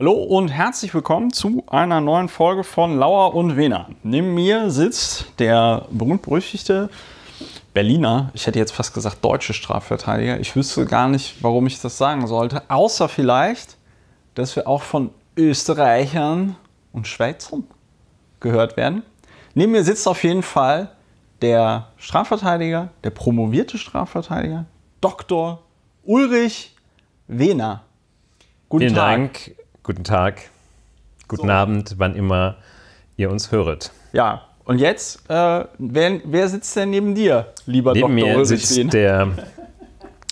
Hallo und herzlich willkommen zu einer neuen Folge von Lauer und Wena. Neben mir sitzt der berühmt-berüchtigte Berliner, ich hätte jetzt fast gesagt deutsche Strafverteidiger. Ich wüsste gar nicht, warum ich das sagen sollte, außer vielleicht, dass wir auch von Österreichern und Schweizern gehört werden. Neben mir sitzt auf jeden Fall der Strafverteidiger, der promovierte Strafverteidiger, Dr. Ulrich Wehner. Guten Vielen Tag. Dank guten Tag, guten so. Abend, wann immer ihr uns höret. Ja, und jetzt, äh, wer, wer, sitzt denn neben dir, lieber neben Dr. Neben mir sitzt der,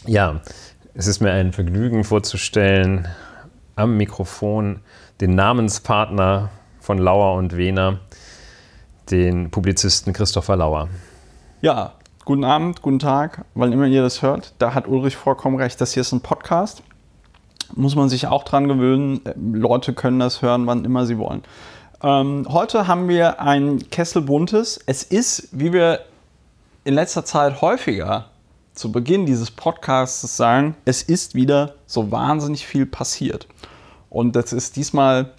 ja, es ist mir ein Vergnügen vorzustellen, am Mikrofon den Namenspartner von Lauer und Wehner, den Publizisten Christopher Lauer. Ja, guten Abend, guten Tag, wann immer ihr das hört. Da hat Ulrich vollkommen recht, das hier ist ein Podcast muss man sich auch dran gewöhnen. Äh, Leute können das hören, wann immer sie wollen. Ähm, heute haben wir ein Kesselbuntes. Es ist, wie wir in letzter Zeit häufiger zu Beginn dieses Podcasts sagen, es ist wieder so wahnsinnig viel passiert. Und das ist diesmal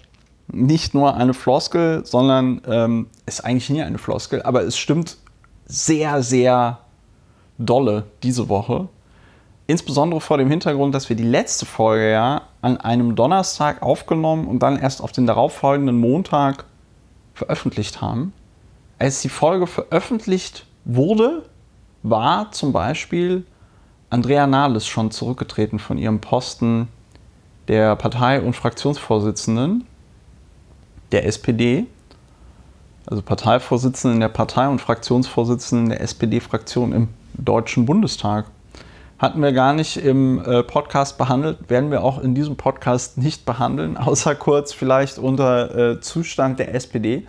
nicht nur eine Floskel, sondern ähm, ist eigentlich nie eine Floskel, aber es stimmt sehr, sehr dolle diese Woche. Insbesondere vor dem Hintergrund, dass wir die letzte Folge ja an einem Donnerstag aufgenommen und dann erst auf den darauffolgenden Montag veröffentlicht haben. Als die Folge veröffentlicht wurde, war zum Beispiel Andrea Nahles schon zurückgetreten von ihrem Posten der Partei- und Fraktionsvorsitzenden der SPD, also Parteivorsitzenden der Partei und Fraktionsvorsitzenden der SPD-Fraktion im Deutschen Bundestag hatten wir gar nicht im äh, Podcast behandelt, werden wir auch in diesem Podcast nicht behandeln, außer kurz vielleicht unter äh, Zustand der SPD.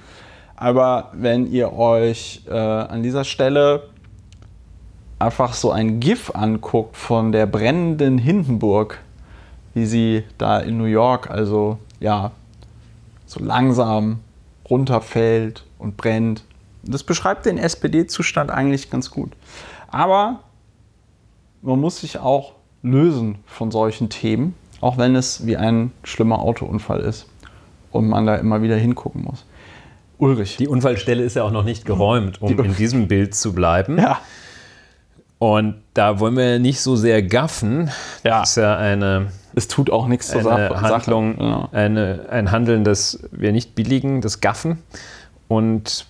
Aber wenn ihr euch äh, an dieser Stelle einfach so ein GIF anguckt von der brennenden Hindenburg, wie sie da in New York, also ja, so langsam runterfällt und brennt. Das beschreibt den SPD-Zustand eigentlich ganz gut. Aber man muss sich auch lösen von solchen Themen, auch wenn es wie ein schlimmer Autounfall ist und man da immer wieder hingucken muss. Ulrich. Die Unfallstelle ist ja auch noch nicht geräumt, um Die in diesem Bild zu bleiben. Ja. Und da wollen wir nicht so sehr gaffen. Ja. Das ist ja eine. Es tut auch nichts zur Sache. Handlung, ja. eine, ein Handeln, das wir nicht billigen, das Gaffen. Und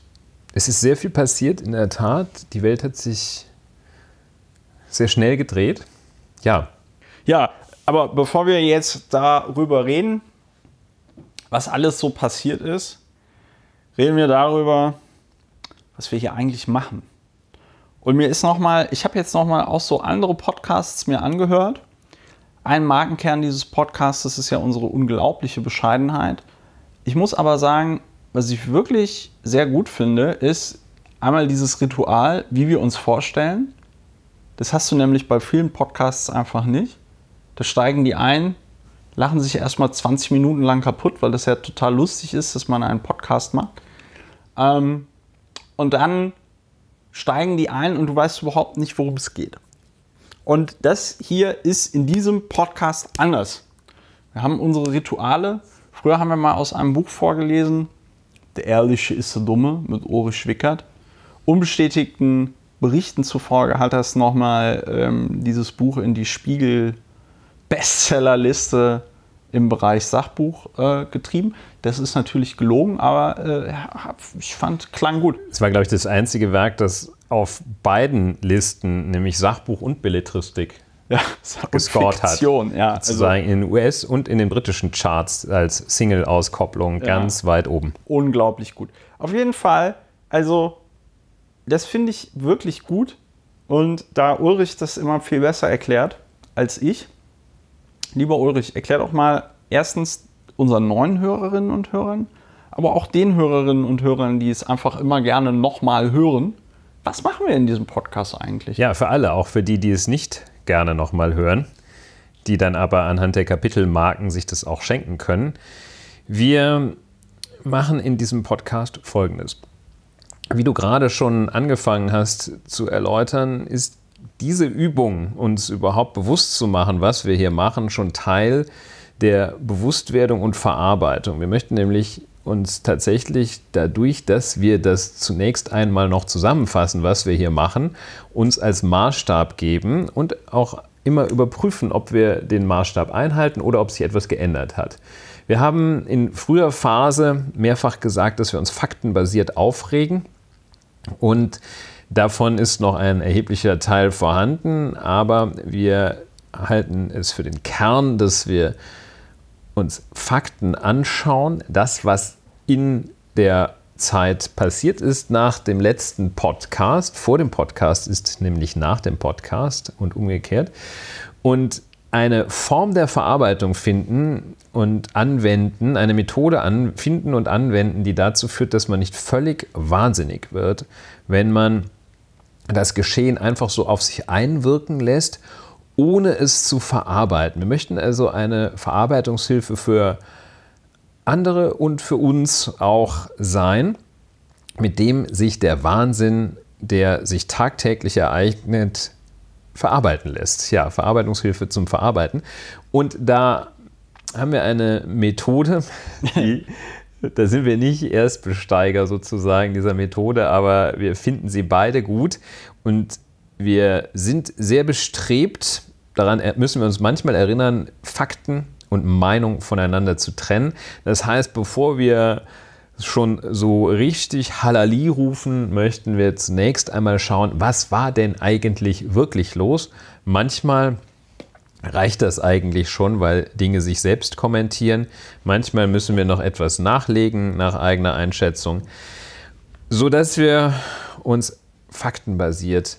es ist sehr viel passiert, in der Tat. Die Welt hat sich sehr schnell gedreht. Ja. Ja, aber bevor wir jetzt darüber reden, was alles so passiert ist, reden wir darüber, was wir hier eigentlich machen. Und mir ist nochmal, ich habe jetzt nochmal auch so andere Podcasts mir angehört. Ein Markenkern dieses Podcasts ist ja unsere unglaubliche Bescheidenheit. Ich muss aber sagen, was ich wirklich sehr gut finde, ist einmal dieses Ritual, wie wir uns vorstellen. Das hast du nämlich bei vielen Podcasts einfach nicht. Da steigen die ein, lachen sich erstmal 20 Minuten lang kaputt, weil das ja total lustig ist, dass man einen Podcast macht. Ähm, und dann steigen die ein und du weißt überhaupt nicht, worum es geht. Und das hier ist in diesem Podcast anders. Wir haben unsere Rituale. Früher haben wir mal aus einem Buch vorgelesen, Der Ehrliche ist der Dumme mit Ulrich Schwickert, unbestätigten Berichten zufolge hat das nochmal ähm, dieses Buch in die Spiegel-Bestsellerliste im Bereich Sachbuch äh, getrieben. Das ist natürlich gelogen, aber äh, ich fand, klang gut. Es war, glaube ich, das einzige Werk, das auf beiden Listen, nämlich Sachbuch und Belletristik, ja, gescored hat. Ja, sozusagen also in den US- und in den britischen Charts als Single-Auskopplung ja. ganz weit oben. Unglaublich gut. Auf jeden Fall, also das finde ich wirklich gut. Und da Ulrich das immer viel besser erklärt als ich, lieber Ulrich, erklär doch mal erstens unseren neuen Hörerinnen und Hörern, aber auch den Hörerinnen und Hörern, die es einfach immer gerne nochmal hören. Was machen wir in diesem Podcast eigentlich? Ja, für alle, auch für die, die es nicht gerne nochmal hören, die dann aber anhand der Kapitelmarken sich das auch schenken können. Wir machen in diesem Podcast Folgendes wie du gerade schon angefangen hast zu erläutern, ist diese Übung, uns überhaupt bewusst zu machen, was wir hier machen, schon Teil der Bewusstwerdung und Verarbeitung. Wir möchten nämlich uns tatsächlich dadurch, dass wir das zunächst einmal noch zusammenfassen, was wir hier machen, uns als Maßstab geben und auch immer überprüfen, ob wir den Maßstab einhalten oder ob sich etwas geändert hat. Wir haben in früher Phase mehrfach gesagt, dass wir uns faktenbasiert aufregen. Und davon ist noch ein erheblicher Teil vorhanden, aber wir halten es für den Kern, dass wir uns Fakten anschauen, das, was in der Zeit passiert ist nach dem letzten Podcast. Vor dem Podcast ist nämlich nach dem Podcast und umgekehrt. Und eine Form der Verarbeitung finden und anwenden, eine Methode finden und anwenden, die dazu führt, dass man nicht völlig wahnsinnig wird, wenn man das Geschehen einfach so auf sich einwirken lässt, ohne es zu verarbeiten. Wir möchten also eine Verarbeitungshilfe für andere und für uns auch sein, mit dem sich der Wahnsinn, der sich tagtäglich ereignet, verarbeiten lässt. Ja, Verarbeitungshilfe zum Verarbeiten. Und da haben wir eine Methode, die, da sind wir nicht Erstbesteiger sozusagen dieser Methode, aber wir finden sie beide gut und wir sind sehr bestrebt, daran äh, müssen wir uns manchmal erinnern, Fakten und Meinung voneinander zu trennen. Das heißt, bevor wir schon so richtig Halali rufen, möchten wir zunächst einmal schauen, was war denn eigentlich wirklich los. Manchmal reicht das eigentlich schon, weil Dinge sich selbst kommentieren. Manchmal müssen wir noch etwas nachlegen nach eigener Einschätzung, sodass wir uns faktenbasiert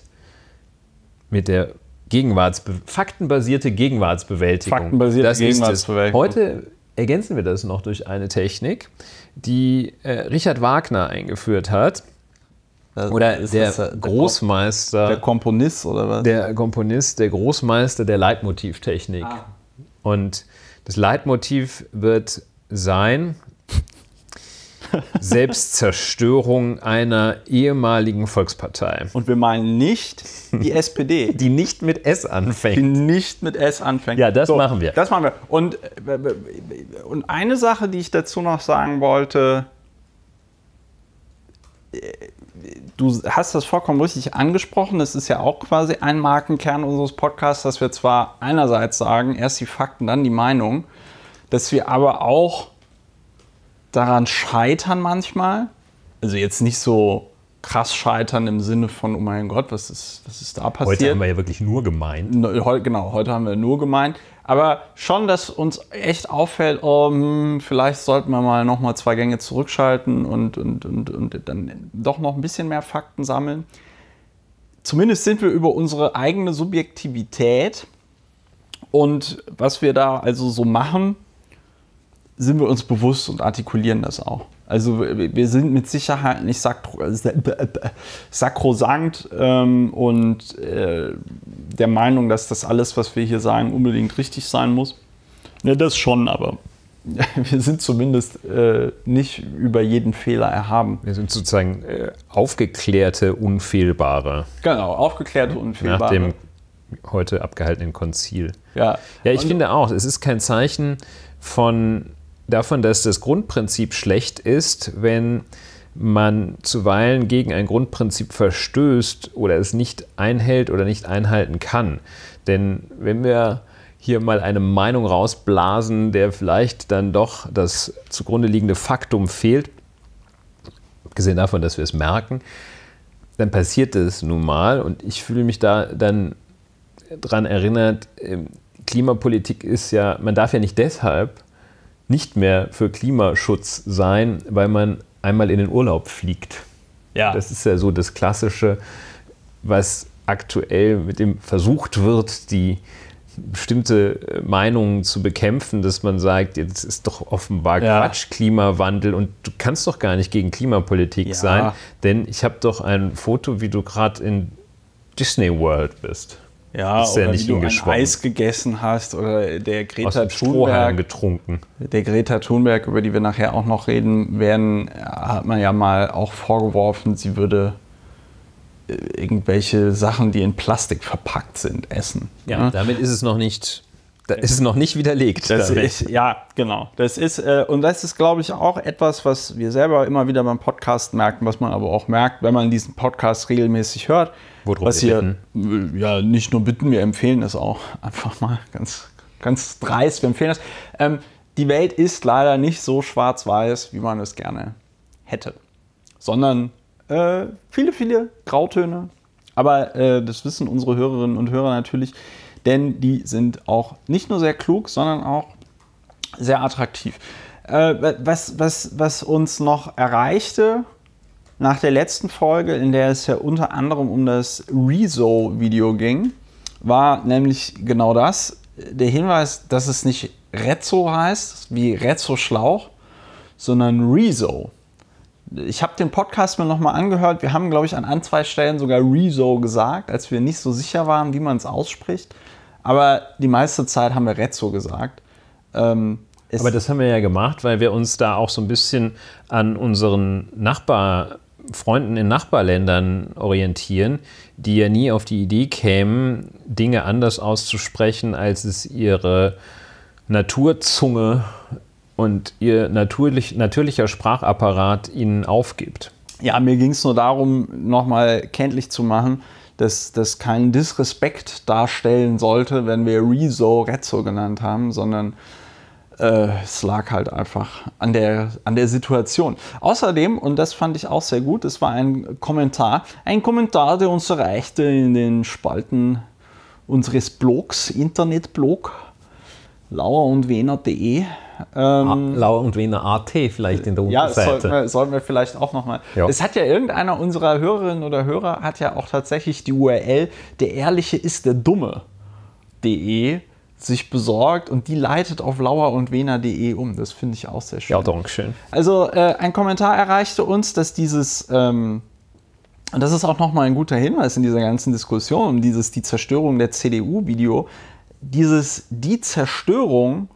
mit der Gegenwartsbe faktenbasierte Gegenwartsbewältigung. Faktenbasierte das Gegenwartsbewältigung. Heute ergänzen wir das noch durch eine Technik, die äh, Richard Wagner eingeführt hat. Das oder der, äh, der Großmeister. Der Komponist oder was? Der Komponist, der Großmeister der Leitmotivtechnik. Ah. Und das Leitmotiv wird sein, Selbstzerstörung einer ehemaligen Volkspartei. Und wir meinen nicht die SPD. Die nicht mit S anfängt. Die nicht mit S anfängt. Ja, das so, machen wir. Das machen wir. Und, äh, und eine Sache, die ich dazu noch sagen wollte, äh, du hast das vollkommen richtig angesprochen. Das ist ja auch quasi ein Markenkern unseres Podcasts, dass wir zwar einerseits sagen, erst die Fakten, dann die Meinung, dass wir aber auch daran scheitern manchmal. Also jetzt nicht so krass scheitern im Sinne von, oh mein Gott, was ist, was ist da passiert? Heute haben wir ja wirklich nur gemeint. Ne, genau, heute haben wir nur gemeint. Aber schon, dass uns echt auffällt, um, oh, hm, vielleicht sollten wir mal nochmal zwei Gänge zurückschalten und, und, und, und dann doch noch ein bisschen mehr Fakten sammeln. Zumindest sind wir über unsere eigene Subjektivität und was wir da also so machen, sind wir uns bewusst und artikulieren das auch. Also wir sind mit Sicherheit nicht sakrosankt ähm, und äh, der Meinung, dass das alles, was wir hier sagen, unbedingt richtig sein muss. Ja, das schon, aber wir sind zumindest äh, nicht über jeden Fehler erhaben. Wir sind sozusagen äh, aufgeklärte Unfehlbare. Genau, aufgeklärte Unfehlbare. Nach dem heute abgehaltenen Konzil. Ja, ja ich und finde auch, es ist kein Zeichen von davon, dass das Grundprinzip schlecht ist, wenn man zuweilen gegen ein Grundprinzip verstößt oder es nicht einhält oder nicht einhalten kann. Denn wenn wir hier mal eine Meinung rausblasen, der vielleicht dann doch das zugrunde liegende Faktum fehlt, abgesehen davon, dass wir es merken, dann passiert es nun mal und ich fühle mich da dann dran erinnert, ähm, Klimapolitik ist ja, man darf ja nicht deshalb nicht mehr für Klimaschutz sein, weil man einmal in den Urlaub fliegt. Ja. Das ist ja so das Klassische, was aktuell mit dem versucht wird, die bestimmte äh, Meinungen zu bekämpfen, dass man sagt, jetzt ist doch offenbar ja. Quatsch, Klimawandel und du kannst doch gar nicht gegen Klimapolitik ja. sein, denn ich habe doch ein Foto, wie du gerade in Disney World bist. Ja, oder ja nicht wie du ein Eis gegessen hast oder der Greta Thunberg getrunken. Der Greta Thunberg, über die wir nachher auch noch reden werden, hat man ja mal auch vorgeworfen, sie würde äh, irgendwelche Sachen, die in Plastik verpackt sind, essen. Ja, ja. Ne? damit ist es noch nicht da ist es noch nicht widerlegt. Ist, ja, genau. Das ist, äh, und das ist, glaube ich, auch etwas, was wir selber immer wieder beim Podcast merken, was man aber auch merkt, wenn man diesen Podcast regelmäßig hört. Worum was wir bitten. ja nicht nur bitten, wir empfehlen es auch einfach mal ganz, ganz dreist, wir empfehlen es. Ähm, die Welt ist leider nicht so schwarz-weiß, wie man es gerne hätte, sondern äh, viele, viele Grautöne. Aber äh, das wissen unsere Hörerinnen und Hörer natürlich, denn die sind auch nicht nur sehr klug, sondern auch sehr attraktiv. Äh, was, was, was uns noch erreichte, nach der letzten Folge, in der es ja unter anderem um das Rezo-Video ging, war nämlich genau das. Der Hinweis, dass es nicht Rezo heißt, wie rezo schlauch sondern Rezo. Ich habe den Podcast mir nochmal angehört. Wir haben, glaube ich, an ein, zwei Stellen sogar Rezo gesagt, als wir nicht so sicher waren, wie man es ausspricht. Aber die meiste Zeit haben wir Rezo gesagt. Ähm, aber das haben wir ja gemacht, weil wir uns da auch so ein bisschen an unseren Nachbarn Freunden in Nachbarländern orientieren, die ja nie auf die Idee kämen, Dinge anders auszusprechen, als es ihre Naturzunge und ihr natürlich, natürlicher Sprachapparat ihnen aufgibt. Ja, mir ging es nur darum, nochmal kenntlich zu machen, dass das keinen Disrespekt darstellen sollte, wenn wir Rezo Rezzo genannt haben, sondern äh, es lag halt einfach an der, an der Situation. Außerdem, und das fand ich auch sehr gut, es war ein Kommentar, ein Kommentar, der uns erreichte in den Spalten unseres Blogs, Internetblog, lauerundwener.de. und Ähm, ah, Lauer und Wiener AT vielleicht in der ja, Unterseite. Ja, äh, sollten, sollten wir, vielleicht auch nochmal. Ja. Es hat ja irgendeiner unserer Hörerinnen oder Hörer hat ja auch tatsächlich die URL der ehrliche ist der dumme.de sich besorgt und die leitet auf lauer um. Das finde ich auch sehr schön. Ja, danke schön. Also äh, ein Kommentar erreichte uns, dass dieses, ähm, und das ist auch nochmal ein guter Hinweis in dieser ganzen Diskussion, um dieses Die Zerstörung der CDU-Video, dieses Die Zerstörung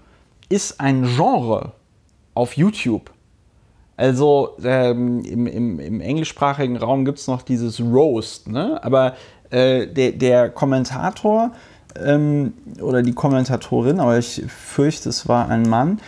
ist ein Genre auf YouTube. Also ähm, im, im, im, englischsprachigen Raum gibt es noch dieses Roast, ne? aber äh, der, der Kommentator ähm, oder die Kommentatorin, aber ich fürchte, es war ein Mann.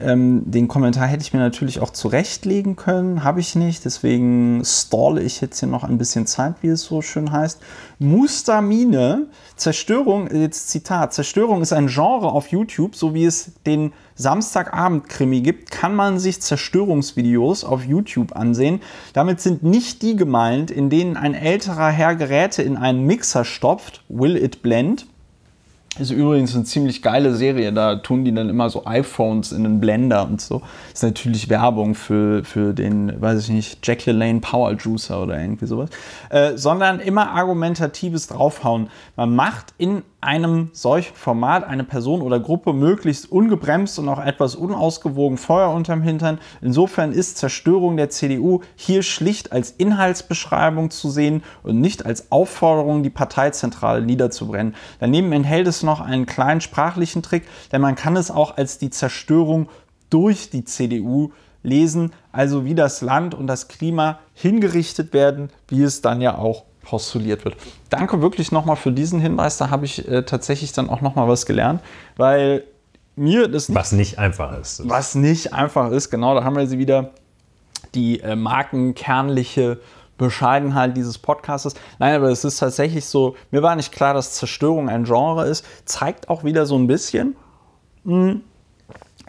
Ähm, den Kommentar hätte ich mir natürlich auch zurechtlegen können, habe ich nicht, deswegen stalle ich jetzt hier noch ein bisschen Zeit, wie es so schön heißt. Mustamine, Zerstörung, äh, jetzt Zitat, Zerstörung ist ein Genre auf YouTube, so wie es den Samstagabend-Krimi gibt, kann man sich Zerstörungsvideos auf YouTube ansehen. Damit sind nicht die gemeint, in denen ein älterer Herr Geräte in einen Mixer stopft, will it blend, ist übrigens eine ziemlich geile Serie. Da tun die dann immer so iPhones in den Blender und so. Ist natürlich Werbung für, für den, weiß ich nicht, Jack Lane Power Juicer oder irgendwie sowas. Äh, sondern immer argumentatives draufhauen. Man macht in einem solchen Format eine Person oder Gruppe möglichst ungebremst und auch etwas unausgewogen Feuer unterm Hintern. Insofern ist Zerstörung der CDU hier schlicht als Inhaltsbeschreibung zu sehen und nicht als Aufforderung, die Parteizentrale niederzubrennen. Daneben enthält es es noch einen kleinen sprachlichen Trick, denn man kann es auch als die Zerstörung durch die CDU lesen, also wie das Land und das Klima hingerichtet werden, wie es dann ja auch postuliert wird. Danke wirklich nochmal für diesen Hinweis, da habe ich äh, tatsächlich dann auch nochmal was gelernt, weil mir das... Nicht, was nicht einfach ist. Was nicht einfach ist, genau, da haben wir sie wieder, die äh, markenkernliche Bescheidenheit dieses Podcastes. Nein, aber es ist tatsächlich so, mir war nicht klar, dass Zerstörung ein Genre ist. Zeigt auch wieder so ein bisschen, mh, hm,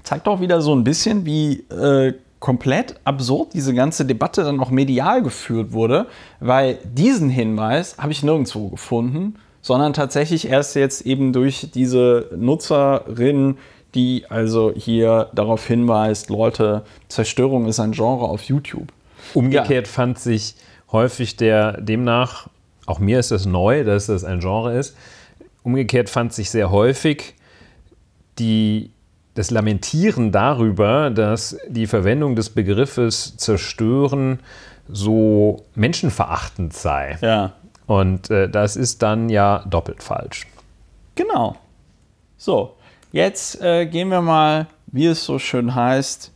zeigt auch wieder so ein bisschen, wie äh, komplett absurd diese ganze Debatte dann auch medial geführt wurde, weil diesen Hinweis habe ich nirgendwo gefunden, sondern tatsächlich erst jetzt eben durch diese Nutzerin, die also hier darauf hinweist, Leute, Zerstörung ist ein Genre auf YouTube. Umgekehrt ja. fand sich häufig der demnach, auch mir ist das neu, dass das ein Genre ist. Umgekehrt fand sich sehr häufig die, das Lamentieren darüber, dass die Verwendung des Begriffes zerstören so menschenverachtend sei. Ja. Und äh, das ist dann ja doppelt falsch. Genau. So, jetzt äh, gehen wir mal, wie es so schön heißt,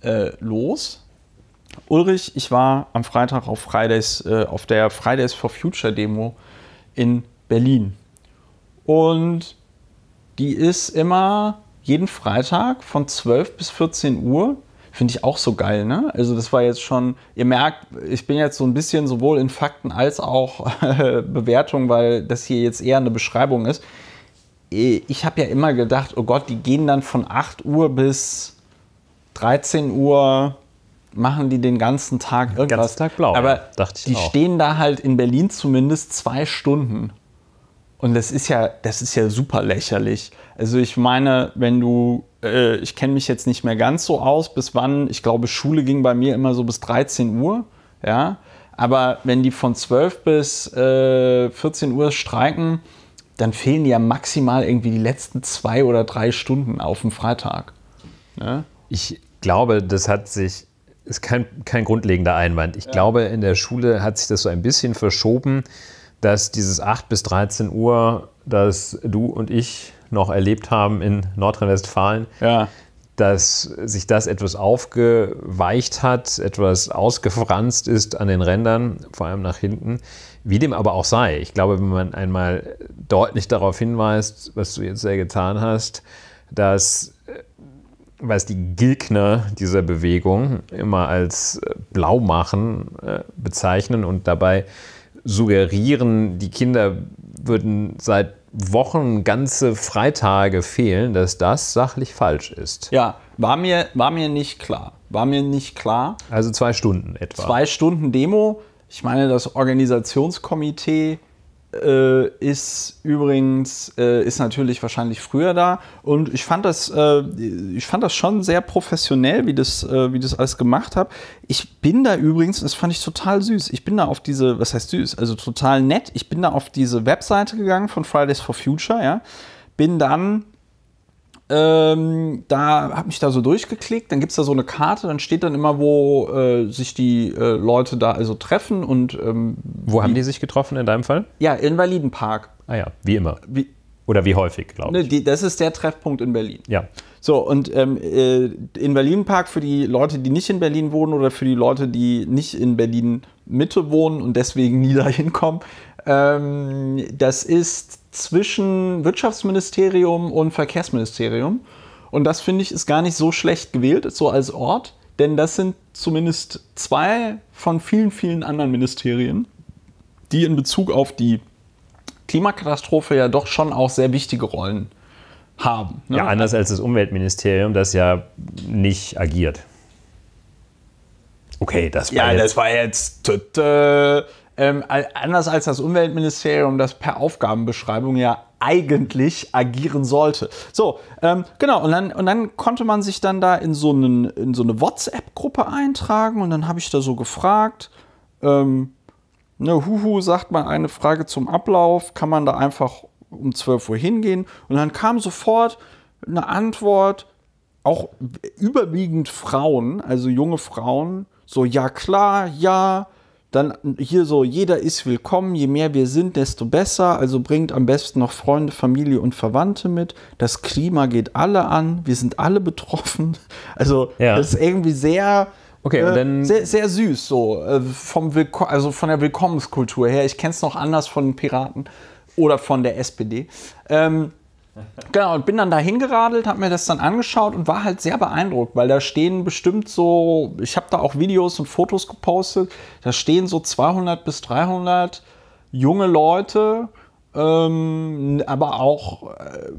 äh, los. Ulrich, ich war am Freitag auf, Fridays, äh, auf der Fridays for Future Demo in Berlin. Und die ist immer jeden Freitag von 12 bis 14 Uhr. Finde ich auch so geil, ne? Also, das war jetzt schon, ihr merkt, ich bin jetzt so ein bisschen sowohl in Fakten als auch äh, Bewertung, weil das hier jetzt eher eine Beschreibung ist. Äh, ich habe ja immer gedacht, oh Gott, die gehen dann von 8 Uhr bis 13 Uhr machen die den ganzen Tag irgendwas. Den ganzen Tag blau. Aber ja, die auch. stehen da halt in Berlin zumindest zwei Stunden. Und das ist ja, das ist ja super lächerlich. Also ich meine, wenn du, äh, ich kenne mich jetzt nicht mehr ganz so aus, bis wann, ich glaube, Schule ging bei mir immer so bis 13 Uhr, ja. Aber wenn die von 12 bis äh, 14 Uhr streiken, dann fehlen ja maximal irgendwie die letzten zwei oder drei Stunden auf dem Freitag. Ne? Ich glaube, das hat sich ist kein, kein grundlegender Einwand. Ich ja. glaube, in der Schule hat sich das so ein bisschen verschoben, dass dieses 8 bis 13 Uhr, das du und ich noch erlebt haben in Nordrhein-Westfalen, ja. dass sich das etwas aufgeweicht hat, etwas ausgefranst ist an den Rändern, vor allem nach hinten. Wie dem aber auch sei. Ich glaube, wenn man einmal deutlich darauf hinweist, was du jetzt sehr getan hast, dass was die Gegner dieser Bewegung immer als äh, blau machen äh, bezeichnen und dabei suggerieren, die Kinder würden seit Wochen ganze Freitage fehlen, dass das sachlich falsch ist. Ja, war mir, war mir nicht klar. War mir nicht klar. Also zwei Stunden etwa. Zwei Stunden Demo. Ich meine, das Organisationskomitee äh, ist übrigens, äh, ist natürlich wahrscheinlich früher da. Und ich fand das, äh, ich fand das schon sehr professionell, wie das, äh, wie das alles gemacht habe. Ich bin da übrigens, das fand ich total süß. Ich bin da auf diese, was heißt süß? Also total nett. Ich bin da auf diese Webseite gegangen von Fridays for Future, ja. Bin dann ähm, da habe ich da so durchgeklickt, dann gibt es da so eine Karte, dann steht dann immer, wo äh, sich die äh, Leute da also treffen und ähm, Wo haben die sich getroffen in deinem Fall? ja, Invalidenpark. Ah ja, wie immer. Wie, Oder wie häufig, glaube ne, ich. die, das ist der Treffpunkt in Berlin. Ja. So, und ähm, äh, Invalidenpark für die Leute, die nicht in Berlin wohnen oder für die Leute, die nicht in Berlin Mitte wohnen und deswegen nie da hinkommen, ähm, das ist zwischen Wirtschaftsministerium und Verkehrsministerium. Und das finde ich ist gar nicht so schlecht gewählt, so als Ort, denn das sind zumindest zwei von vielen, vielen anderen Ministerien, die in Bezug auf die Klimakatastrophe ja doch schon auch sehr wichtige Rollen haben. Ne? Ja, anders als das Umweltministerium, das ja nicht agiert. Okay, das war ja, jetzt. Ja, das war jetzt. Tü -tü. Ähm, anders als das Umweltministerium, das per Aufgabenbeschreibung ja eigentlich agieren sollte. So, ähm, genau, und dann, und dann konnte man sich dann da in so, einen, in so eine WhatsApp-Gruppe eintragen und dann habe ich da so gefragt, ähm, ne, huhu, sagt man eine Frage zum Ablauf, kann man da einfach um 12 Uhr hingehen? Und dann kam sofort eine Antwort, auch überwiegend Frauen, also junge Frauen, so, ja klar, ja, dann hier so, jeder ist willkommen, je mehr wir sind, desto besser. Also bringt am besten noch Freunde, Familie und Verwandte mit. Das Klima geht alle an, wir sind alle betroffen. Also ja. das ist irgendwie sehr, Okay, und äh, dann sehr, sehr süß, so äh, vom Willko also von der Willkommenskultur her. Ich kenne es noch anders von den Piraten oder von der SPD. Ähm, Genau, und bin dann dahin geradelt, habe mir das dann angeschaut und war halt sehr beeindruckt, weil da stehen bestimmt so, ich habe da auch Videos und Fotos gepostet, da stehen so 200 bis 300 junge Leute, ähm, aber auch äh,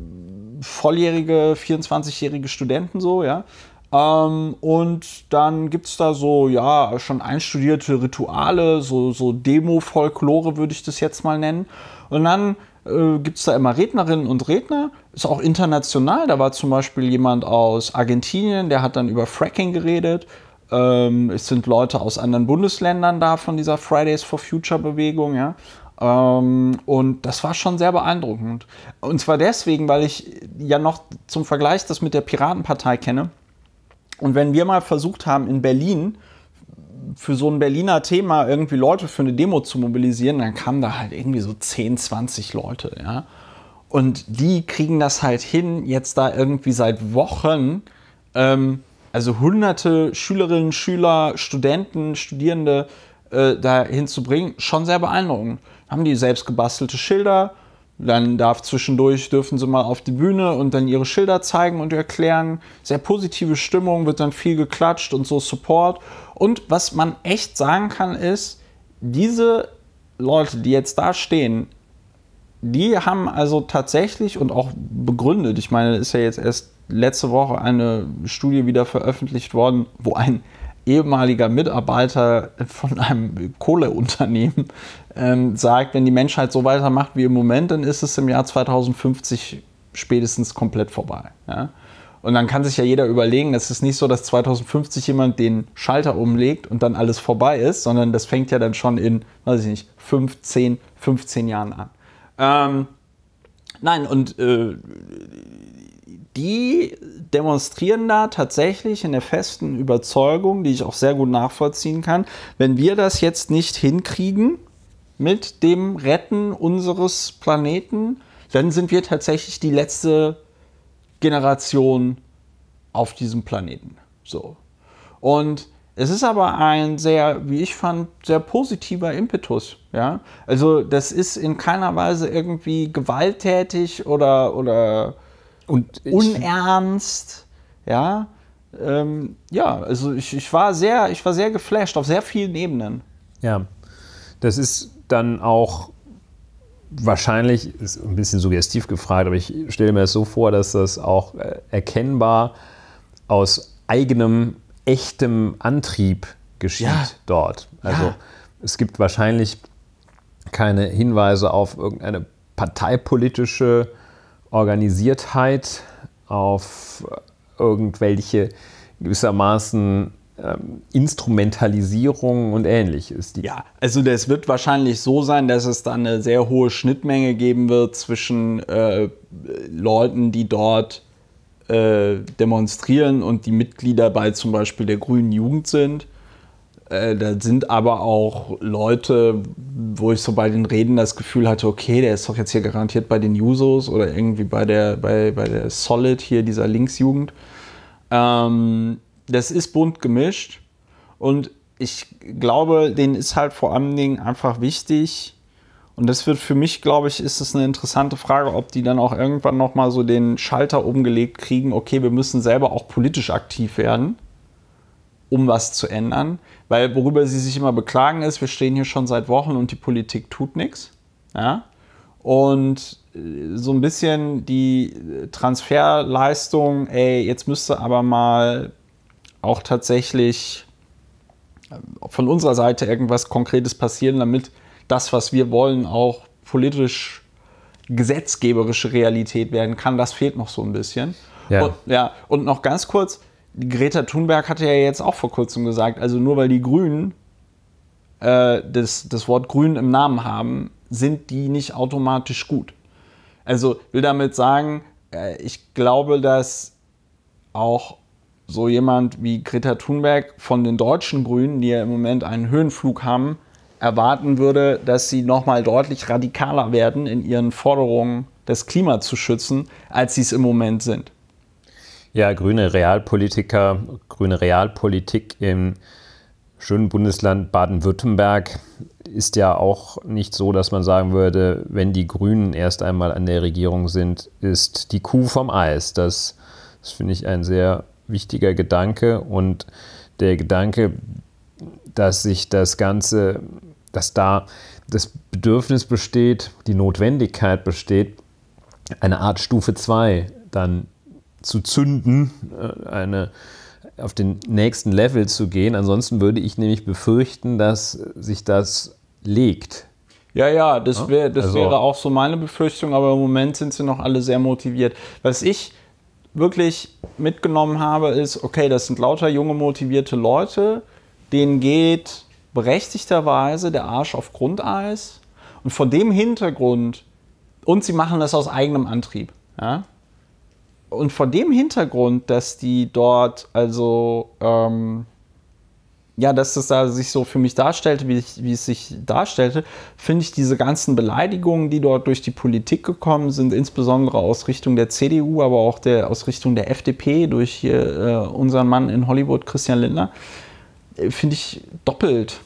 volljährige, 24-jährige Studenten so, ja. Ähm, und dann gibt es da so, ja, schon einstudierte Rituale, so, so Demo-Folklore würde ich das jetzt mal nennen. Und dann äh, gibt es da immer Rednerinnen und Redner. Ist auch international. Da war zum Beispiel jemand aus Argentinien, der hat dann über Fracking geredet. Ähm, es sind Leute aus anderen Bundesländern da von dieser Fridays for Future Bewegung, ja. Ähm, und das war schon sehr beeindruckend. Und zwar deswegen, weil ich ja noch zum Vergleich das mit der Piratenpartei kenne. Und wenn wir mal versucht haben, in Berlin äh, für so ein Berliner Thema irgendwie Leute für eine Demo zu mobilisieren, dann kamen da halt irgendwie so 10, 20 Leute, ja. Und die kriegen das halt hin, jetzt da irgendwie seit Wochen, ähm, also hunderte Schülerinnen, Schüler, Studenten, Studierende äh, da hinzubringen, schon sehr beeindruckend. Haben die selbst gebastelte Schilder, dann darf zwischendurch dürfen sie mal auf die Bühne und dann ihre Schilder zeigen und erklären. Sehr positive Stimmung, wird dann viel geklatscht und so Support. Und was man echt sagen kann, ist, diese Leute, die jetzt da stehen, die haben also tatsächlich und auch begründet, ich meine, ist ja jetzt erst letzte Woche eine Studie wieder veröffentlicht worden, wo ein ehemaliger Mitarbeiter von einem Kohleunternehmen ähm, sagt, wenn die Menschheit so weitermacht wie im Moment, dann ist es im Jahr 2050 spätestens komplett vorbei. Ja? Und dann kann sich ja jeder überlegen, es ist nicht so, dass 2050 jemand den Schalter umlegt und dann alles vorbei ist, sondern das fängt ja dann schon in, weiß ich nicht, 15, 15 Jahren an. Ähm, nein, und äh, die demonstrieren da tatsächlich in der festen Überzeugung, die ich auch sehr gut nachvollziehen kann, wenn wir das jetzt nicht hinkriegen, mit dem Retten unseres Planeten, dann sind wir tatsächlich die letzte Generation auf diesem Planeten. So. Und es ist aber ein sehr, wie ich fand, sehr positiver Impetus. Ja? Also das ist in keiner Weise irgendwie gewalttätig oder, oder Und unernst. Ja, ähm, ja also ich, ich, war sehr, ich war sehr geflasht auf sehr vielen Ebenen. Ja, das ist dann auch wahrscheinlich, ist ein bisschen suggestiv gefragt, aber ich stelle mir das so vor, dass das auch äh, erkennbar aus eigenem, echtem Antrieb geschieht ja. dort. Also ja. es gibt wahrscheinlich keine Hinweise auf irgendeine parteipolitische Organisiertheit, auf äh, irgendwelche gewissermaßen ähm, Instrumentalisierung und ähnliches. ja, also das wird wahrscheinlich so sein, dass es dann eine sehr hohe Schnittmenge geben wird zwischen äh, Leuten, die dort äh, demonstrieren und die Mitglieder bei zum Beispiel der Grünen Jugend sind. Äh, da sind aber auch Leute, wo ich so bei den Reden das Gefühl hatte, okay, der ist doch jetzt hier garantiert bei den Jusos oder irgendwie bei der, bei, bei der Solid hier, dieser Linksjugend. Ähm, das ist bunt gemischt und ich glaube, denen ist halt vor allen Dingen einfach wichtig. Und das wird für mich, glaube ich, ist es eine interessante Frage, ob die dann auch irgendwann nochmal so den Schalter umgelegt kriegen, okay, wir müssen selber auch politisch aktiv werden, um was zu ändern. Weil worüber sie sich immer beklagen ist, wir stehen hier schon seit Wochen und die Politik tut nichts. Ja? Und äh, so ein bisschen die Transferleistung, ey, jetzt müsste aber mal auch tatsächlich äh, von unserer Seite irgendwas Konkretes passieren, damit das, was wir wollen, auch politisch gesetzgeberische Realität werden kann. Das fehlt noch so ein bisschen. Ja. Und, ja, und noch ganz kurz, Greta Thunberg hatte ja jetzt auch vor kurzem gesagt, also nur weil die Grünen äh, das, das Wort Grün im Namen haben, sind die nicht automatisch gut. Also will damit sagen, äh, ich glaube, dass auch so jemand wie Greta Thunberg von den deutschen Grünen, die ja im Moment einen Höhenflug haben, erwarten würde, dass sie nochmal deutlich radikaler werden in ihren Forderungen, das Klima zu schützen, als sie es im Moment sind. Ja, grüne Realpolitiker, grüne Realpolitik im schönen Bundesland Baden-Württemberg ist ja auch nicht so, dass man sagen würde, wenn die Grünen erst einmal an der Regierung sind, ist die Kuh vom Eis. Das, das finde ich ein sehr wichtiger Gedanke und der Gedanke, dass sich das Ganze, dass da das Bedürfnis besteht, die Notwendigkeit besteht, eine Art Stufe 2 dann zu zünden, äh, eine auf den nächsten Level zu gehen. Ansonsten würde ich nämlich befürchten, dass sich das legt. Ja, ja, das, wär, das also. wäre auch so meine Befürchtung, aber im Moment sind sie noch alle sehr motiviert. Was ich wirklich mitgenommen habe, ist, okay, das sind lauter junge, motivierte Leute, denen geht berechtigterweise der Arsch auf Grundeis. Und vor dem Hintergrund, und sie machen das aus eigenem Antrieb. Ja? Und vor dem Hintergrund, dass die dort also ähm, ja, dass es da sich so für mich darstellte, wie, ich, wie es sich darstellte, finde ich diese ganzen Beleidigungen, die dort durch die Politik gekommen sind, insbesondere aus Richtung der CDU, aber auch der, aus Richtung der FDP durch hier, äh, unseren Mann in Hollywood, Christian Lindner, äh, finde ich doppelt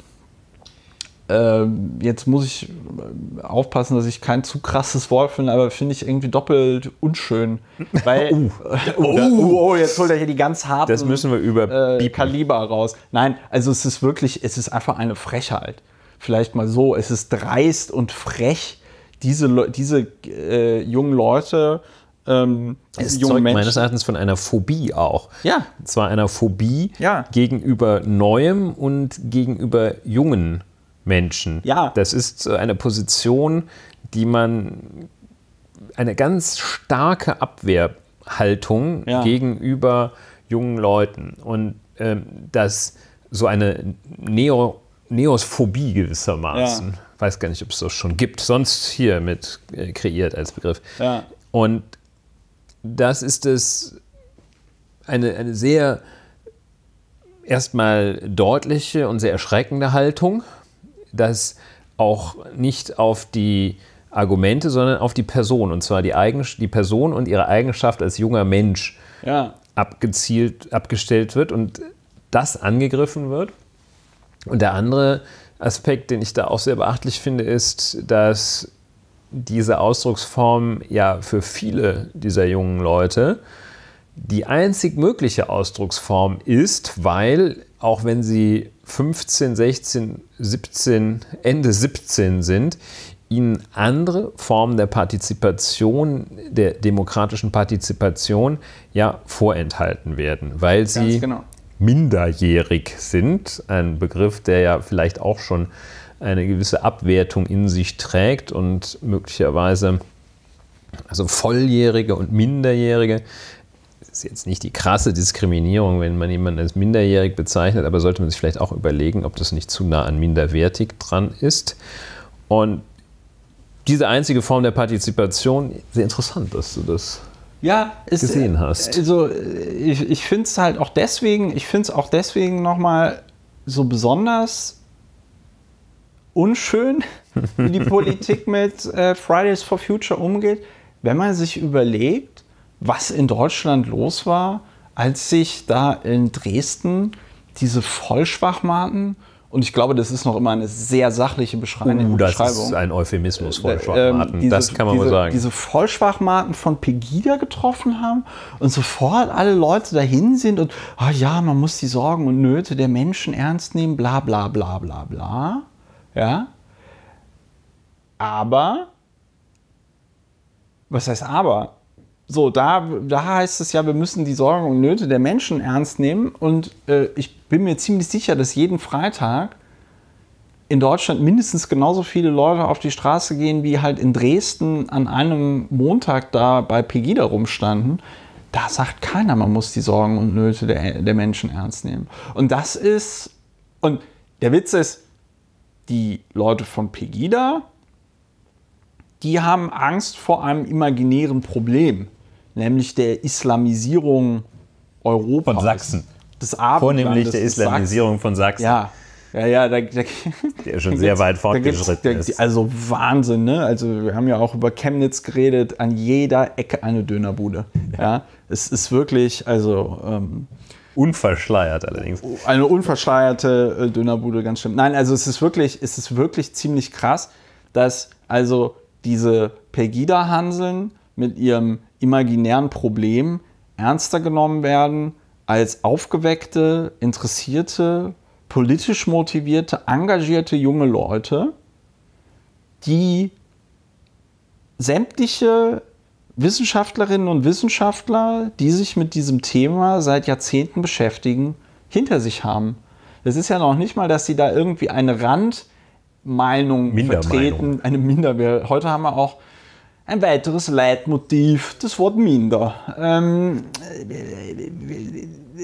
ähm, jetzt muss ich äh, aufpassen, dass ich kein zu krasses Wort finde, aber finde ich irgendwie doppelt unschön. Weil, uh, oh, oh, oh, jetzt holt er hier die ganz harten das müssen wir über äh, Kaliber raus. Nein, also es ist wirklich, es ist einfach eine Frechheit. Vielleicht mal so, es ist dreist und frech, diese, Le diese äh, jungen Leute ähm, es zeugt Menschen. meines Erachtens von einer Phobie auch. Ja. Und zwar einer Phobie ja. gegenüber Neuem und gegenüber Jungen. Menschen. Ja. Das ist so eine Position, die man eine ganz starke Abwehrhaltung ja. gegenüber jungen Leuten und ähm, dass so eine Neo Neosphobie gewissermaßen, ja. weiß gar nicht, ob es das schon gibt, sonst hier mit äh, kreiert als Begriff. Ja. Und das ist es eine, eine sehr erstmal deutliche und sehr erschreckende Haltung das auch nicht auf die Argumente, sondern auf die Person. Und zwar die, Eigen die Person und ihre Eigenschaft als junger Mensch ja. abgezielt, abgestellt wird und das angegriffen wird. Und der andere Aspekt, den ich da auch sehr beachtlich finde, ist, dass diese Ausdrucksform ja für viele dieser jungen Leute die einzig mögliche Ausdrucksform ist, weil auch wenn sie 15, 16, 17, Ende 17 sind, ihnen andere Formen der Partizipation, der demokratischen Partizipation ja vorenthalten werden, weil sie genau. minderjährig sind. Ein Begriff, der ja vielleicht auch schon eine gewisse Abwertung in sich trägt und möglicherweise also Volljährige und Minderjährige ist jetzt nicht die krasse Diskriminierung, wenn man jemanden als minderjährig bezeichnet, aber sollte man sich vielleicht auch überlegen, ob das nicht zu nah an minderwertig dran ist. Und diese einzige Form der Partizipation, sehr interessant, dass du das ja, ist, gesehen hast. Also äh, ich, ich finde es halt auch deswegen, ich finde es auch deswegen nochmal so besonders unschön, wie die Politik mit äh, Fridays for Future umgeht, wenn man sich überlegt, was in Deutschland los war, als sich da in Dresden diese Vollschwachmaten und ich glaube, das ist noch immer eine sehr sachliche Beschreibung. Uh, das Beschreibung. ist ein Euphemismus, äh, Vollschwachmaten. Ähm, diese, das kann man diese, mal sagen. Diese Vollschwachmaten von Pegida getroffen haben und sofort alle Leute dahin sind und, oh ja, man muss die Sorgen und Nöte der Menschen ernst nehmen, bla, bla, bla, bla, bla. Ja. Aber, was heißt aber? So, da, da heißt es ja, wir müssen die Sorgen und Nöte der Menschen ernst nehmen. Und äh, ich bin mir ziemlich sicher, dass jeden Freitag in Deutschland mindestens genauso viele Leute auf die Straße gehen, wie halt in Dresden an einem Montag da bei Pegida rumstanden. Da sagt keiner, man muss die Sorgen und Nöte der, der Menschen ernst nehmen. Und das ist, und der Witz ist, die Leute von Pegida, die haben Angst vor einem imaginären Problem nämlich der Islamisierung Europas. Von Sachsen. Des Vornehmlich der Islamisierung Sachsen. von Sachsen. Ja, ja, ja. Da, da, der schon sehr weit fortgeschritten ist. Also Wahnsinn, ne? Also wir haben ja auch über Chemnitz geredet, an jeder Ecke eine Dönerbude. Ja, es ist wirklich, also... Ähm, Unverschleiert allerdings. Eine unverschleierte äh, Dönerbude, ganz schlimm. Nein, also es ist wirklich, es ist wirklich ziemlich krass, dass also diese Pegida-Hanseln mit ihrem imaginären Problem ernster genommen werden als aufgeweckte, interessierte, politisch motivierte, engagierte junge Leute, die sämtliche Wissenschaftlerinnen und Wissenschaftler, die sich mit diesem Thema seit Jahrzehnten beschäftigen, hinter sich haben. Es ist ja noch nicht mal, dass sie da irgendwie eine Randmeinung vertreten, eine Mindermeinung. Heute haben wir auch ein weiteres Leitmotiv, das Wort minder. Ähm,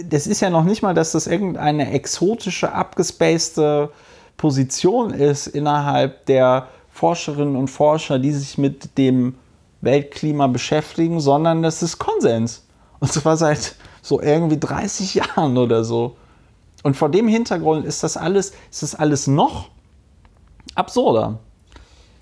das ist ja noch nicht mal, dass das irgendeine exotische, abgespacete Position ist innerhalb der Forscherinnen und Forscher, die sich mit dem Weltklima beschäftigen, sondern das ist Konsens. Und zwar seit so irgendwie 30 Jahren oder so. Und vor dem Hintergrund ist das alles, ist das alles noch absurder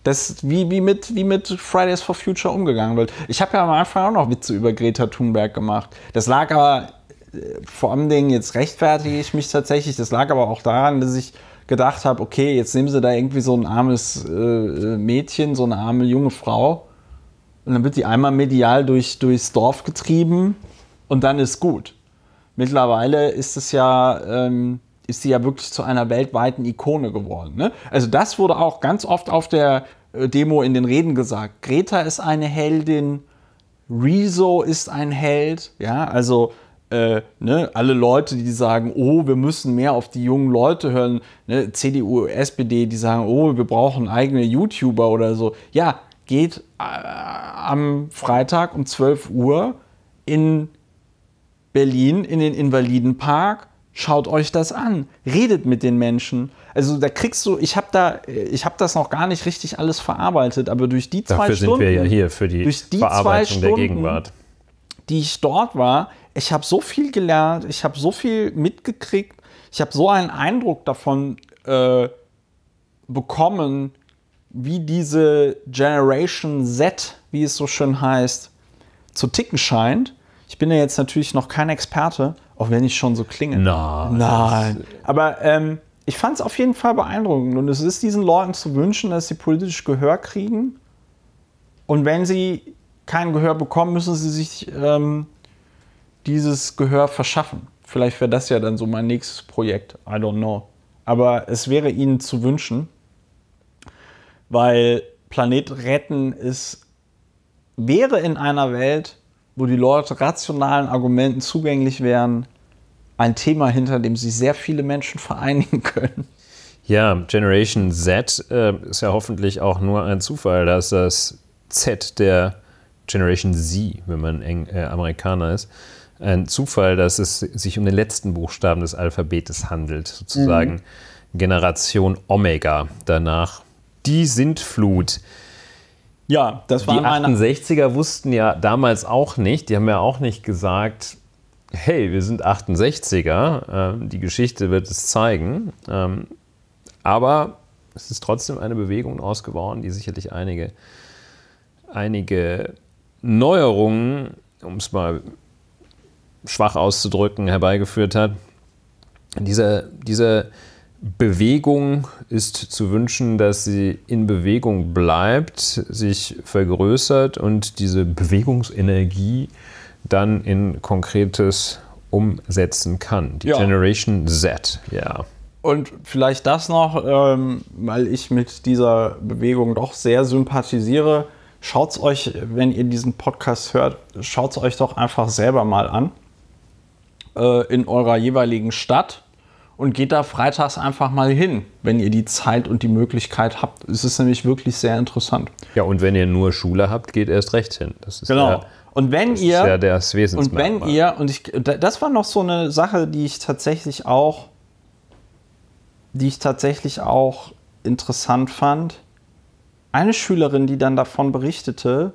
das, wie, wie, mit, wie mit Fridays for Future umgegangen wird. Ich habe ja am Anfang auch noch Witze über Greta Thunberg gemacht. Das lag aber, äh, vor allem Dingen, jetzt rechtfertige ich mich tatsächlich, das lag aber auch daran, dass ich gedacht habe, okay, jetzt nehmen sie da irgendwie so ein armes äh, äh, Mädchen, so eine arme junge Frau und dann wird die einmal medial durch, durchs Dorf getrieben und dann ist gut. Mittlerweile ist es ja... Ähm, ist sie ja wirklich zu einer weltweiten Ikone geworden. Ne? Also das wurde auch ganz oft auf der äh, Demo in den Reden gesagt. Greta ist eine Heldin, Rezo ist ein Held, ja, also äh, ne, alle Leute, die sagen, oh, wir müssen mehr auf die jungen Leute hören, ne, CDU, SPD, die sagen, oh, wir brauchen eigene YouTuber oder so. Ja, geht äh, am Freitag um 12 Uhr in Berlin in den Invalidenpark Schaut euch das an, redet mit den Menschen. Also da kriegst du, ich habe da, ich habe das noch gar nicht richtig alles verarbeitet, aber durch die zwei Dafür Stunden, sind wir ja hier für die, die Verarbeitung Stunden, der Gegenwart, die ich dort war, ich habe so viel gelernt, ich habe so viel mitgekriegt, ich habe so einen Eindruck davon äh, bekommen, wie diese Generation Z, wie es so schön heißt, zu ticken scheint. Ich bin ja jetzt natürlich noch kein Experte, auch wenn ich schon so klinge. Nein. Nein. Aber ähm, ich fand es auf jeden Fall beeindruckend. Und es ist diesen Leuten zu wünschen, dass sie politisch Gehör kriegen. Und wenn sie kein Gehör bekommen, müssen sie sich ähm, dieses Gehör verschaffen. Vielleicht wäre das ja dann so mein nächstes Projekt. I don't know. Aber es wäre ihnen zu wünschen, weil Planet retten ist, wäre in einer Welt, wo die Leute rationalen Argumenten zugänglich wären, ein Thema, hinter dem sich sehr viele Menschen vereinigen können. Ja, Generation Z äh, ist ja hoffentlich auch nur ein Zufall, dass das Z der Generation Z, wenn man Eng äh, Amerikaner ist, ein Zufall, dass es sich um den letzten Buchstaben des Alphabetes handelt, sozusagen mhm. Generation Omega danach. Die Sintflut. Ja, das war Die 68er wussten ja damals auch nicht, die haben ja auch nicht gesagt, hey, wir sind 68er, ähm, die Geschichte wird es zeigen. Ähm, aber es ist trotzdem eine Bewegung ausgeworden, die sicherlich einige, einige Neuerungen, um es mal schwach auszudrücken, herbeigeführt hat. Diese, diese Bewegung ist zu wünschen, dass sie in Bewegung bleibt, sich vergrößert und diese Bewegungsenergie äh, dann in konkretes umsetzen kann. Die ja. Generation Z, ja. Und vielleicht das noch, ähm, weil ich mit dieser Bewegung doch sehr sympathisiere. Schaut es euch, wenn ihr diesen Podcast hört, schaut es euch doch einfach selber mal an äh, in eurer jeweiligen Stadt und geht da freitags einfach mal hin, wenn ihr die Zeit und die Möglichkeit habt. Es ist nämlich wirklich sehr interessant. Ja, und wenn ihr nur Schule habt, geht erst recht hin. Das ist genau. Und wenn das ihr. Ist ja das Und wenn ihr, und ich, das war noch so eine Sache, die ich tatsächlich auch, die ich tatsächlich auch interessant fand. Eine Schülerin, die dann davon berichtete,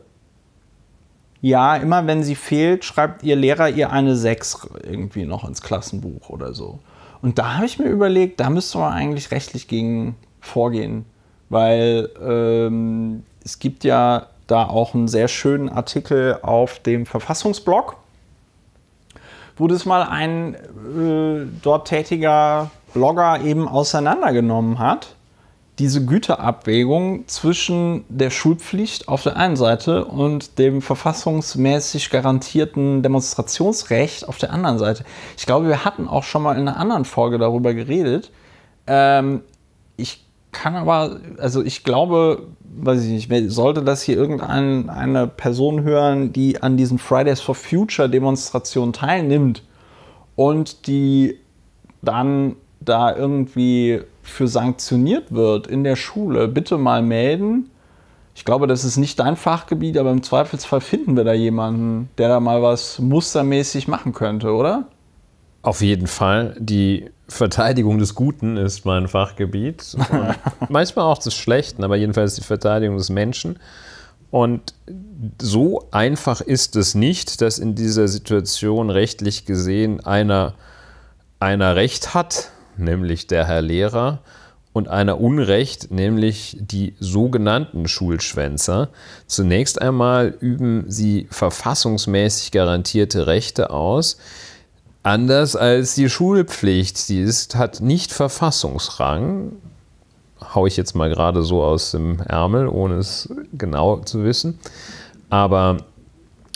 ja, immer wenn sie fehlt, schreibt ihr Lehrer ihr eine 6 irgendwie noch ins Klassenbuch oder so. Und da habe ich mir überlegt, da müsste man eigentlich rechtlich gegen vorgehen, weil ähm, es gibt ja da auch einen sehr schönen Artikel auf dem Verfassungsblog, wo das mal ein äh, dort tätiger Blogger eben auseinandergenommen hat. Diese Güterabwägung zwischen der Schulpflicht auf der einen Seite und dem verfassungsmäßig garantierten Demonstrationsrecht auf der anderen Seite. Ich glaube, wir hatten auch schon mal in einer anderen Folge darüber geredet. Ähm, ich kann aber, also ich glaube, weiß ich nicht, sollte das hier irgendeine Person hören, die an diesen Fridays for Future Demonstrationen teilnimmt und die dann da irgendwie für sanktioniert wird in der Schule, bitte mal melden. Ich glaube, das ist nicht dein Fachgebiet, aber im Zweifelsfall finden wir da jemanden, der da mal was mustermäßig machen könnte, oder? Auf jeden Fall. Die Verteidigung des Guten ist mein Fachgebiet. manchmal auch des Schlechten, aber jedenfalls die Verteidigung des Menschen. Und so einfach ist es nicht, dass in dieser Situation rechtlich gesehen einer, einer Recht hat, nämlich der Herr Lehrer, und einer Unrecht, nämlich die sogenannten Schulschwänzer. Zunächst einmal üben sie verfassungsmäßig garantierte Rechte aus, Anders als die Schulpflicht, die ist, hat nicht Verfassungsrang, hau ich jetzt mal gerade so aus dem Ärmel, ohne es genau zu wissen. Aber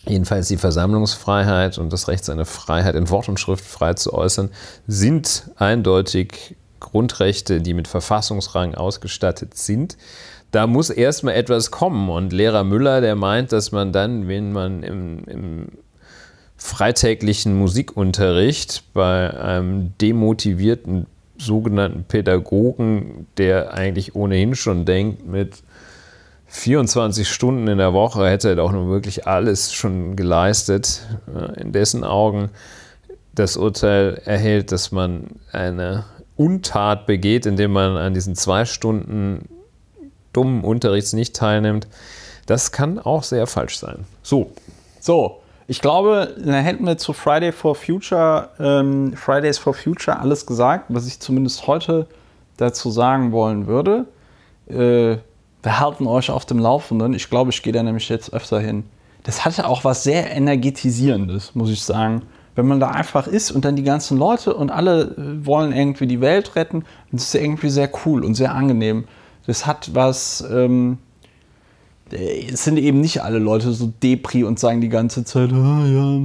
jedenfalls die Versammlungsfreiheit und das Recht, seine Freiheit in Wort und Schrift frei zu äußern, sind eindeutig Grundrechte, die mit Verfassungsrang ausgestattet sind. Da muss erstmal etwas kommen. Und Lehrer Müller, der meint, dass man dann, wenn man im, im freitäglichen Musikunterricht bei einem demotivierten sogenannten Pädagogen, der eigentlich ohnehin schon denkt, mit 24 Stunden in der Woche hätte er doch nun wirklich alles schon geleistet. Äh, in dessen Augen das Urteil erhält, dass man eine Untat begeht, indem man an diesen zwei Stunden dummen Unterrichts nicht teilnimmt. Das kann auch sehr falsch sein. So. So, ich glaube, da hätten wir zu Friday for Future, ähm, Fridays for Future alles gesagt, was ich zumindest heute dazu sagen wollen würde. Äh, wir halten euch auf dem Laufenden. Ich glaube, ich gehe da nämlich jetzt öfter hin. Das hatte auch was sehr energetisierendes, muss ich sagen. Wenn man da einfach ist und dann die ganzen Leute und alle äh, wollen irgendwie die Welt retten, das ist irgendwie sehr cool und sehr angenehm. Das hat was. Ähm, es sind eben nicht alle Leute so depri und sagen die ganze Zeit, oh, ja,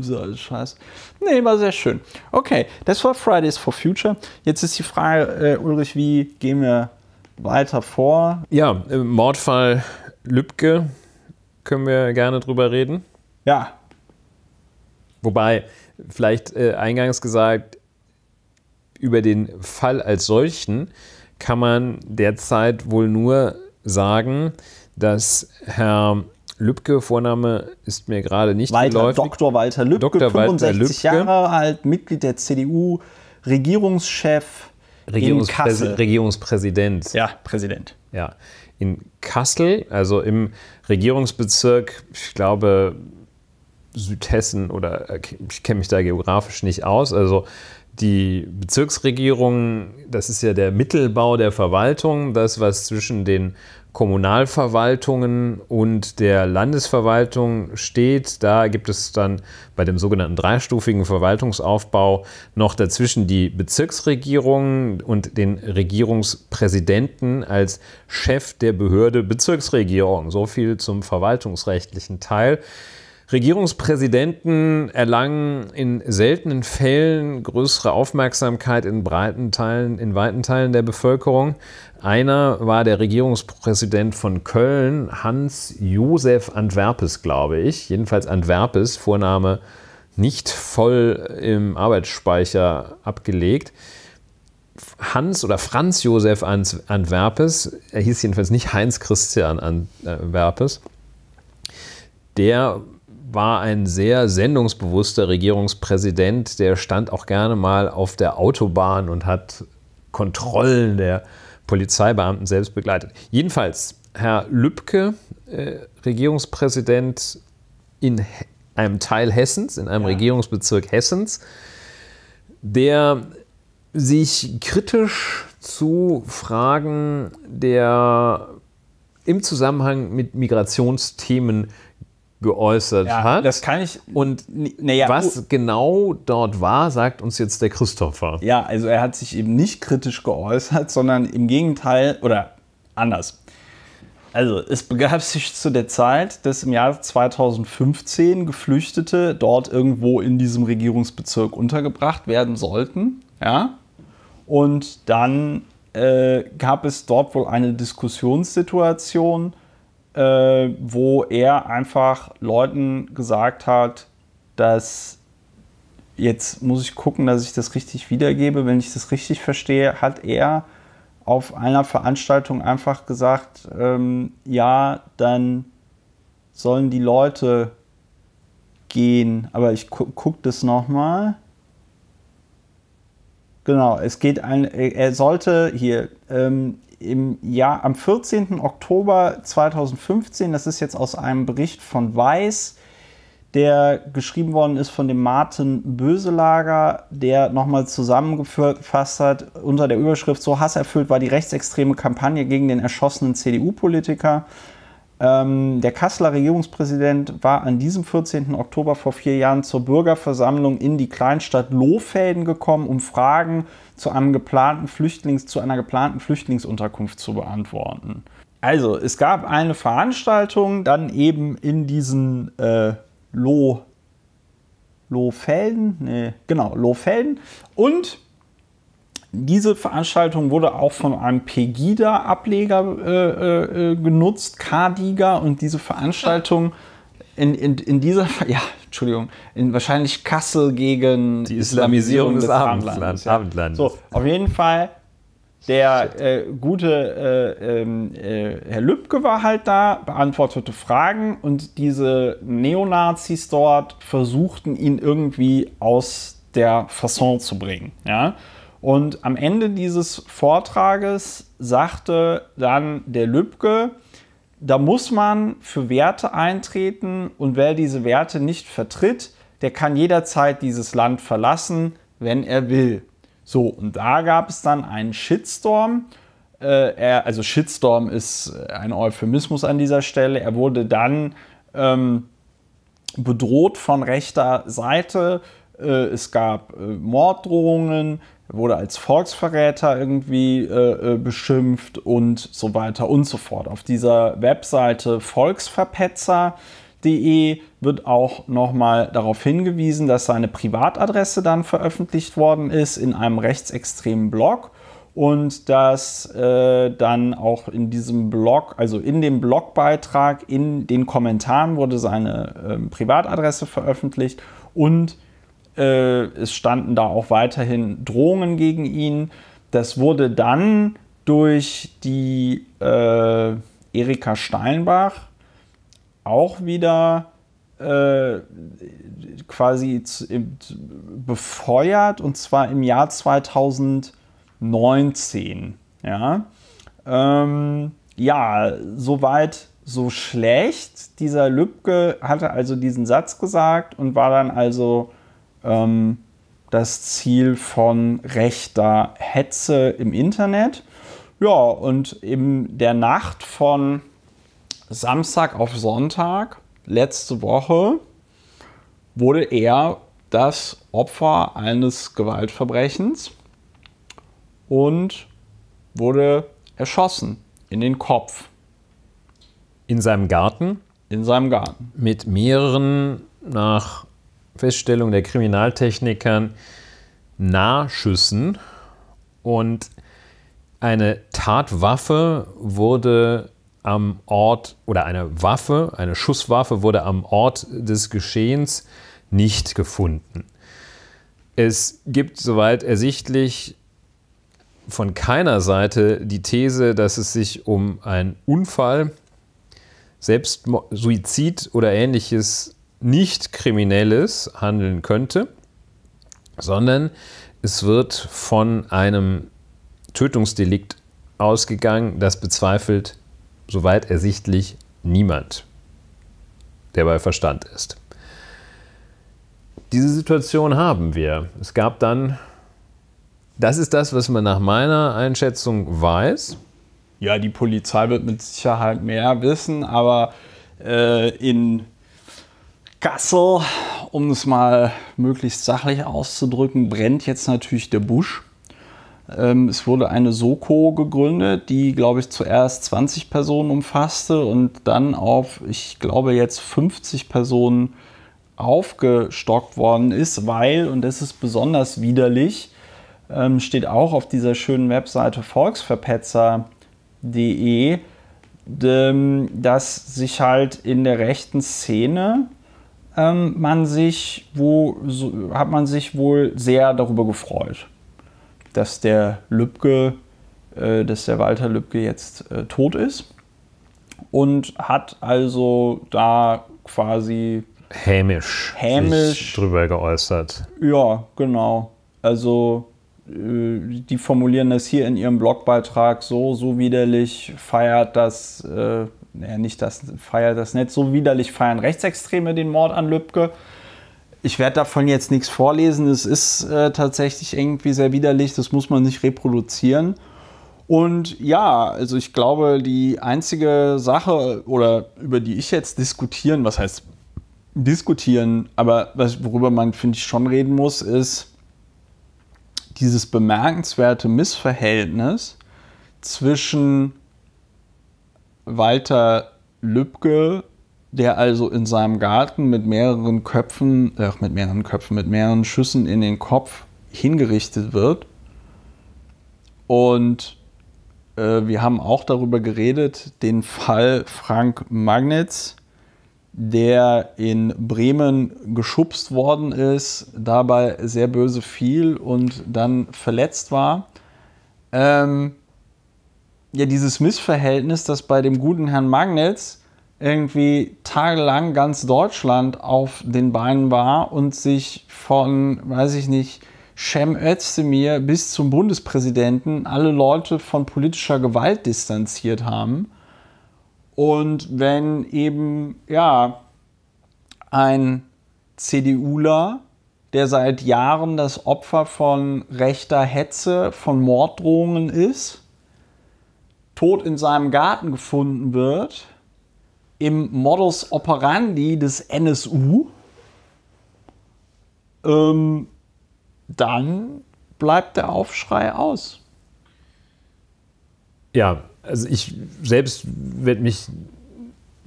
ist alles scheiße. Nee, war sehr schön. Okay, das war Fridays for Future. Jetzt ist die Frage, äh, Ulrich, wie gehen wir weiter vor? Ja, äh, Mordfall Lübcke können wir gerne drüber reden. Ja. Wobei, vielleicht äh, eingangs gesagt, über den Fall als solchen kann man derzeit wohl nur sagen, dass Herr Lübcke, Vorname ist mir gerade nicht Walter, geläufig. Dr. Walter Lübcke, Dr. 65 Lübke. Jahre alt, Mitglied der CDU, Regierungschef Regierungs in Kassel. Regierungspräsident. Ja, Präsident. Ja, in Kassel, also im Regierungsbezirk, ich glaube Südhessen oder äh, ich kenne mich da geografisch nicht aus, also die Bezirksregierung, das ist ja der Mittelbau der Verwaltung, das, was zwischen den Kommunalverwaltungen und der Landesverwaltung steht. Da gibt es dann bei dem sogenannten dreistufigen Verwaltungsaufbau noch dazwischen die Bezirksregierung und den Regierungspräsidenten als Chef der Behörde Bezirksregierung. So viel zum verwaltungsrechtlichen Teil. Regierungspräsidenten erlangen in seltenen Fällen größere Aufmerksamkeit in breiten Teilen, in weiten Teilen der Bevölkerung. Einer war der Regierungspräsident von Köln, Hans Josef Antwerpes, glaube ich. Jedenfalls Antwerpes, Vorname nicht voll im Arbeitsspeicher abgelegt. Hans oder Franz Josef Antwerpes, er hieß jedenfalls nicht Heinz Christian Antwerpes, äh, der war ein sehr sendungsbewusster Regierungspräsident, der stand auch gerne mal auf der Autobahn und hat Kontrollen der Polizeibeamten selbst begleitet. Jedenfalls, Herr Lübcke, äh, Regierungspräsident in einem Teil Hessens, in einem ja. Regierungsbezirk Hessens, der sich kritisch zu Fragen der im Zusammenhang mit Migrationsthemen geäußert ja, hat. Das kann ich. Und naja, was genau dort war, sagt uns jetzt der Christopher. Ja, also er hat sich eben nicht kritisch geäußert, sondern im Gegenteil oder anders. Also es begab sich zu der Zeit, dass im Jahr 2015 Geflüchtete dort irgendwo in diesem Regierungsbezirk untergebracht werden sollten. Ja? Und dann äh, gab es dort wohl eine Diskussionssituation äh, wo er einfach Leuten gesagt hat, dass jetzt muss ich gucken, dass ich das richtig wiedergebe. Wenn ich das richtig verstehe, hat er auf einer Veranstaltung einfach gesagt, ähm, ja, dann sollen die Leute gehen. Aber ich gu gucke das nochmal. Genau, es geht ein, er sollte hier, ähm, im Jahr, am 14. Oktober 2015, das ist jetzt aus einem Bericht von Weiß, der geschrieben worden ist von dem Martin Böselager, der nochmal zusammengefasst hat unter der Überschrift So hasserfüllt war die rechtsextreme Kampagne gegen den erschossenen CDU-Politiker. Ähm, der Kasseler Regierungspräsident war an diesem 14. Oktober vor vier Jahren zur Bürgerversammlung in die Kleinstadt Lohfelden gekommen, um Fragen zu zu einem geplanten Flüchtlings, zu einer geplanten Flüchtlingsunterkunft zu beantworten. Also, es gab eine Veranstaltung dann eben in diesen äh, Loh, Lohfelden, nee, genau, Lohfelden und diese Veranstaltung wurde auch von einem Pegida-Ableger äh, äh, äh genutzt, Cardiga, und diese Veranstaltung in, in, in dieser, ja, Entschuldigung, in wahrscheinlich Kassel gegen die Islamisierung, Islamisierung des, des Abendlandes. Abendlandes. So, auf jeden Fall der äh, gute äh, ähm, äh, Herr Lübke war halt da, beantwortete Fragen und diese Neonazis dort versuchten ihn irgendwie aus der Fasson zu bringen. Ja? Und am Ende dieses Vortrages sagte dann der Lübke, da muss man für Werte eintreten und wer diese Werte nicht vertritt, der kann jederzeit dieses Land verlassen, wenn er will. So, und da gab es dann einen Shitstorm. Äh, er, also Shitstorm ist ein Euphemismus an dieser Stelle. Er wurde dann ähm, bedroht von rechter Seite. Äh, es gab äh, Morddrohungen, wurde als Volksverräter irgendwie äh, äh, beschimpft und so weiter und so fort. Auf dieser Webseite volksverpetzer.de wird auch nochmal darauf hingewiesen, dass seine Privatadresse dann veröffentlicht worden ist in einem rechtsextremen Blog und dass äh, dann auch in diesem Blog, also in dem Blogbeitrag, in den Kommentaren wurde seine äh, Privatadresse veröffentlicht und äh, es standen da auch weiterhin Drohungen gegen ihn. Das wurde dann durch die äh, Erika Steinbach auch wieder äh, quasi befeuert und zwar im Jahr 2019. Ja, ähm, ja soweit so schlecht. Dieser Lübcke hatte also diesen Satz gesagt und war dann also ähm, das Ziel von rechter Hetze im Internet. Ja, und in der Nacht von Samstag auf Sonntag letzte Woche wurde er das Opfer eines Gewaltverbrechens und wurde erschossen in den Kopf. In seinem Garten? In seinem Garten. Mit mehreren nach Feststellung der Kriminaltechnikern Nahschüssen und eine Tatwaffe wurde am Ort oder eine Waffe, eine Schusswaffe wurde am Ort des Geschehens nicht gefunden. Es gibt soweit ersichtlich von keiner Seite die These, dass es sich um einen Unfall, Selbstsuizid oder ähnliches nicht kriminelles handeln könnte, sondern es wird von einem Tötungsdelikt ausgegangen, das bezweifelt, soweit ersichtlich, niemand, der bei Verstand ist. Diese Situation haben wir. Es gab dann, das ist das, was man nach meiner Einschätzung weiß. Ja, die Polizei wird mit Sicherheit mehr wissen, aber äh, in Kassel, um es mal möglichst sachlich auszudrücken, brennt jetzt natürlich der Busch. Ähm, es wurde eine Soko gegründet, die, glaube ich, zuerst 20 Personen umfasste und dann auf, ich glaube, jetzt 50 Personen aufgestockt worden ist, weil, und das ist besonders widerlich, ähm, steht auch auf dieser schönen Webseite volksverpetzer.de, ähm, dass sich halt in der rechten Szene ähm, man sich wo, so, hat man sich wohl sehr darüber gefreut, dass der Lübcke, äh, dass der Walter Lübcke jetzt äh, tot ist und hat also da quasi hämisch, hämisch drüber geäußert. Ja, genau. Also äh, die formulieren das hier in ihrem Blogbeitrag so, so widerlich feiert das äh, naja, nicht das, feier das nicht so widerlich feiern Rechtsextreme den Mord an Lübcke. Ich werde davon jetzt nichts vorlesen. Es ist äh, tatsächlich irgendwie sehr widerlich. Das muss man nicht reproduzieren. Und ja, also ich glaube, die einzige Sache oder über die ich jetzt diskutieren, was heißt diskutieren, aber was, worüber man, finde ich, schon reden muss, ist dieses bemerkenswerte Missverhältnis zwischen Walter Lübcke, der also in seinem Garten mit mehreren Köpfen, äh, mit mehreren Köpfen, mit mehreren Schüssen in den Kopf hingerichtet wird. Und äh, wir haben auch darüber geredet, den Fall Frank Magnitz, der in Bremen geschubst worden ist, dabei sehr böse fiel und dann verletzt war. Ähm, ja dieses Missverhältnis, dass bei dem guten Herrn Magnitz irgendwie tagelang ganz Deutschland auf den Beinen war und sich von, weiß ich nicht, Cem Özdemir bis zum Bundespräsidenten alle Leute von politischer Gewalt distanziert haben. Und wenn eben, ja, ein CDUler, der seit Jahren das Opfer von rechter Hetze, von Morddrohungen ist, tot in seinem Garten gefunden wird, im Modus operandi des NSU, ähm, dann bleibt der Aufschrei aus. Ja, also ich selbst werde mich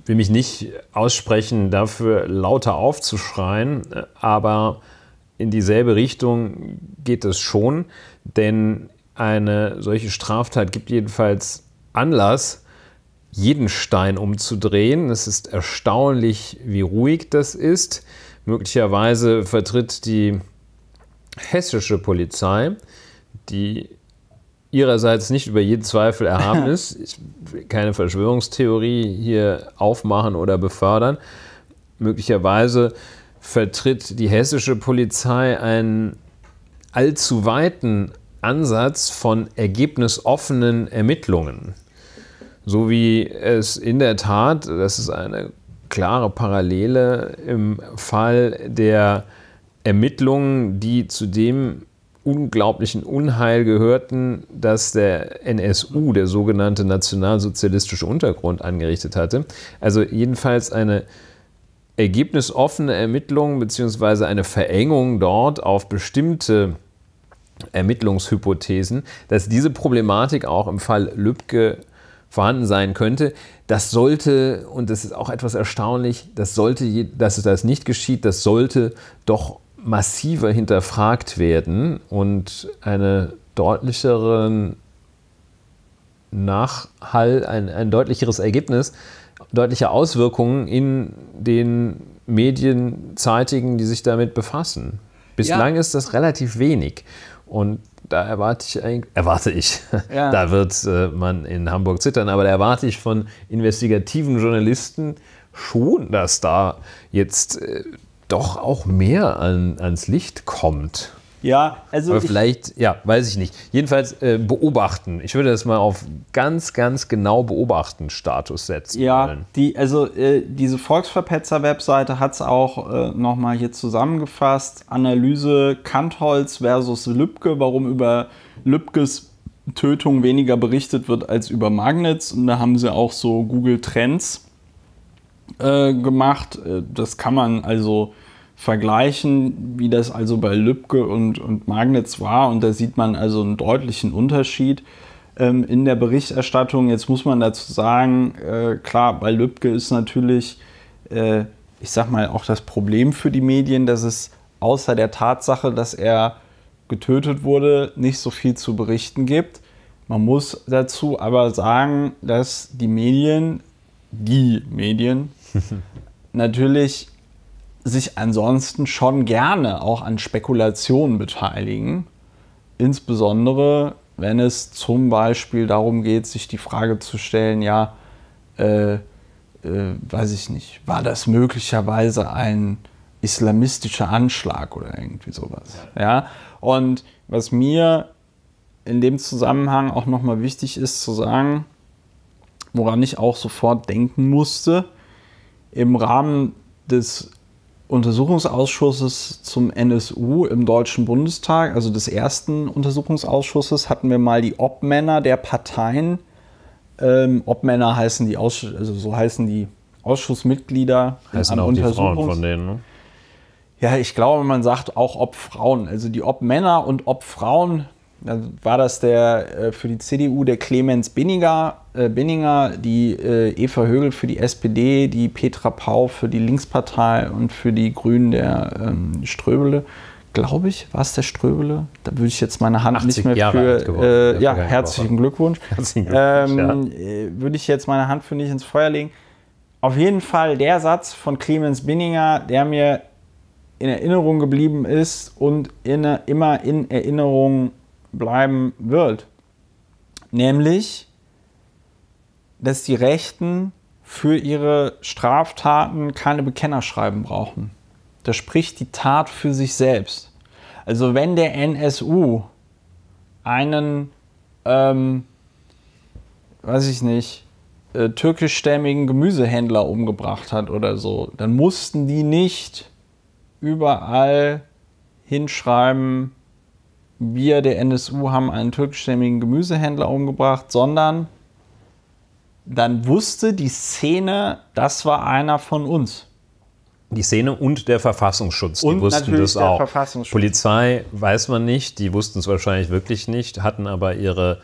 will mich nicht aussprechen, dafür lauter aufzuschreien, aber in dieselbe Richtung geht es schon, denn eine solche Straftat gibt jedenfalls Anlass, jeden Stein umzudrehen. Es ist erstaunlich, wie ruhig das ist. Möglicherweise vertritt die hessische Polizei, die ihrerseits nicht über jeden Zweifel erhaben ist, ich will keine Verschwörungstheorie hier aufmachen oder befördern. Möglicherweise vertritt die hessische Polizei einen allzu weiten Ansatz von ergebnisoffenen Ermittlungen. So wie es in der Tat, das ist eine klare Parallele im Fall der Ermittlungen, die zu dem unglaublichen Unheil gehörten, dass der NSU, der sogenannte nationalsozialistische Untergrund, angerichtet hatte. Also jedenfalls eine ergebnisoffene Ermittlung bzw. eine Verengung dort auf bestimmte Ermittlungshypothesen, dass diese Problematik auch im Fall Lübcke vorhanden sein könnte. Das sollte, und das ist auch etwas erstaunlich, das sollte, dass das nicht geschieht, das sollte doch massiver hinterfragt werden und eine deutlichere Nachhall, ein, ein deutlicheres Ergebnis, deutliche Auswirkungen in den Medien zeitigen, die sich damit befassen. Bislang ja. ist das relativ wenig. Und da erwarte ich eigentlich, erwarte ich, ja. da wird äh, man in Hamburg zittern, aber da erwarte ich von investigativen Journalisten schon, dass da jetzt äh, doch auch mehr an, ans Licht kommt. Ja, also. Aber vielleicht, ja, weiß ich nicht. Jedenfalls äh, beobachten. Ich würde das mal auf ganz, ganz genau beobachten Status setzen. Ja, wollen. Die, also äh, diese Volksverpetzer-Webseite hat es auch äh, nochmal hier zusammengefasst. Analyse Kantholz versus Lübcke, warum über Lübkes Tötung weniger berichtet wird als über Magnets. Und da haben sie auch so Google Trends äh, gemacht. Äh, das kann man also vergleichen, wie das also bei Lübcke und, und Magnitz war. Und da sieht man also einen deutlichen Unterschied ähm, in der Berichterstattung. Jetzt muss man dazu sagen, äh, klar, bei Lübcke ist natürlich, äh, ich sag mal, auch das Problem für die Medien, dass es außer der Tatsache, dass er getötet wurde, nicht so viel zu berichten gibt. Man muss dazu aber sagen, dass die Medien, die Medien, natürlich sich ansonsten schon gerne auch an Spekulationen beteiligen, insbesondere wenn es zum Beispiel darum geht, sich die Frage zu stellen, ja, äh, äh, weiß ich nicht, war das möglicherweise ein islamistischer Anschlag oder irgendwie sowas. Ja? Und was mir in dem Zusammenhang auch nochmal wichtig ist zu sagen, woran ich auch sofort denken musste, im Rahmen des Untersuchungsausschusses zum NSU im Deutschen Bundestag, also des ersten Untersuchungsausschusses, hatten wir mal die Obmänner der Parteien. Ähm, Obmänner heißen die Aus also so heißen die Ausschussmitglieder. Heißen auch die Frauen von denen, ne? Ja, ich glaube, man sagt auch Obfrauen. Also die Obmänner und Obfrauen, da war das der äh, für die CDU der Clemens Binniger äh, Binninger, die äh, Eva Högel für die SPD, die Petra Pau für die Linkspartei und für die Grünen der ähm, Ströbele. Glaube ich, war es der Ströbele? Da würde ich jetzt meine Hand nicht mehr Jahre für. äh, ja, herzlichen Glückwunsch. Herzlichen Glückwunsch. Ähm, ja. Äh, würde ich jetzt meine Hand für nicht ins Feuer legen. Auf jeden Fall der Satz von Clemens Binninger, der mir in Erinnerung geblieben ist und in, immer in Erinnerung bleiben wird. Nämlich, dass die Rechten für ihre Straftaten keine Bekennerschreiben brauchen. Da spricht die Tat für sich selbst. Also wenn der NSU einen, ähm, weiß ich nicht, äh, türkischstämmigen Gemüsehändler umgebracht hat oder so, dann mussten die nicht überall hinschreiben, wir, der NSU, haben einen türkischstämmigen Gemüsehändler umgebracht, sondern dann wusste die Szene, das war einer von uns. Die Szene und der Verfassungsschutz, und die wussten das auch. Polizei weiß man nicht, die wussten es wahrscheinlich wirklich nicht, hatten aber ihre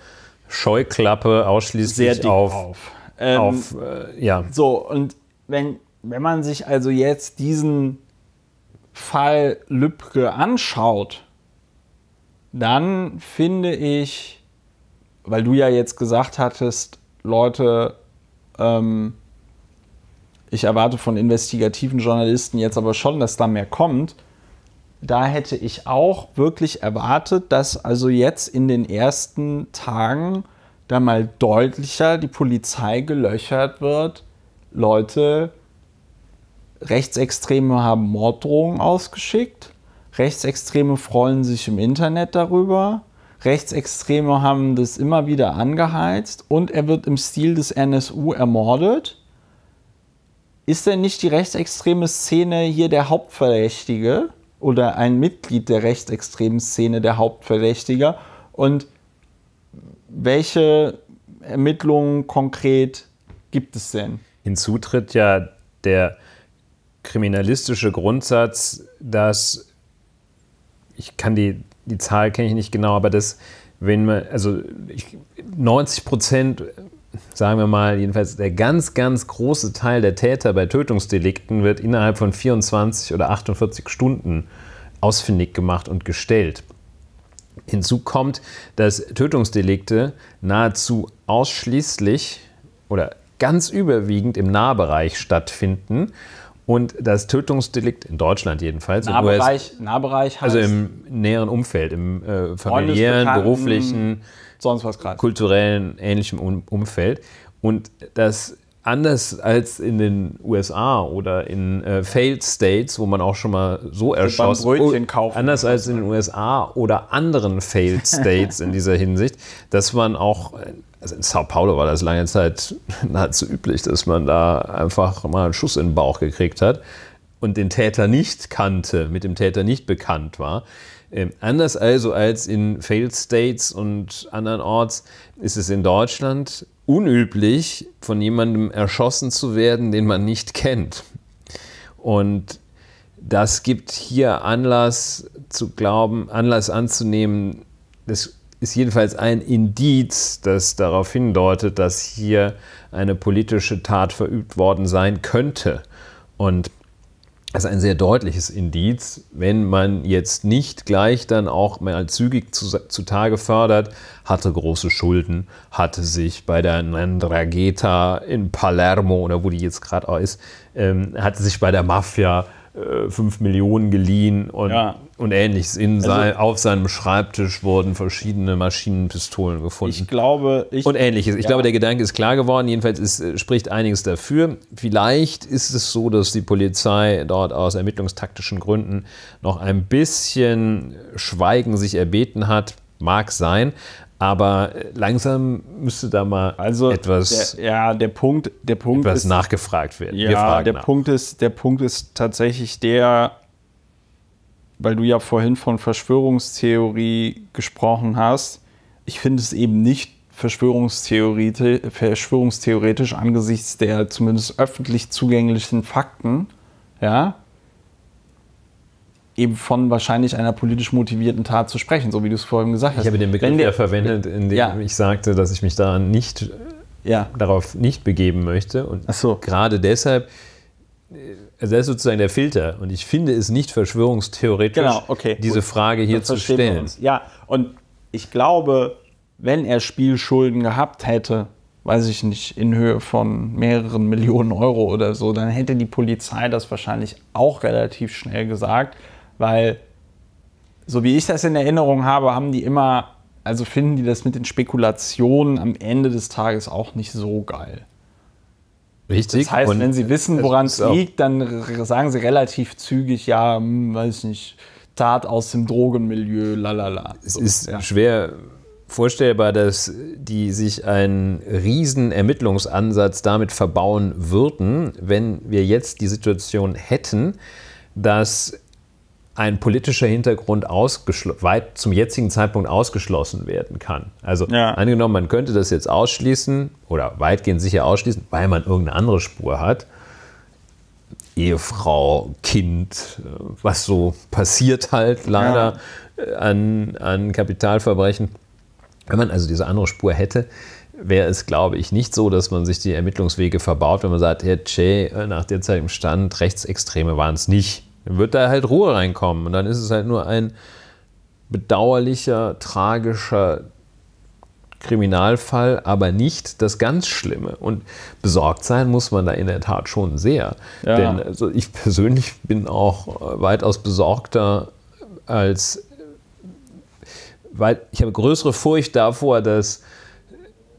Scheuklappe ausschließlich auf. auf. Ähm, auf äh, ja. So, und wenn, wenn man sich also jetzt diesen Fall Lübcke anschaut, dann finde ich, weil du ja jetzt gesagt hattest, Leute, ähm, ich erwarte von investigativen Journalisten jetzt aber schon, dass da mehr kommt. Da hätte ich auch wirklich erwartet, dass also jetzt in den ersten Tagen da mal deutlicher die Polizei gelöchert wird. Leute, Rechtsextreme haben Morddrohungen ausgeschickt. Rechtsextreme freuen sich im Internet darüber. Rechtsextreme haben das immer wieder angeheizt und er wird im Stil des NSU ermordet. Ist denn nicht die rechtsextreme Szene hier der Hauptverdächtige oder ein Mitglied der rechtsextremen Szene der Hauptverdächtiger? Und welche Ermittlungen konkret gibt es denn? Hinzu tritt ja der kriminalistische Grundsatz, dass ich kann die die Zahl kenne ich nicht genau, aber das, wenn man, also ich, 90 Prozent, sagen wir mal, jedenfalls der ganz, ganz große Teil der Täter bei Tötungsdelikten wird innerhalb von 24 oder 48 Stunden ausfindig gemacht und gestellt. Hinzu kommt, dass Tötungsdelikte nahezu ausschließlich oder ganz überwiegend im Nahbereich stattfinden und das Tötungsdelikt in Deutschland jedenfalls. Nahbereich, US, Nahbereich also heißt, Also im näheren Umfeld, im äh, familiären, beruflichen, sonst was grad. kulturellen, ähnlichen um Umfeld. Und das anders als in den USA oder in äh, Failed States, wo man auch schon mal so erschossen Brötchen oh, kaufen. Anders als in den USA oder anderen Failed States in dieser Hinsicht, dass man auch also in Sao Paulo war das lange Zeit nahezu üblich, dass man da einfach mal einen Schuss in den Bauch gekriegt hat und den Täter nicht kannte, mit dem Täter nicht bekannt war. Ähm, anders also als in Failed States und anderen Orts ist es in Deutschland unüblich, von jemandem erschossen zu werden, den man nicht kennt. Und das gibt hier Anlass zu glauben, Anlass anzunehmen, dass ist jedenfalls ein Indiz, das darauf hindeutet, dass hier eine politische Tat verübt worden sein könnte. Und das ist ein sehr deutliches Indiz, wenn man jetzt nicht gleich dann auch mal zügig zutage fördert, hatte große Schulden, hatte sich bei der Nandrageta in Palermo oder wo die jetzt gerade ist, ähm, hatte sich bei der Mafia 5 äh, Millionen geliehen und ja und ähnliches. In also, sein, auf seinem Schreibtisch wurden verschiedene Maschinenpistolen gefunden. Ich glaube, ich, und ähnliches. Ich ja. glaube, der Gedanke ist klar geworden. Jedenfalls ist, äh, spricht einiges dafür. Vielleicht ist es so, dass die Polizei dort aus ermittlungstaktischen Gründen noch ein bisschen Schweigen sich erbeten hat. Mag sein. Aber äh, langsam müsste da mal also etwas, der, ja, der Punkt, der Punkt etwas ist, nachgefragt werden. Ja, der, nach. Punkt ist, der Punkt ist tatsächlich der, weil du ja vorhin von Verschwörungstheorie gesprochen hast, ich finde es eben nicht Verschwörungstheoretisch, angesichts der zumindest öffentlich zugänglichen Fakten, ja, eben von wahrscheinlich einer politisch motivierten Tat zu sprechen, so wie du es vorhin gesagt hast. Ich habe den Begriff ja verwendet, indem ja. ich sagte, dass ich mich da nicht, ja. darauf nicht begeben möchte. Und so. gerade deshalb äh, also das ist sozusagen der Filter. Und ich finde es nicht verschwörungstheoretisch, genau, okay, diese gut. Frage hier zu stellen. Ja, und ich glaube, wenn er Spielschulden gehabt hätte, weiß ich nicht, in Höhe von mehreren Millionen Euro oder so, dann hätte die Polizei das wahrscheinlich auch relativ schnell gesagt, weil so wie ich das in Erinnerung habe, haben die immer, also finden die das mit den Spekulationen am Ende des Tages auch nicht so geil. Richtig. Das heißt, Und wenn Sie wissen, woran es liegt, dann sagen Sie relativ zügig, ja, hm, weiß nicht, Tat aus dem Drogenmilieu, lalala. Es so, ist ja. schwer vorstellbar, dass die sich einen riesen Ermittlungsansatz damit verbauen würden, wenn wir jetzt die Situation hätten, dass ein politischer Hintergrund weit zum jetzigen Zeitpunkt ausgeschlossen werden kann. Also ja. angenommen, man könnte das jetzt ausschließen oder weitgehend sicher ausschließen, weil man irgendeine andere Spur hat. Ehefrau, Kind, äh, was so passiert halt leider ja. Äh, an, an Kapitalverbrechen. Wenn man also diese andere Spur hätte, wäre es, glaube ich, nicht so, dass man sich die Ermittlungswege verbaut, wenn man sagt, Herr Che, äh, nach derzeitigem Stand, Rechtsextreme waren es nicht. Dann wird da halt Ruhe reinkommen. Und dann ist es halt nur ein bedauerlicher, tragischer Kriminalfall, aber nicht das ganz Schlimme. Und besorgt sein muss man da in der Tat schon sehr. Ja. Denn also ich persönlich bin auch äh, weitaus besorgter als, weil ich habe größere Furcht davor, dass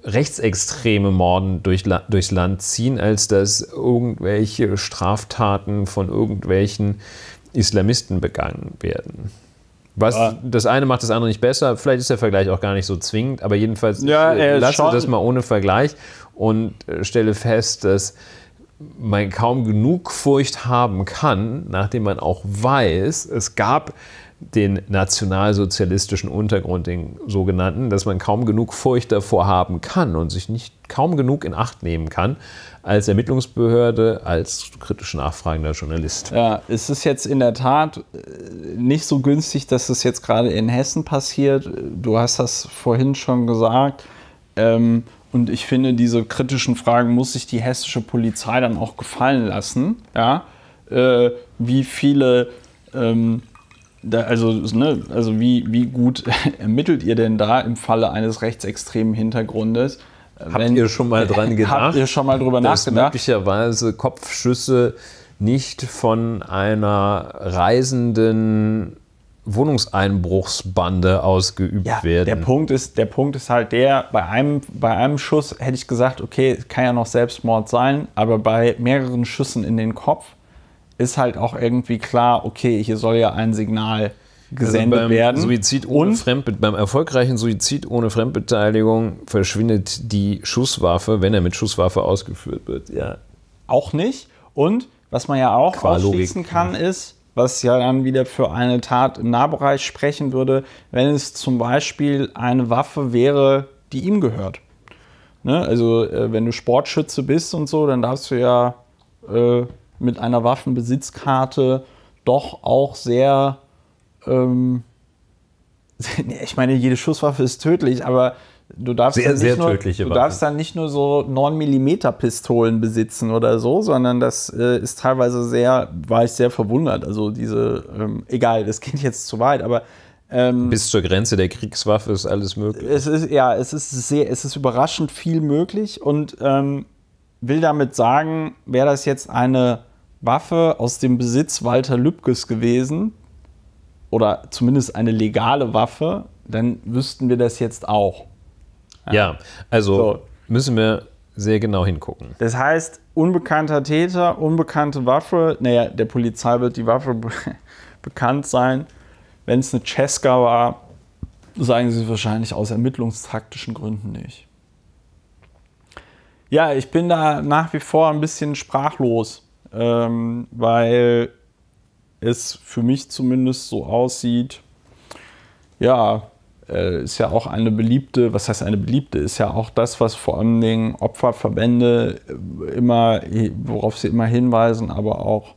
rechtsextreme Morden durch, durchs Land ziehen, als dass irgendwelche Straftaten von irgendwelchen Islamisten begangen werden. Was, ja. Das eine macht das andere nicht besser. Vielleicht ist der Vergleich auch gar nicht so zwingend, aber jedenfalls ja, äh, lasse schon. das mal ohne Vergleich und äh, stelle fest, dass man kaum genug Furcht haben kann, nachdem man auch weiß, es gab den nationalsozialistischen Untergrund, den sogenannten, dass man kaum genug Furcht davor haben kann und sich nicht kaum genug in Acht nehmen kann als Ermittlungsbehörde, als kritisch nachfragender Journalist. Ja, es ist jetzt in der Tat äh, nicht so günstig, dass es jetzt gerade in Hessen passiert. Du hast das vorhin schon gesagt. Ähm, und ich finde, diese kritischen Fragen muss sich die hessische Polizei dann auch gefallen lassen. Ja? Äh, wie viele ähm, da, also, ne, also wie, wie gut ermittelt ihr denn da im Falle eines rechtsextremen Hintergrundes? Habt wenn, ihr schon mal dran gedacht? Habt ihr schon mal drüber dass nachgedacht? Möglicherweise Kopfschüsse nicht von einer reisenden Wohnungseinbruchsbande ausgeübt ja, werden. Der Punkt, ist, der Punkt ist halt der, bei einem, bei einem Schuss hätte ich gesagt, okay, kann ja noch Selbstmord sein, aber bei mehreren Schüssen in den Kopf ist halt auch irgendwie klar, okay, hier soll ja ein Signal also gesendet also beim werden. Suizid ohne und Fremdbe beim erfolgreichen Suizid ohne Fremdbeteiligung verschwindet die Schusswaffe, wenn er mit Schusswaffe ausgeführt wird. Ja. Auch nicht. Und was man ja auch Qua ausschließen kann, ist, was ja dann wieder für eine Tat im Nahbereich sprechen würde, wenn es zum Beispiel eine Waffe wäre, die ihm gehört. Ne? Also, äh, wenn du Sportschütze bist und so, dann darfst du ja äh, mit einer Waffenbesitzkarte doch auch sehr, ähm, ich meine, jede Schusswaffe ist tödlich, aber du darfst, sehr, dann, nicht nur, du darfst dann nicht nur so 9mm Pistolen besitzen oder so, sondern das äh, ist teilweise sehr, war ich sehr verwundert. Also diese, ähm, egal, das geht jetzt zu weit, aber ähm, Bis zur Grenze der Kriegswaffe ist alles möglich. Es ist, ja, es ist sehr, es ist überraschend viel möglich und ähm, will damit sagen, wäre das jetzt eine Waffe aus dem Besitz Walter Lübkes gewesen oder zumindest eine legale Waffe, dann wüssten wir das jetzt auch. Ja, ja also so. müssen wir sehr genau hingucken. Das heißt, unbekannter Täter, unbekannte Waffe, naja, der Polizei wird die Waffe be bekannt sein. Wenn es eine Cesca war, sagen sie wahrscheinlich aus ermittlungstaktischen Gründen nicht. Ja, ich bin da nach wie vor ein bisschen sprachlos, ähm, weil es für mich zumindest so aussieht, ja, äh, ist ja auch eine beliebte, was heißt eine beliebte, ist ja auch das, was vor allen Dingen Opferverbände äh, immer, worauf sie immer hinweisen, aber auch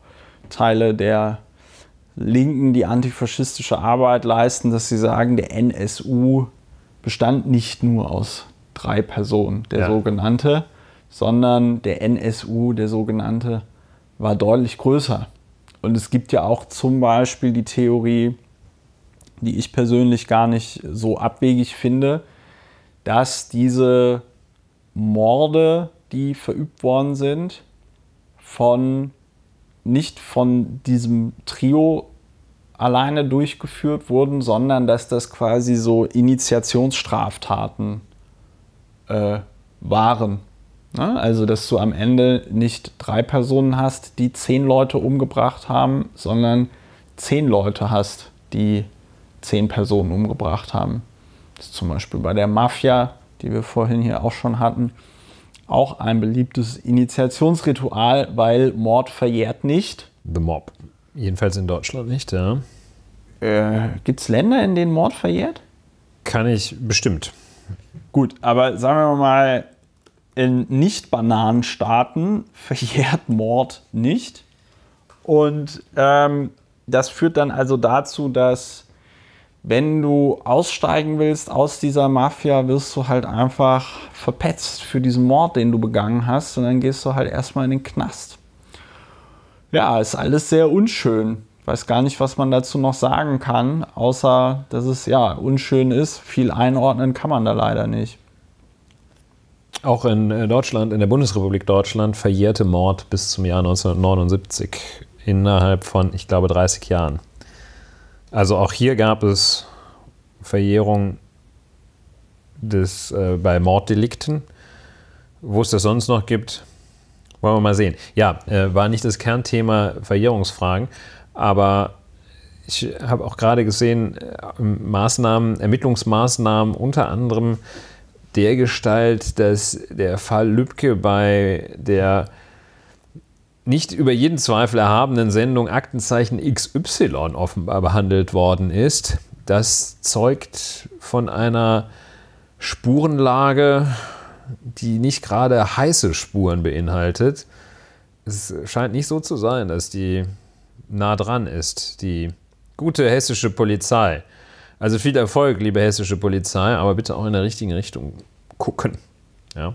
Teile der Linken, die antifaschistische Arbeit leisten, dass sie sagen, der NSU bestand nicht nur aus drei Personen, der ja. sogenannte, sondern der NSU, der sogenannte, war deutlich größer. Und es gibt ja auch zum Beispiel die Theorie, die ich persönlich gar nicht so abwegig finde, dass diese Morde, die verübt worden sind, von nicht von diesem Trio alleine durchgeführt wurden, sondern dass das quasi so Initiationsstraftaten äh, waren. Ne? Also, dass du am Ende nicht drei Personen hast, die zehn Leute umgebracht haben, sondern zehn Leute hast, die zehn Personen umgebracht haben. Das ist zum Beispiel bei der Mafia, die wir vorhin hier auch schon hatten, auch ein beliebtes Initiationsritual, weil Mord verjährt nicht. The Mob. Jedenfalls in Deutschland nicht, ja. Äh, Gibt es Länder, in denen Mord verjährt? Kann ich bestimmt. Gut, aber sagen wir mal, in nicht bananen staaten verjährt Mord nicht. Und ähm, das führt dann also dazu, dass wenn du aussteigen willst aus dieser Mafia, wirst du halt einfach verpetzt für diesen Mord, den du begangen hast. Und dann gehst du halt erstmal in den Knast. Ja, ist alles sehr unschön. Ich weiß gar nicht, was man dazu noch sagen kann, außer dass es ja unschön ist. Viel einordnen kann man da leider nicht. Auch in äh, Deutschland, in der Bundesrepublik Deutschland, verjährte Mord bis zum Jahr 1979 innerhalb von, ich glaube, 30 Jahren. Also auch hier gab es Verjährung des, äh, bei Morddelikten. Wo es das sonst noch gibt, wollen wir mal sehen. Ja, äh, war nicht das Kernthema Verjährungsfragen, aber ich habe auch gerade gesehen, äh, Maßnahmen, Ermittlungsmaßnahmen unter anderem der Gestalt, dass der Fall Lübcke bei der nicht über jeden Zweifel erhabenen Sendung Aktenzeichen XY offenbar behandelt worden ist. Das zeugt von einer Spurenlage, die nicht gerade heiße Spuren beinhaltet. Es scheint nicht so zu sein, dass die nah dran ist, die gute hessische Polizei. Also viel Erfolg, liebe hessische Polizei, aber bitte auch in der richtigen Richtung gucken. Ja.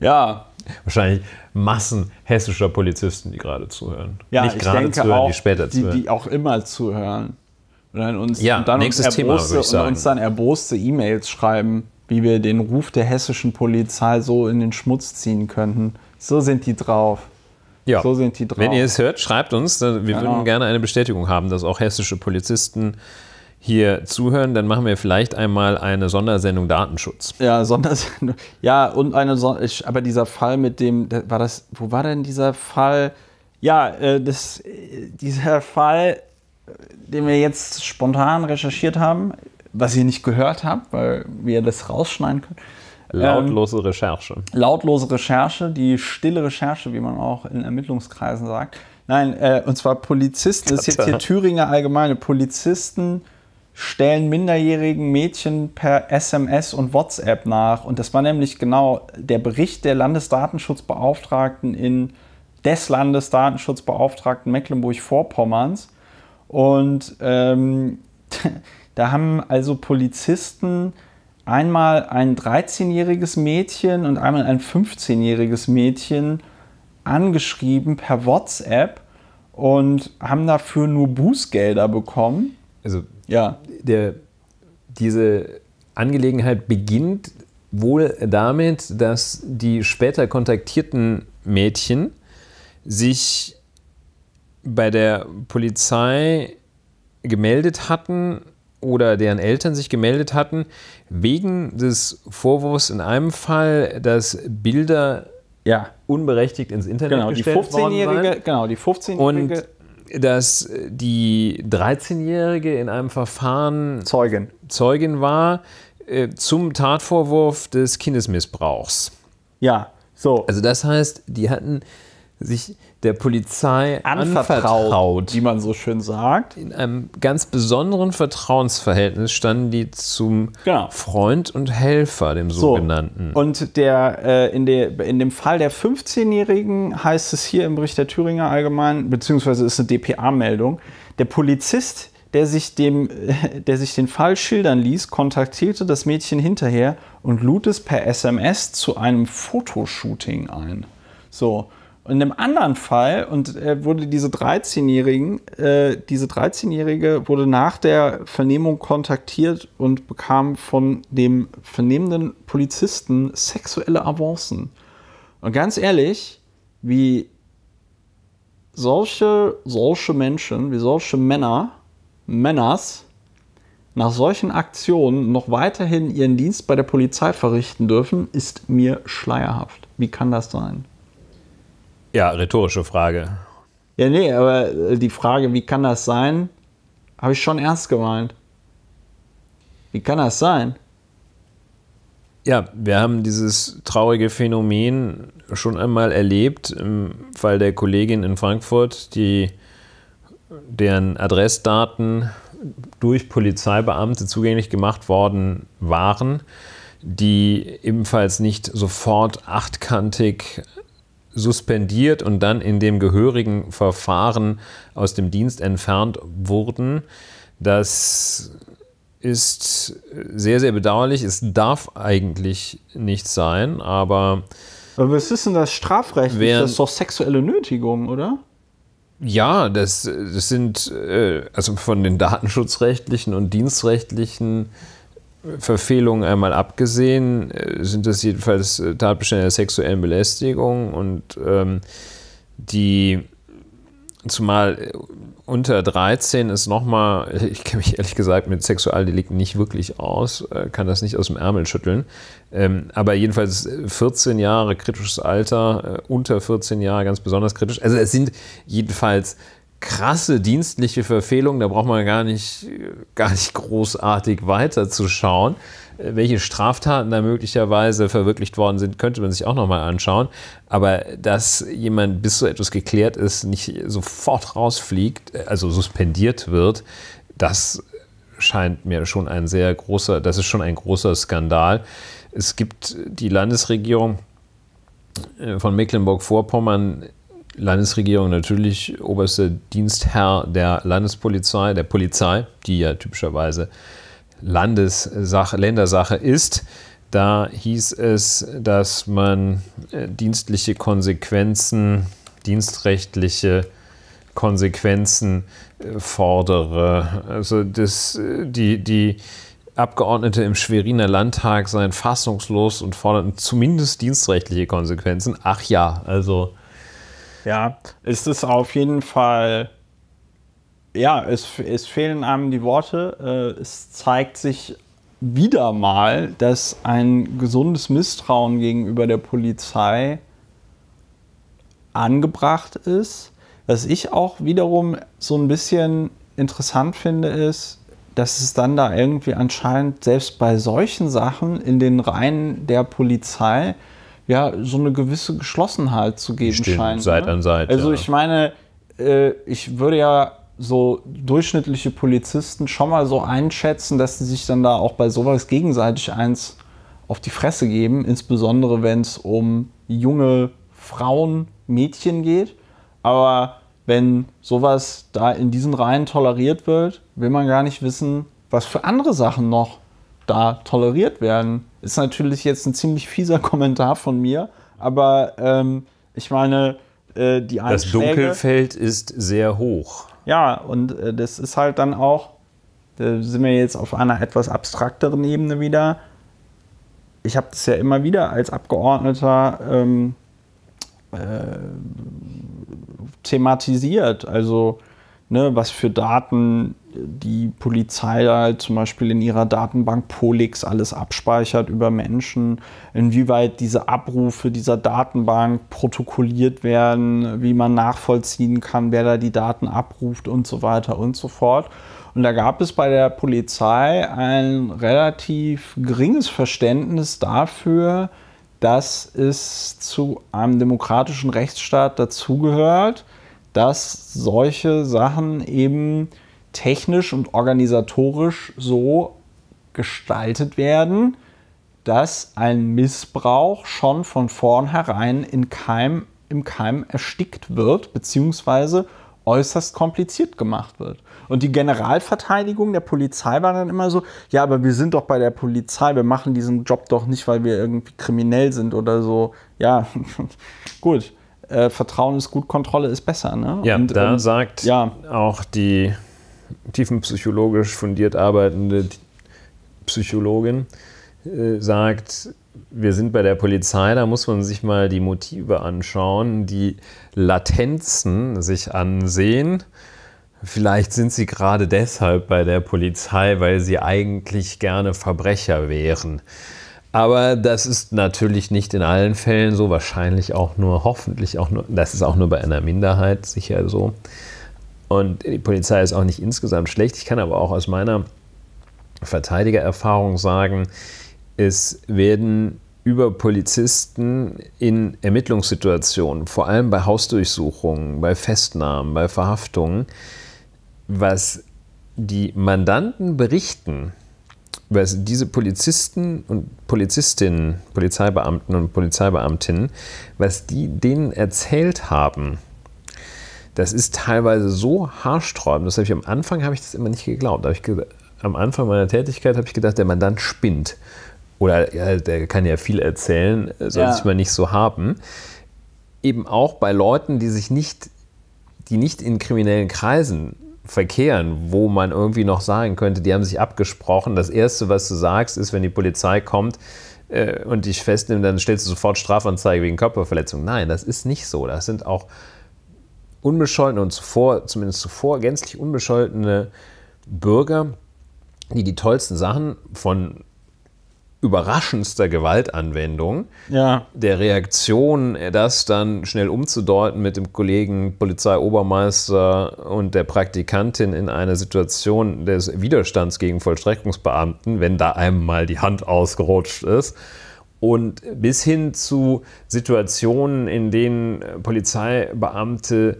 Ja. Wahrscheinlich Massen hessischer Polizisten, die gerade zuhören. Ja, Nicht gerade zuhören, auch, die später die, zuhören. Die auch immer zuhören. Und uns, ja, und dann nächstes uns erboste, Thema, Und uns dann erboste E-Mails schreiben, wie wir den Ruf der hessischen Polizei so in den Schmutz ziehen könnten. So sind die drauf. Ja. So sind die drauf. Wenn ihr es hört, schreibt uns. Wir genau. würden gerne eine Bestätigung haben, dass auch hessische Polizisten hier zuhören, dann machen wir vielleicht einmal eine Sondersendung Datenschutz. Ja, Sondersendung. Ja, und eine Son aber dieser Fall mit dem, war das, wo war denn dieser Fall? Ja, äh, das, äh, dieser Fall, den wir jetzt spontan recherchiert haben, was ihr nicht gehört habt, weil wir das rausschneiden können. Ähm, lautlose ähm, Recherche. Lautlose Recherche, die stille Recherche, wie man auch in Ermittlungskreisen sagt. Nein, äh, und zwar Polizisten, das ist jetzt hier Thüringer Allgemeine, Polizisten stellen minderjährigen Mädchen per SMS und WhatsApp nach. Und das war nämlich genau der Bericht der Landesdatenschutzbeauftragten in des Landesdatenschutzbeauftragten Mecklenburg-Vorpommerns. Und ähm, da haben also Polizisten einmal ein 13-jähriges Mädchen und einmal ein 15-jähriges Mädchen angeschrieben per WhatsApp und haben dafür nur Bußgelder bekommen. Also ja. der, diese Angelegenheit beginnt wohl damit, dass die später kontaktierten Mädchen sich bei der Polizei gemeldet hatten oder deren Eltern sich gemeldet hatten, wegen des Vorwurfs in einem Fall, dass Bilder ja. unberechtigt ins Internet genau, gestellt worden waren. Genau, die 15-Jährige dass die 13-Jährige in einem Verfahren Zeugin, Zeugin war äh, zum Tatvorwurf des Kindesmissbrauchs. Ja, so. Also das heißt, die hatten sich der Polizei anvertraut, anvertraut, wie man so schön sagt. In einem ganz besonderen Vertrauensverhältnis standen die zum genau. Freund und Helfer, dem so. sogenannten. Und der, äh, in, der, in dem Fall der 15-Jährigen heißt es hier im Bericht der Thüringer Allgemeinen, beziehungsweise ist eine DPA-Meldung, der Polizist, der sich, dem, der sich den Fall schildern ließ, kontaktierte das Mädchen hinterher und lud es per SMS zu einem Fotoshooting ein. So, und in einem anderen Fall und äh, wurde diese 13-jährigen, äh, diese 13-jährige wurde nach der Vernehmung kontaktiert und bekam von dem vernehmenden Polizisten sexuelle Avancen. Und ganz ehrlich, wie solche solche Menschen, wie solche Männer, Männers nach solchen Aktionen noch weiterhin ihren Dienst bei der Polizei verrichten dürfen, ist mir schleierhaft. Wie kann das sein? Ja, rhetorische Frage. Ja, nee, aber äh, die Frage, wie kann das sein, habe ich schon ernst gemeint. Wie kann das sein? Ja, wir haben dieses traurige Phänomen schon einmal erlebt im Fall der Kollegin in Frankfurt, die deren Adressdaten durch Polizeibeamte zugänglich gemacht worden waren, die ebenfalls nicht sofort achtkantig suspendiert und dann in dem gehörigen Verfahren aus dem Dienst entfernt wurden. Das ist sehr, sehr bedauerlich. Es darf eigentlich nicht sein, aber. Aber was ist denn das Strafrecht? das ist doch sexuelle Nötigung, oder? Ja, das, das sind äh, also von den datenschutzrechtlichen und dienstrechtlichen Verfehlungen einmal abgesehen, äh, sind das jedenfalls äh, Tatbestände der sexuellen Belästigung und ähm, die zumal äh, unter 13 ist nochmal, ich kenne mich ehrlich gesagt mit Sexualdelikten nicht wirklich aus, kann das nicht aus dem Ärmel schütteln, ähm, aber jedenfalls 14 Jahre kritisches Alter, unter 14 Jahre ganz besonders kritisch. Also es sind jedenfalls krasse dienstliche Verfehlung, da braucht man gar nicht, gar nicht großartig weiterzuschauen. Äh, welche Straftaten da möglicherweise verwirklicht worden sind, könnte man sich auch nochmal anschauen. Aber dass jemand, bis so etwas geklärt ist, nicht sofort rausfliegt, äh, also suspendiert wird, das scheint mir schon ein sehr großer, das ist schon ein großer Skandal. Es gibt die Landesregierung äh, von Mecklenburg-Vorpommern Landesregierung natürlich oberster Dienstherr der Landespolizei, der Polizei, die ja typischerweise Landessache, Ländersache ist. Da hieß es, dass man äh, dienstliche Konsequenzen, dienstrechtliche Konsequenzen äh, fordere. Also das, äh, die, die Abgeordnete im Schweriner Landtag seien fassungslos und forderten zumindest dienstrechtliche Konsequenzen. Ach ja, also ja, es ist auf jeden Fall, ja, es, es fehlen einem die Worte. Äh, es zeigt sich wieder mal, dass ein gesundes Misstrauen gegenüber der Polizei angebracht ist. Was ich auch wiederum so ein bisschen interessant finde, ist, dass es dann da irgendwie anscheinend selbst bei solchen Sachen in den Reihen der Polizei ja, so eine gewisse Geschlossenheit zu geben Stimmt, scheint. Seit ne? an Seite. Also ja. ich meine, äh, ich würde ja so durchschnittliche Polizisten schon mal so einschätzen, dass sie sich dann da auch bei sowas gegenseitig eins auf die Fresse geben, insbesondere wenn es um junge Frauen, Mädchen geht. Aber wenn sowas da in diesen Reihen toleriert wird, will man gar nicht wissen, was für andere Sachen noch da toleriert werden. Ist natürlich jetzt ein ziemlich fieser Kommentar von mir, aber ähm, ich meine, äh, die Einschläge... Das Dunkelfeld ist sehr hoch. Ja, und äh, das ist halt dann auch, da sind wir jetzt auf einer etwas abstrakteren Ebene wieder. Ich habe das ja immer wieder als Abgeordneter ähm, äh, thematisiert. Also, ne, was für Daten die Polizei halt zum Beispiel in ihrer Datenbank Polix alles abspeichert über Menschen, inwieweit diese Abrufe dieser Datenbank protokolliert werden, wie man nachvollziehen kann, wer da die Daten abruft und so weiter und so fort. Und da gab es bei der Polizei ein relativ geringes Verständnis dafür, dass es zu einem demokratischen Rechtsstaat dazugehört, dass solche Sachen eben technisch und organisatorisch so gestaltet werden, dass ein Missbrauch schon von vornherein in Keim, im Keim erstickt wird, beziehungsweise äußerst kompliziert gemacht wird. Und die Generalverteidigung der Polizei war dann immer so, ja, aber wir sind doch bei der Polizei, wir machen diesen Job doch nicht, weil wir irgendwie kriminell sind oder so. Ja, gut. Äh, Vertrauen ist gut, Kontrolle ist besser. Ne? Ja, Und, da ähm, sagt ja. auch die tiefenpsychologisch fundiert arbeitende Psychologin äh, sagt, wir sind bei der Polizei, da muss man sich mal die Motive anschauen, die Latenzen sich ansehen. Vielleicht sind sie gerade deshalb bei der Polizei, weil sie eigentlich gerne Verbrecher wären. Aber das ist natürlich nicht in allen Fällen so, wahrscheinlich auch nur, hoffentlich auch nur, das ist auch nur bei einer Minderheit sicher so. Und die Polizei ist auch nicht insgesamt schlecht. Ich kann aber auch aus meiner Verteidigererfahrung sagen, es werden über Polizisten in Ermittlungssituationen, vor allem bei Hausdurchsuchungen, bei Festnahmen, bei Verhaftungen, was die Mandanten berichten, was diese Polizisten und Polizistinnen, Polizeibeamten und Polizeibeamtinnen, was die denen erzählt haben, das ist teilweise so haarsträubend. Das habe ich am Anfang habe ich das immer nicht geglaubt. Ich, am Anfang meiner Tätigkeit habe ich gedacht, der Mandant spinnt. Oder ja, der kann ja viel erzählen, äh, soll ja. sich mal nicht so haben. Eben auch bei Leuten, die sich nicht, die nicht in kriminellen Kreisen verkehren, wo man irgendwie noch sagen könnte, die haben sich abgesprochen. Das Erste, was du sagst, ist, wenn die Polizei kommt, äh, und dich festnimmt, dann stellst du sofort Strafanzeige wegen Körperverletzung. Nein, das ist nicht so. Das sind auch unbescholtene und zuvor, zumindest zuvor gänzlich unbescholtene Bürger, die die tollsten Sachen von überraschendster Gewaltanwendung, ja. der Reaktion, äh, das dann schnell umzudeuten mit dem Kollegen Polizeiobermeister und der Praktikantin in einer Situation des Widerstands gegen Vollstreckungsbeamten, wenn da einem mal die Hand ausgerutscht ist, und bis hin zu Situationen, in denen äh, Polizeibeamte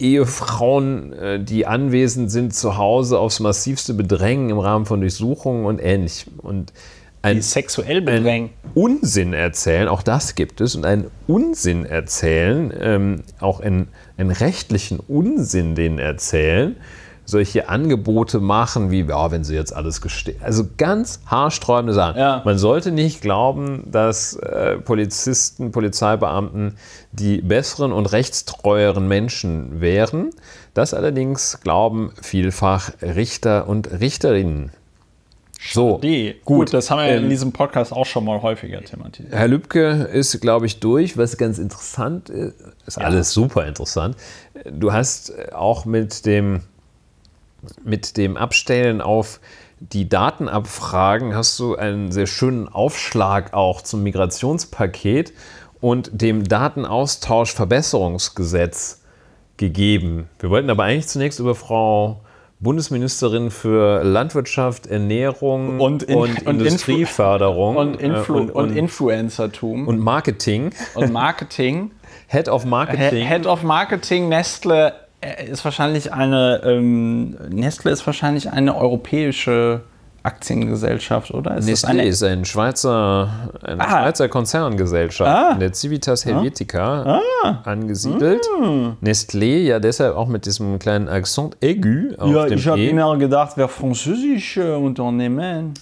äh, Ehefrauen, äh, die anwesend sind, zu Hause aufs massivste bedrängen im Rahmen von Durchsuchungen und ähnlichem. Und ein, sexuell bedrängen. Unsinn erzählen, auch das gibt es, und einen Unsinn erzählen, ähm, auch einen, rechtlichen Unsinn den erzählen, solche Angebote machen, wie, ja, wenn sie jetzt alles gestehen. Also ganz haarsträubende Sachen. Ja. Man sollte nicht glauben, dass äh, Polizisten, Polizeibeamten die besseren und rechtstreueren Menschen wären. Das allerdings glauben vielfach Richter und Richterinnen. So, Idee. Gut, gut, das haben wir in ähm, diesem Podcast auch schon mal häufiger thematisiert. Herr Lübke ist, glaube ich, durch. Was ganz interessant ist, ist ja. alles super interessant. Du hast auch mit dem mit dem Abstellen auf die Datenabfragen hast du einen sehr schönen Aufschlag auch zum Migrationspaket und dem Datenaustauschverbesserungsgesetz gegeben. Wir wollten aber eigentlich zunächst über Frau Bundesministerin für Landwirtschaft, Ernährung und, in, und, und Industrieförderung und, äh, Influ und, und, Influencertum und Marketing und Marketing Head of Marketing Head of Marketing Nestle äh, ist wahrscheinlich eine, ähm, Nestle ist wahrscheinlich eine europäische Aktiengesellschaft, oder? Ist Nestlé eine? ist ein Schweizer, eine ah. Schweizer Konzerngesellschaft ah. in der Civitas ah. Helvetica ah. angesiedelt. Mm. Hm. Nestlé ja deshalb auch mit diesem kleinen Akzent aigu auf ja, dem Ja, ich habe immer gedacht, wer französische Unternehmen.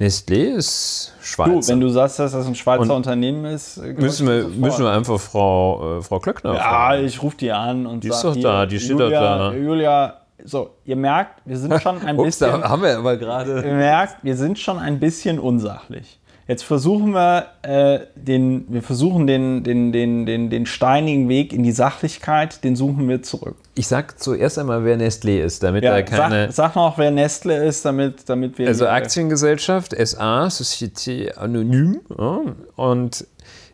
Nestlé ist Schweizer. Du, wenn du sagst, dass das ein Schweizer und Unternehmen ist, äh, müssen wir, müssen wir einfach Frau, äh, Frau Klöckner Ja, ich rufe die an und Die ist doch da, die steht doch da. Julia, so, ihr merkt, wir sind schon ein Ups, bisschen. Da haben wir aber gerade. Ihr merkt, wir sind schon ein bisschen unsachlich. Jetzt versuchen wir äh, den, wir versuchen den, den, den, den, den steinigen Weg in die Sachlichkeit, den suchen wir zurück. Ich sag zuerst einmal, wer Nestlé ist, damit ja, da keine. Sag, sag noch, wer Nestlé ist, damit, damit wir. Also Aktiengesellschaft, SA, Société Anonyme, ja, und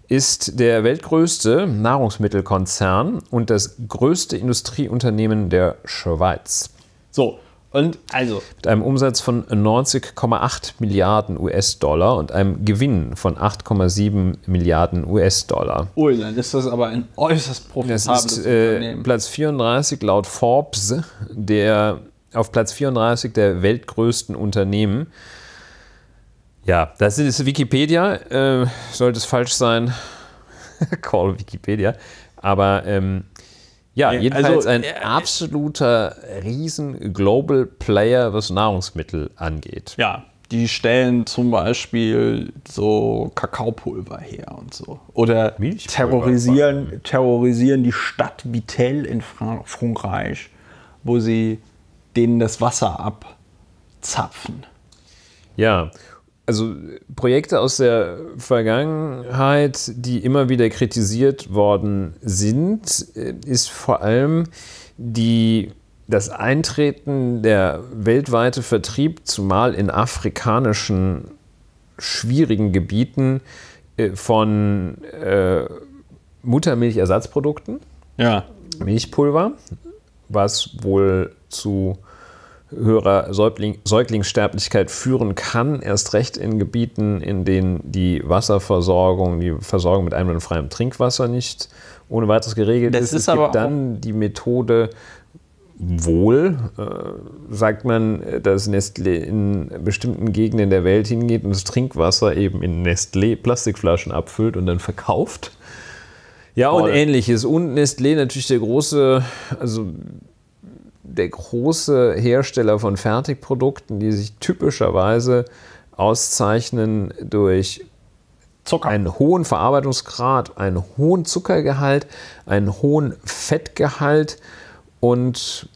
ist der weltgrößte Nahrungsmittelkonzern und das größte Industrieunternehmen der Schweiz. So, und also. Mit einem Umsatz von 90,8 Milliarden US-Dollar und einem Gewinn von 8,7 Milliarden US-Dollar. Ui, dann ist das aber ein äußerst profitables das ist, äh, Unternehmen. Platz 34 laut Forbes, der auf Platz 34 der weltgrößten Unternehmen. Ja, das ist Wikipedia. Äh, sollte es falsch sein, call Wikipedia. Aber ähm, ja, jedenfalls also, ein äh, äh, absoluter riesen Global Player, was Nahrungsmittel angeht. Ja, die stellen zum Beispiel so Kakaopulver her und so. Oder terrorisieren, terrorisieren die Stadt Vitel in Frankreich, wo sie denen das Wasser abzapfen. Ja, also Projekte aus der Vergangenheit, die immer wieder kritisiert worden sind, äh, ist vor allem die, das Eintreten der weltweite Vertrieb, zumal in afrikanischen schwierigen Gebieten, äh, von äh, Muttermilchersatzprodukten, ja. Milchpulver, was wohl zu höherer Säugling Säuglingssterblichkeit führen kann, erst recht in Gebieten, in denen die Wasserversorgung, die Versorgung mit einwandfreiem Trinkwasser nicht ohne weiteres geregelt das ist. ist es gibt dann die Methode, wohl, äh, sagt man, dass Nestlé in bestimmten Gegenden der Welt hingeht und das Trinkwasser eben in Nestlé-Plastikflaschen abfüllt und dann verkauft. Ja, Toll. und ähnliches. Und Nestlé natürlich der große, also der große Hersteller von Fertigprodukten, die sich typischerweise auszeichnen durch Zucker. einen hohen Verarbeitungsgrad, einen hohen Zuckergehalt, einen hohen Fettgehalt und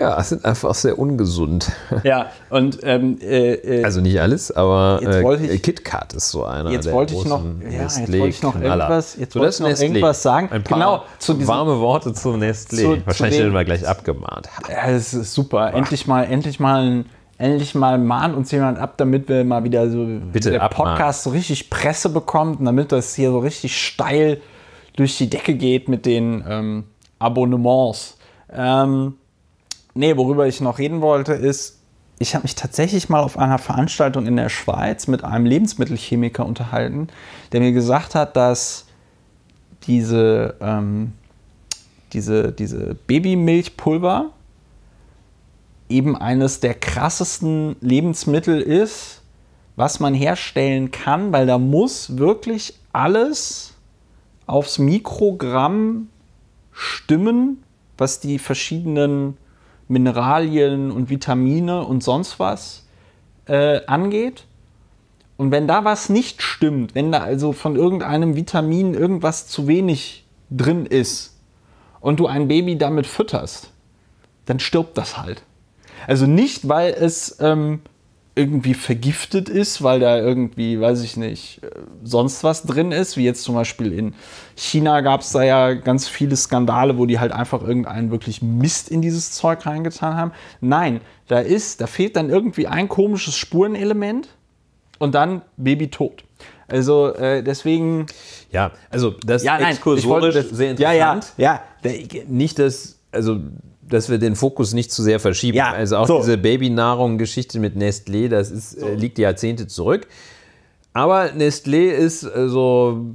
ja, es sind einfach sehr ungesund. Ja, und ähm, äh, äh also nicht alles, aber äh, ich, KitKat ist so einer. Jetzt wollte ich noch, ja, jetzt wollte ich noch irgendwas, jetzt wollte ich noch Nestlé. irgendwas sagen. Ein paar genau, zu diesen, warme Worte zum Nestlé. Zu, Wahrscheinlich werden wir gleich abgemahnt. Ja, das ist super. Ach. Endlich mal, endlich mal ein endlich mal mahnt uns jemand ab, damit wir mal wieder so Bitte der abmahnen. Podcast so richtig Presse bekommt und damit das hier so richtig steil durch die Decke geht mit den ähm, Abonnements. Ähm, nee, worüber ich noch reden wollte, ist, ich habe mich tatsächlich mal auf einer Veranstaltung in der Schweiz mit einem Lebensmittelchemiker unterhalten, der mir gesagt hat, dass diese, ähm, diese, diese Babymilchpulver eben eines der krassesten Lebensmittel ist, was man herstellen kann, weil da muss wirklich alles aufs Mikrogramm stimmen, was die verschiedenen Mineralien und Vitamine und sonst was äh, angeht. Und wenn da was nicht stimmt, wenn da also von irgendeinem Vitamin irgendwas zu wenig drin ist und du ein Baby damit fütterst, dann stirbt das halt. Also nicht, weil es ähm, irgendwie vergiftet ist, weil da irgendwie, weiß ich nicht, äh, sonst was drin ist, wie jetzt zum Beispiel in China gab es da ja ganz viele Skandale, wo die halt einfach irgendeinen wirklich Mist in dieses Zeug reingetan haben. Nein, da ist, da fehlt dann irgendwie ein komisches Spurenelement und dann Baby tot. Also äh, deswegen. Ja, also das ja, nein, sehr interessant. Ja, ja, ja. Nicht, dass, also dass wir den Fokus nicht zu sehr verschieben. Ja, also auch so. diese Babynahrung-Geschichte mit Nestlé, das ist, so. äh, liegt Jahrzehnte zurück. Aber Nestlé ist äh, so.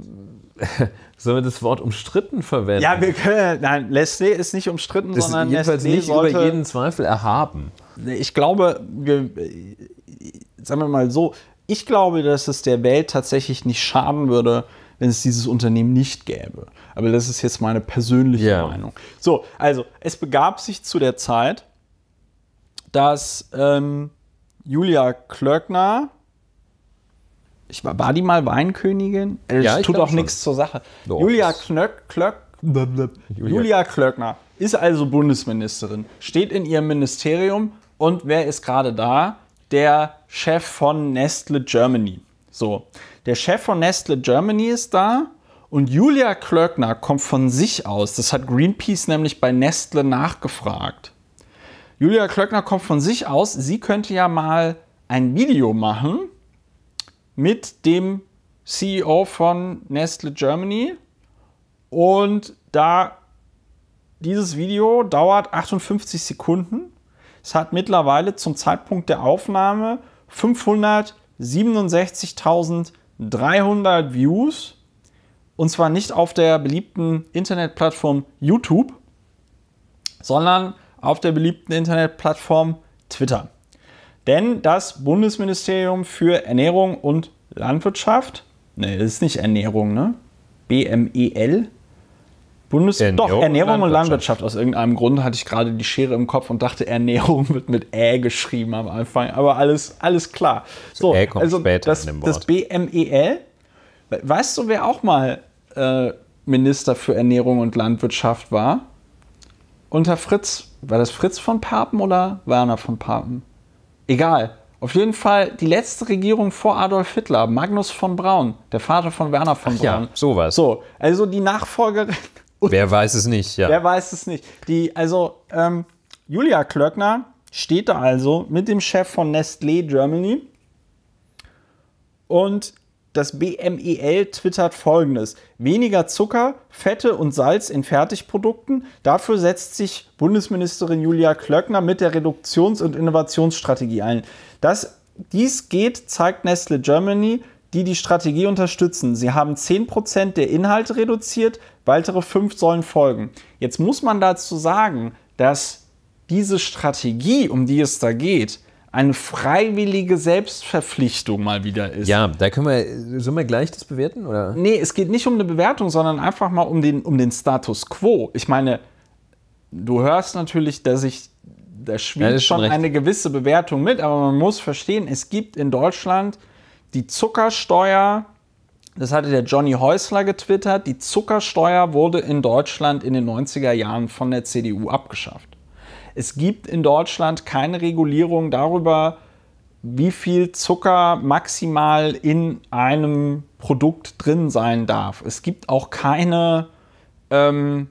Sollen wir das Wort umstritten verwenden? Ja, wir können. Nein, Nestlé ist nicht umstritten, das sondern jedenfalls Nestlé nicht sollte, über jeden Zweifel erhaben. Ich glaube, wir, sagen wir mal so, ich glaube, dass es der Welt tatsächlich nicht schaden würde, wenn es dieses Unternehmen nicht gäbe. Aber das ist jetzt meine persönliche yeah. Meinung. So, also es begab sich zu der Zeit, dass ähm, Julia Klöckner, ich war, war die mal Weinkönigin? Es äh, ja, tut auch nichts zur Sache. Doch. Julia Klöck, Klöck, Julia. Julia Klöckner ist also Bundesministerin, steht in ihrem Ministerium und wer ist gerade da? Der Chef von Nestle Germany. So, der Chef von Nestle Germany ist da und Julia Klöckner kommt von sich aus, das hat Greenpeace nämlich bei Nestle nachgefragt. Julia Klöckner kommt von sich aus, sie könnte ja mal ein Video machen mit dem CEO von Nestle Germany. Und da dieses Video dauert 58 Sekunden. Es hat mittlerweile zum Zeitpunkt der Aufnahme 567.300 Views und zwar nicht auf der beliebten Internetplattform YouTube, sondern auf der beliebten Internetplattform Twitter. Denn das Bundesministerium für Ernährung und Landwirtschaft, ne, das ist nicht Ernährung, ne? BMEL, Bundes Ernährung Doch, Ernährung und Landwirtschaft. Aus irgendeinem Grund hatte ich gerade die Schere im Kopf und dachte, Ernährung wird mit Ä geschrieben am Anfang. Aber alles, alles klar. So, kommt also das, das BMEL Weißt du, wer auch mal äh, Minister für Ernährung und Landwirtschaft war? Unter Fritz. War das Fritz von Papen oder Werner von Papen? Egal. Auf jeden Fall die letzte Regierung vor Adolf Hitler, Magnus von Braun, der Vater von Werner von Ach Braun. Ja, sowas. So, also die Nachfolgerin. Wer weiß es nicht, ja. Wer weiß es nicht. Die, also, ähm, Julia Klöckner steht da also mit dem Chef von Nestlé Germany und das BMEL twittert folgendes: Weniger Zucker, Fette und Salz in Fertigprodukten. Dafür setzt sich Bundesministerin Julia Klöckner mit der Reduktions- und Innovationsstrategie ein. Dass dies geht, zeigt Nestle Germany, die die Strategie unterstützen. Sie haben 10% der Inhalte reduziert, weitere 5 sollen folgen. Jetzt muss man dazu sagen, dass diese Strategie, um die es da geht, eine freiwillige Selbstverpflichtung mal wieder ist. Ja, da können wir, sollen wir gleich das bewerten? Oder? Nee, es geht nicht um eine Bewertung, sondern einfach mal um den, um den Status quo. Ich meine, du hörst natürlich, dass ich, da schwingt ja, schon, schon eine gewisse Bewertung mit, aber man muss verstehen, es gibt in Deutschland die Zuckersteuer, das hatte der Johnny Häusler getwittert, die Zuckersteuer wurde in Deutschland in den 90er Jahren von der CDU abgeschafft es gibt in Deutschland keine Regulierung darüber, wie viel Zucker maximal in einem Produkt drin sein darf. Es gibt auch keine, ähm,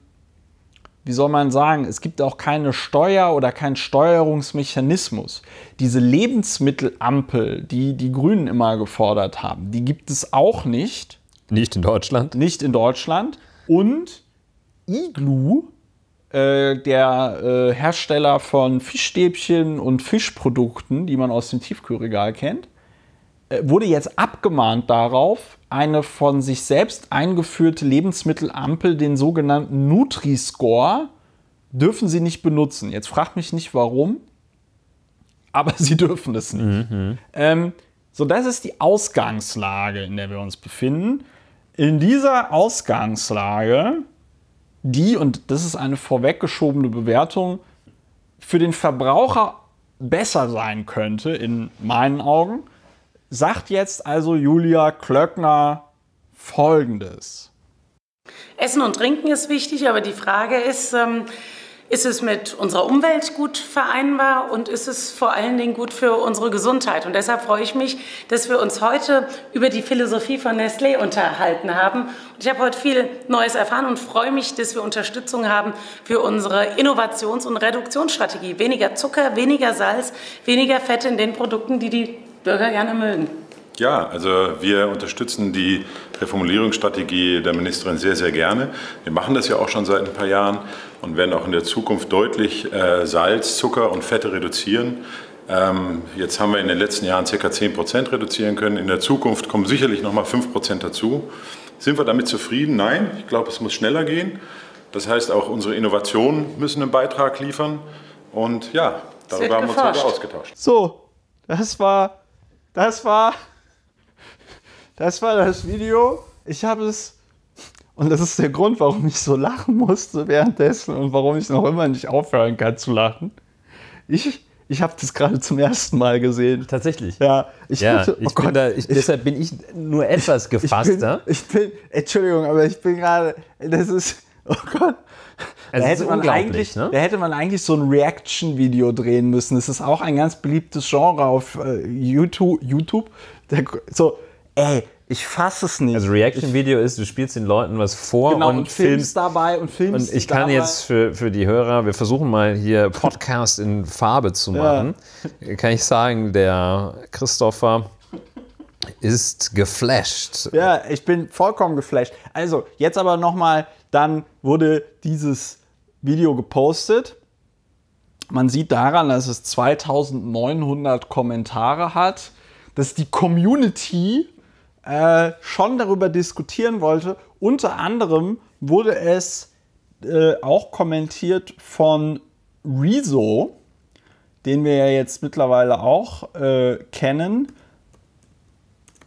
wie soll man sagen, es gibt auch keine Steuer oder keinen Steuerungsmechanismus. Diese Lebensmittelampel, die die Grünen immer gefordert haben, die gibt es auch nicht. Nicht in Deutschland. Nicht in Deutschland. Und Iglu äh, der äh, Hersteller von Fischstäbchen und Fischprodukten, die man aus dem Tiefkühlregal kennt, äh, wurde jetzt abgemahnt darauf, eine von sich selbst eingeführte Lebensmittelampel, den sogenannten Nutri-Score, dürfen sie nicht benutzen. Jetzt fragt mich nicht warum, aber sie dürfen es nicht. Mhm, mhm. Ähm, so, das ist die Ausgangslage, in der wir uns befinden. In dieser Ausgangslage die, und das ist eine vorweggeschobene Bewertung, für den Verbraucher besser sein könnte, in meinen Augen, sagt jetzt also Julia Klöckner Folgendes. Essen und Trinken ist wichtig, aber die Frage ist, ähm ist es mit unserer Umwelt gut vereinbar und ist es vor allen Dingen gut für unsere Gesundheit? Und deshalb freue ich mich, dass wir uns heute über die Philosophie von Nestlé unterhalten haben. Und ich habe heute viel Neues erfahren und freue mich, dass wir Unterstützung haben für unsere Innovations- und Reduktionsstrategie. Weniger Zucker, weniger Salz, weniger Fette in den Produkten, die die Bürger gerne mögen. Ja, also wir unterstützen die Reformulierungsstrategie der Ministerin sehr, sehr gerne. Wir machen das ja auch schon seit ein paar Jahren und werden auch in der Zukunft deutlich äh, Salz, Zucker und Fette reduzieren. Ähm, jetzt haben wir in den letzten Jahren ca. 10% reduzieren können. In der Zukunft kommen sicherlich nochmal 5% dazu. Sind wir damit zufrieden? Nein, ich glaube, es muss schneller gehen. Das heißt, auch unsere Innovationen müssen einen Beitrag liefern. Und ja, darüber haben wir uns heute ausgetauscht. So, das war, das war, das war das Video. Ich habe es und das ist der Grund, warum ich so lachen musste währenddessen und warum ich noch immer nicht aufhören kann zu lachen. Ich, ich habe das gerade zum ersten Mal gesehen. Tatsächlich. Ja, ich, ja, hatte, oh ich Gott, bin da, ich, deshalb bin ich nur etwas gefasster. Ich bin, ich bin Entschuldigung, aber ich bin gerade, das ist, oh Gott. Also da, hätte man eigentlich, ne? da hätte man eigentlich so ein Reaction-Video drehen müssen. Das ist auch ein ganz beliebtes Genre auf äh, YouTube. YouTube. Da, so, ey, ich fasse es nicht. Also Reaction-Video ist, du spielst den Leuten was vor genau, und, und filmst, filmst dabei und filmst. Und ich kann dabei. jetzt für, für die Hörer, wir versuchen mal hier Podcast in Farbe zu machen. Ja. Kann ich sagen, der Christopher ist geflasht. Ja, ich bin vollkommen geflasht. Also, jetzt aber nochmal, dann wurde dieses Video gepostet. Man sieht daran, dass es 2900 Kommentare hat, dass die Community äh, schon darüber diskutieren wollte. Unter anderem wurde es äh, auch kommentiert von Rezo, den wir ja jetzt mittlerweile auch äh, kennen.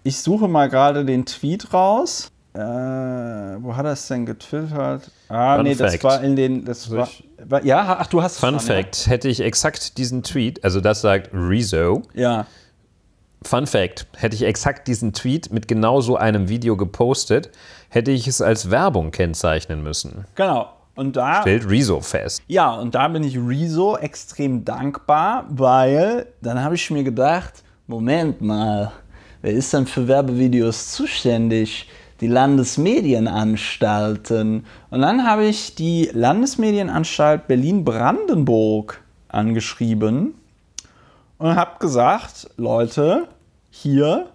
Ich suche mal gerade den Tweet raus. Äh, wo hat er es denn getwittert? Ah, Fun nee, Fact. das war in den. Das also war, war, ja, ach, du hast. Fun schon, ne? Fact: ja. Hätte ich exakt diesen Tweet, also das sagt Rezo. Ja. Fun Fact: Hätte ich exakt diesen Tweet mit genau so einem Video gepostet, hätte ich es als Werbung kennzeichnen müssen. Genau. Und da stellt Rezo fest. Ja, und da bin ich Rezo extrem dankbar, weil dann habe ich mir gedacht, Moment mal, wer ist denn für Werbevideos zuständig? Die Landesmedienanstalten. Und dann habe ich die Landesmedienanstalt Berlin-Brandenburg angeschrieben und habe gesagt, Leute, hier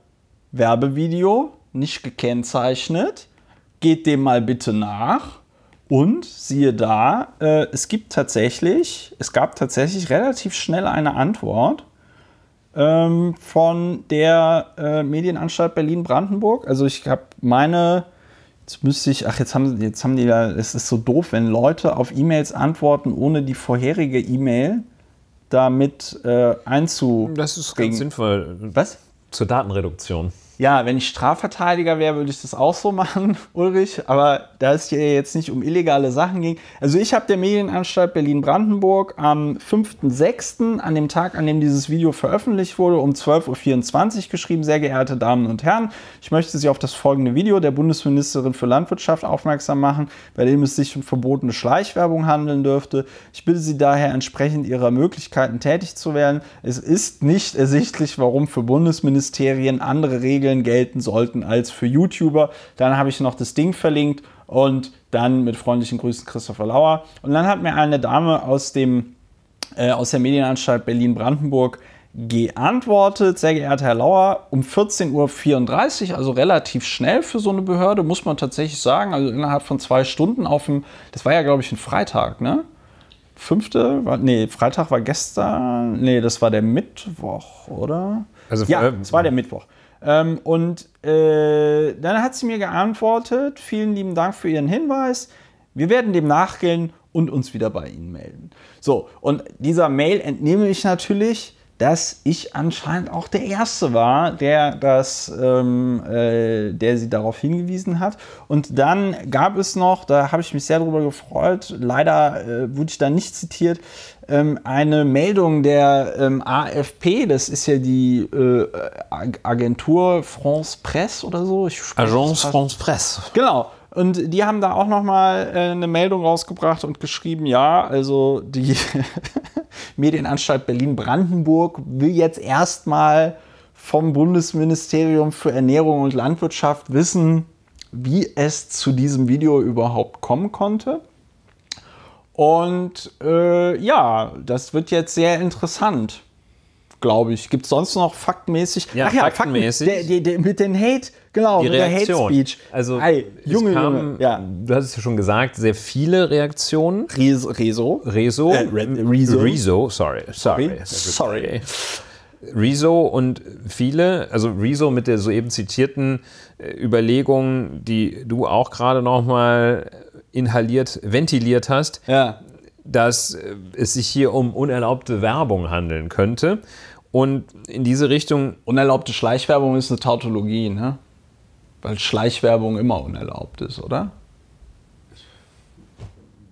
Werbevideo nicht gekennzeichnet, geht dem mal bitte nach und siehe da, äh, es gibt tatsächlich, es gab tatsächlich relativ schnell eine Antwort ähm, von der äh, Medienanstalt Berlin-Brandenburg. Also ich habe meine, jetzt müsste ich, ach jetzt haben, jetzt haben die da, es ist so doof, wenn Leute auf E-Mails antworten, ohne die vorherige E-Mail damit äh, einzubringen. Das ist ganz sinnvoll. Was? zur Datenreduktion. Ja, wenn ich Strafverteidiger wäre, würde ich das auch so machen, Ulrich. Aber da es hier jetzt nicht um illegale Sachen ging. Also ich habe der Medienanstalt Berlin-Brandenburg am 5.6., an dem Tag, an dem dieses Video veröffentlicht wurde, um 12.24 Uhr geschrieben, sehr geehrte Damen und Herren, ich möchte Sie auf das folgende Video der Bundesministerin für Landwirtschaft aufmerksam machen, bei dem es sich um verbotene Schleichwerbung handeln dürfte. Ich bitte Sie daher entsprechend Ihrer Möglichkeiten tätig zu werden. Es ist nicht ersichtlich, warum für Bundesministerien andere Regeln Regeln gelten sollten als für YouTuber. Dann habe ich noch das Ding verlinkt und dann mit freundlichen Grüßen Christopher Lauer. Und dann hat mir eine Dame aus, dem, äh, aus der Medienanstalt Berlin-Brandenburg geantwortet. Sehr geehrter Herr Lauer, um 14.34 Uhr, also relativ schnell für so eine Behörde, muss man tatsächlich sagen. Also innerhalb von zwei Stunden auf dem, das war ja, glaube ich, ein Freitag, ne? Fünfte, war, nee, Freitag war gestern, nee, das war der Mittwoch, oder? Also, ja, äh, es war der Mittwoch. Ähm, und äh, dann hat sie mir geantwortet, vielen lieben Dank für Ihren Hinweis. Wir werden dem nachgehen und uns wieder bei Ihnen melden. So, und dieser Mail entnehme ich natürlich, dass ich anscheinend auch der Erste war, der, das, ähm, äh, der sie darauf hingewiesen hat. Und dann gab es noch, da habe ich mich sehr darüber gefreut, leider äh, wurde ich da nicht zitiert, ähm, eine Meldung der ähm, AFP, das ist ja die äh, Agentur France Presse oder so. Agence France Presse. Genau. Und die haben da auch nochmal äh, eine Meldung rausgebracht und geschrieben, ja, also die Medienanstalt Berlin-Brandenburg will jetzt erstmal vom Bundesministerium für Ernährung und Landwirtschaft wissen, wie es zu diesem Video überhaupt kommen konnte. Und äh, ja, das wird jetzt sehr interessant, glaube ich. Gibt es sonst noch faktmäßig? Ja, ja faktenmäßig. Fakten, der, der, der, mit den Hate, Genau, die mit Reaktion. der Hate Speech. Also, Ei, Junge, kam, Junge. Ja. du hast es ja schon gesagt, sehr viele Reaktionen. Rezo. Rezo. Rezo. Äh, Rezo. Rezo. sorry. Sorry. Sorry. Rezo und viele, also Rezo mit der soeben zitierten äh, Überlegung, die du auch gerade nochmal inhaliert, ventiliert hast, ja. dass äh, es sich hier um unerlaubte Werbung handeln könnte. Und in diese Richtung. Unerlaubte Schleichwerbung ist eine Tautologie, ne? Weil Schleichwerbung immer unerlaubt ist, oder?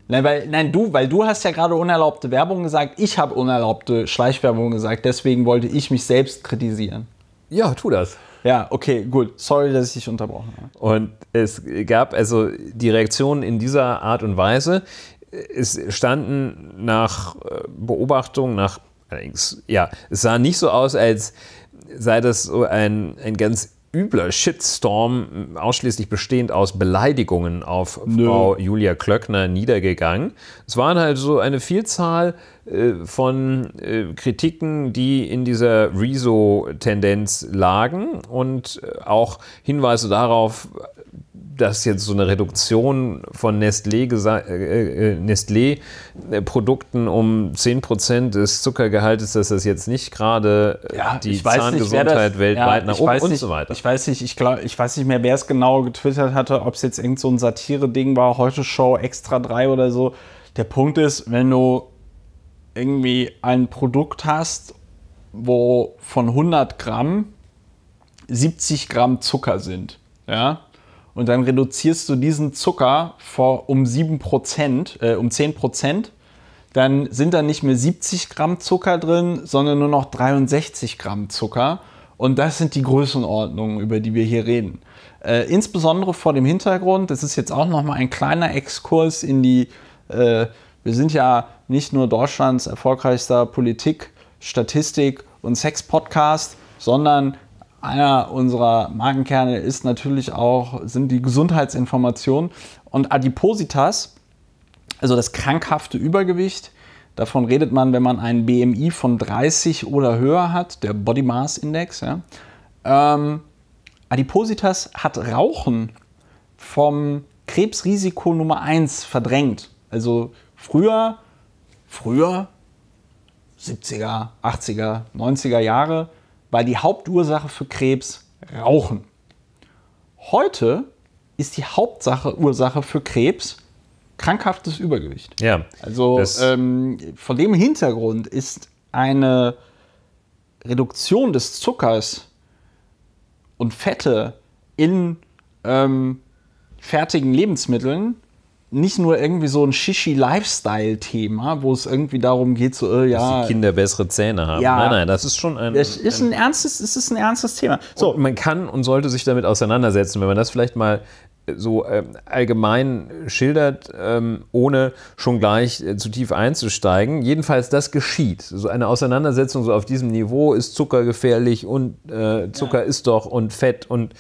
Nein, weil, nein, du, weil du hast ja gerade unerlaubte Werbung gesagt, ich habe unerlaubte Schleichwerbung gesagt, deswegen wollte ich mich selbst kritisieren. Ja, tu das. Ja, okay, gut. Sorry, dass ich dich unterbrochen habe. Und es gab also die Reaktionen in dieser Art und Weise. Es standen nach äh, Beobachtung, nach allerdings, ja, es sah nicht so aus, als sei das so ein, ein ganz übler Shitstorm, ausschließlich bestehend aus Beleidigungen auf Nö. Frau Julia Klöckner niedergegangen. Es waren halt so eine Vielzahl äh, von äh, Kritiken, die in dieser Rezo-Tendenz lagen und äh, auch Hinweise darauf, dass jetzt so eine Reduktion von Nestlé-Produkten äh, äh, äh, Nestlé äh, um 10% des Zuckergehaltes, dass das jetzt nicht gerade ja, die Zahngesundheit das, weltweit ja, nach oben und nicht, so weiter. Ich weiß nicht, ich, glaub, ich weiß nicht mehr, wer es genau getwittert hatte, ob es jetzt irgend so ein Satire-Ding war, heute Show Extra 3 oder so. Der Punkt ist, wenn du irgendwie ein Produkt hast, wo von 100 Gramm 70 Gramm Zucker sind, ja, und dann reduzierst du diesen Zucker vor, um 7%, äh, um 10%, dann sind da nicht mehr 70 Gramm Zucker drin, sondern nur noch 63 Gramm Zucker. Und das sind die Größenordnungen, über die wir hier reden. Äh, insbesondere vor dem Hintergrund, das ist jetzt auch nochmal ein kleiner Exkurs in die, äh, wir sind ja nicht nur Deutschlands erfolgreichster Politik, Statistik und Sex-Podcast, sondern einer unserer Markenkerne ist natürlich auch, sind die Gesundheitsinformationen und Adipositas, also das krankhafte Übergewicht. Davon redet man, wenn man einen BMI von 30 oder höher hat, der Body Mass Index. Ja. Ähm, Adipositas hat Rauchen vom Krebsrisiko Nummer 1 verdrängt. Also früher, früher, 70er, 80er, 90er Jahre, weil die Hauptursache für Krebs Rauchen. Heute ist die Hauptursache für Krebs krankhaftes Übergewicht. Ja. Also ähm, vor dem Hintergrund ist eine Reduktion des Zuckers und Fette in ähm, fertigen Lebensmitteln nicht nur irgendwie so ein Shishi-Lifestyle-Thema, wo es irgendwie darum geht, so, äh, ja. Dass die Kinder bessere Zähne haben. Ja, nein, nein, das ist schon ein. Es ist ein, ernstes, es ist ein ernstes Thema. So. man kann und sollte sich damit auseinandersetzen, wenn man das vielleicht mal äh, so ähm, allgemein schildert, ähm, ohne schon gleich äh, zu tief einzusteigen. Jedenfalls, das geschieht. So eine Auseinandersetzung so auf diesem Niveau ist Zucker gefährlich und äh, Zucker ja. ist doch und Fett und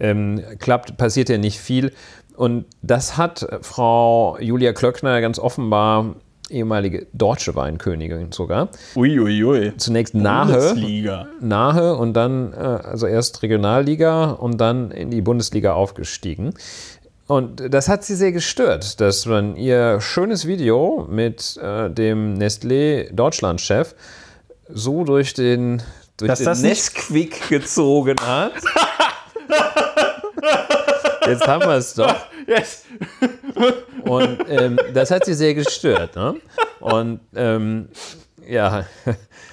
ähm, klappt, passiert ja nicht viel. Und das hat äh, Frau Julia Klöckner ganz offenbar ehemalige deutsche Weinkönigin sogar. Uiuiui. Ui, ui. Zunächst nahe, Bundesliga. nahe und dann, äh, also erst Regionalliga und dann in die Bundesliga aufgestiegen. Und das hat sie sehr gestört, dass man ihr schönes Video mit äh, dem Nestlé Deutschland-Chef so durch den, durch dass den Nesquik gezogen hat. Jetzt haben wir es doch. Yes. Und ähm, das hat sie sehr gestört. Ne? Und ähm, ja.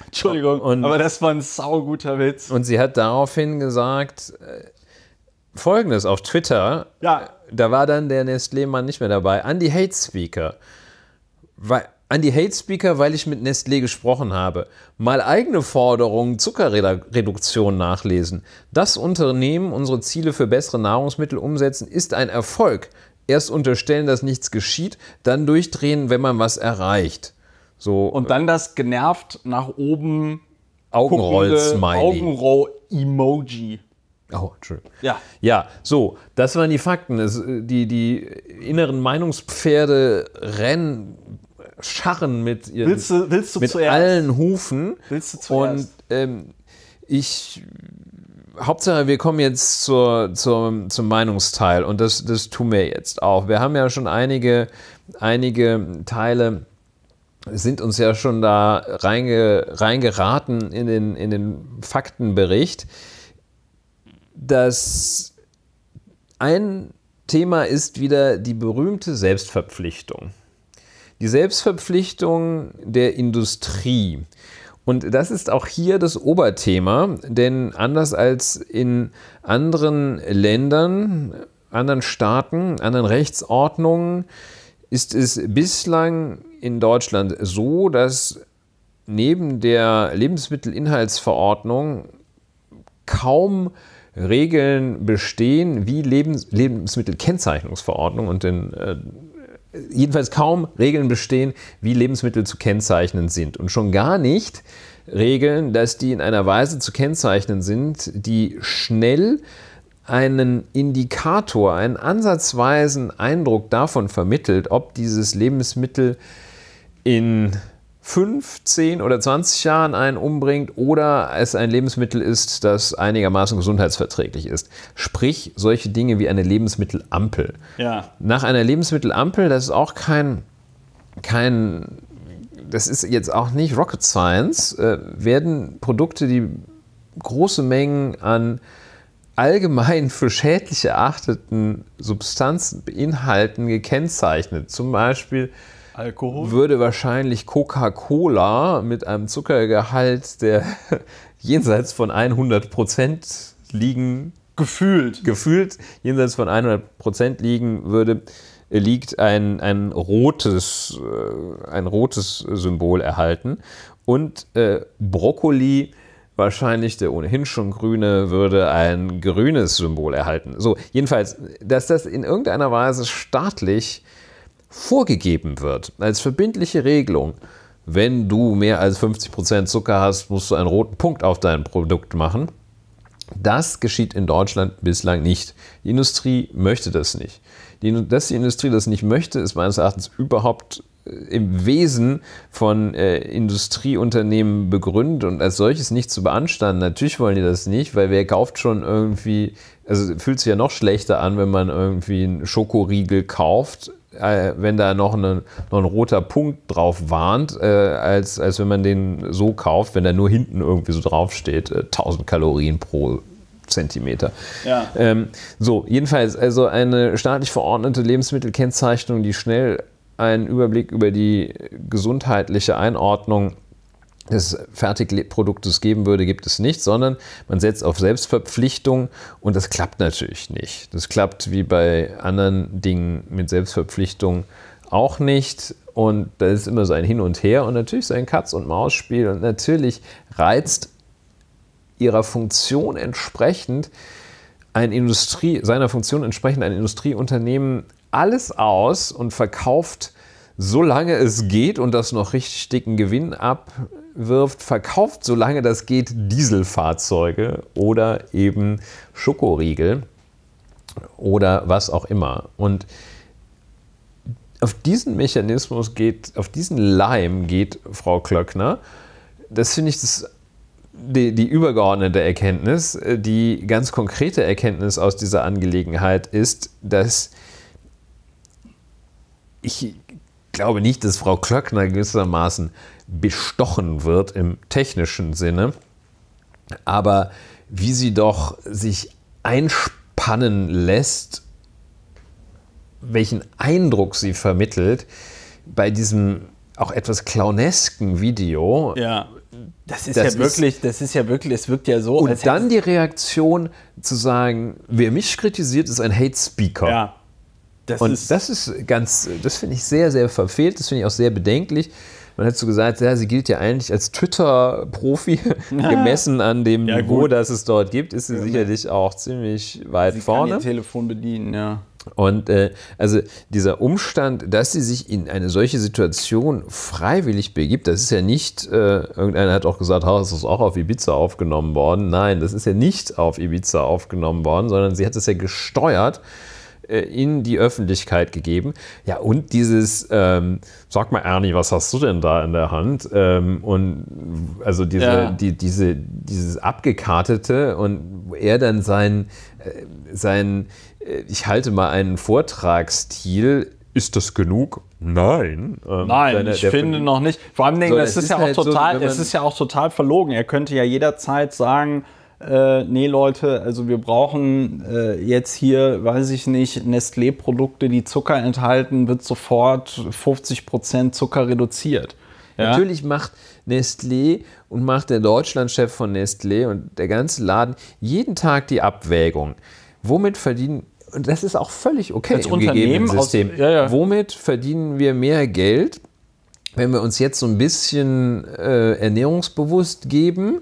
Entschuldigung, und, aber das war ein sauguter Witz. Und sie hat daraufhin gesagt, äh, folgendes auf Twitter. Ja. Da war dann der nestle mann nicht mehr dabei. Andy Hate Speaker. Weil an die Hate Speaker, weil ich mit Nestlé gesprochen habe. Mal eigene Forderungen Zuckerreduktion nachlesen. Das Unternehmen unsere Ziele für bessere Nahrungsmittel umsetzen ist ein Erfolg. Erst unterstellen, dass nichts geschieht, dann durchdrehen, wenn man was erreicht. So und dann das genervt nach oben Augenroll-Smiley. Augenroll-Emoji. Oh, true. Ja. Ja, so, das waren die Fakten. Äh, die, die inneren Meinungspferde rennen scharren mit ihren willst du, willst du mit zuerst? allen Hufen. Willst du zuerst? Und ähm, ich Hauptsache, wir kommen jetzt zur, zur, zum Meinungsteil und das, das tun wir jetzt auch. Wir haben ja schon einige, einige Teile, sind uns ja schon da reinge, reingeraten in den, in den Faktenbericht. Das ein Thema ist wieder die berühmte Selbstverpflichtung. Die Selbstverpflichtung der Industrie. Und das ist auch hier das Oberthema, denn anders als in anderen Ländern, anderen Staaten, anderen Rechtsordnungen ist es bislang in Deutschland so, dass neben der Lebensmittelinhaltsverordnung kaum Regeln bestehen wie Lebens Lebensmittelkennzeichnungsverordnung und den äh, jedenfalls kaum Regeln bestehen, wie Lebensmittel zu kennzeichnen sind. Und schon gar nicht Regeln, dass die in einer Weise zu kennzeichnen sind, die schnell einen Indikator, einen ansatzweisen Eindruck davon vermittelt, ob dieses Lebensmittel in 5, 10 oder 20 Jahren einen umbringt oder es ein Lebensmittel ist, das einigermaßen gesundheitsverträglich ist. Sprich, solche Dinge wie eine Lebensmittelampel. Ja. Nach einer Lebensmittelampel, das ist auch kein, kein, das ist jetzt auch nicht Rocket Science, äh, werden Produkte, die große Mengen an allgemein für schädlich erachteten Substanzen beinhalten, gekennzeichnet. Zum Beispiel Alkohol? würde wahrscheinlich Coca-Cola mit einem Zuckergehalt, der jenseits von 100 liegen. Gefühlt. Gefühlt jenseits von 100 liegen würde, liegt ein, ein, rotes, äh, ein rotes Symbol erhalten. Und äh, Brokkoli wahrscheinlich der ohnehin schon grüne würde ein grünes Symbol erhalten. So, jedenfalls, dass das in irgendeiner Weise staatlich vorgegeben wird als verbindliche Regelung. Wenn du mehr als 50% Zucker hast, musst du einen roten Punkt auf dein Produkt machen. Das geschieht in Deutschland bislang nicht. Die Industrie möchte das nicht. Die, dass die Industrie das nicht möchte, ist meines Erachtens überhaupt äh, im Wesen von äh, Industrieunternehmen begründet und als solches nicht zu beanstanden. Natürlich wollen die das nicht, weil wer kauft schon irgendwie, also fühlt sich ja noch schlechter an, wenn man irgendwie einen Schokoriegel kauft, äh, wenn da noch, eine, noch ein roter Punkt drauf warnt, äh, als, als wenn man den so kauft, wenn da nur hinten irgendwie so drauf steht, 1000 äh, Kalorien pro Zentimeter. Ja. Ähm, so, jedenfalls, also eine staatlich verordnete Lebensmittelkennzeichnung, die schnell einen Überblick über die gesundheitliche Einordnung des Fertigproduktes geben würde, gibt es nicht, sondern man setzt auf Selbstverpflichtung und das klappt natürlich nicht. Das klappt wie bei anderen Dingen mit Selbstverpflichtung auch nicht und da ist immer so ein Hin und Her und natürlich so ein Katz- und Maus-Spiel und natürlich reizt ihrer Funktion entsprechend ein Industrie, seiner Funktion entsprechend ein Industrieunternehmen alles aus und verkauft solange es geht und das noch richtig dicken Gewinn ab, wirft, verkauft, solange das geht, Dieselfahrzeuge oder eben Schokoriegel oder was auch immer. Und auf diesen Mechanismus geht, auf diesen Leim geht Frau Klöckner. Das finde ich das, die, die übergeordnete Erkenntnis. Die ganz konkrete Erkenntnis aus dieser Angelegenheit ist, dass ich glaube nicht, dass Frau Klöckner gewissermaßen bestochen wird im technischen Sinne, aber wie sie doch sich einspannen lässt, welchen Eindruck sie vermittelt bei diesem auch etwas clownesken Video. Ja. Das ist das ja wirklich, ist, das ist ja wirklich, es wirkt ja so. Und dann die Reaktion zu sagen, wer mich kritisiert, ist ein Hate Speaker. Ja. Das und ist das ist ganz, das finde ich sehr, sehr verfehlt, das finde ich auch sehr bedenklich. Und hättest du gesagt, ja, sie gilt ja eigentlich als Twitter-Profi, gemessen an dem ja, Niveau, das es dort gibt, ist sie ja, sicherlich ja. auch ziemlich weit sie vorne. Kann ihr Telefon bedienen, ja. Und äh, also dieser Umstand, dass sie sich in eine solche Situation freiwillig begibt, das ist ja nicht, äh, irgendeiner hat auch gesagt, oh, das ist auch auf Ibiza aufgenommen worden. Nein, das ist ja nicht auf Ibiza aufgenommen worden, sondern sie hat es ja gesteuert äh, in die Öffentlichkeit gegeben. Ja, und dieses, ähm, sag mal, Ernie, was hast du denn da in der Hand? Ähm, und also diese, ja. die, diese, dieses Abgekartete und er dann sein, äh, sein, äh, ich halte mal einen Vortragsstil ist das genug? Nein. Ähm, Nein, seine, ich finde noch nicht. Vor allem, so, das ist, ja halt auch total, so, es ist ja auch total verlogen. Er könnte ja jederzeit sagen, äh, nee Leute, also wir brauchen äh, jetzt hier, weiß ich nicht, Nestlé-Produkte, die Zucker enthalten, wird sofort 50% Zucker reduziert. Ja? Natürlich macht Nestlé und macht der Deutschlandchef von Nestlé und der ganze Laden jeden Tag die Abwägung. Womit verdienen, und das ist auch völlig okay Als im Unternehmen System, aus, ja, ja. womit verdienen wir mehr Geld, wenn wir uns jetzt so ein bisschen äh, ernährungsbewusst geben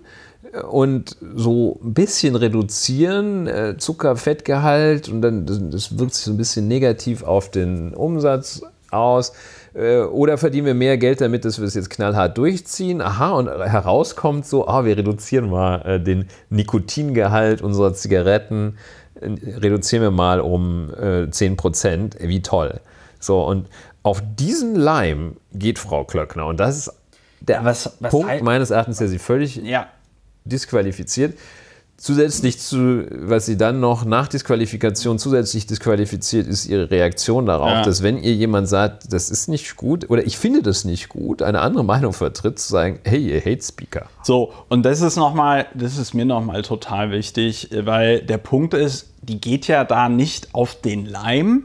und so ein bisschen reduzieren, äh, Zucker, Fettgehalt und dann das wirkt sich so ein bisschen negativ auf den Umsatz aus. Äh, oder verdienen wir mehr Geld damit, dass wir es jetzt knallhart durchziehen? Aha, und herauskommt so, ah, wir reduzieren mal äh, den Nikotingehalt unserer Zigaretten, reduzieren wir mal um 10 Prozent. Wie toll. So, und auf diesen Leim geht Frau Klöckner. Und das ist der was, was Punkt halt meines Erachtens, der sie völlig ja disqualifiziert. Zusätzlich zu, was sie dann noch nach Disqualifikation zusätzlich disqualifiziert, ist ihre Reaktion darauf, ja. dass wenn ihr jemand sagt, das ist nicht gut oder ich finde das nicht gut, eine andere Meinung vertritt, zu sagen, hey, ihr Hate Speaker. So, und das ist nochmal, das ist mir nochmal total wichtig, weil der Punkt ist, die geht ja da nicht auf den Leim,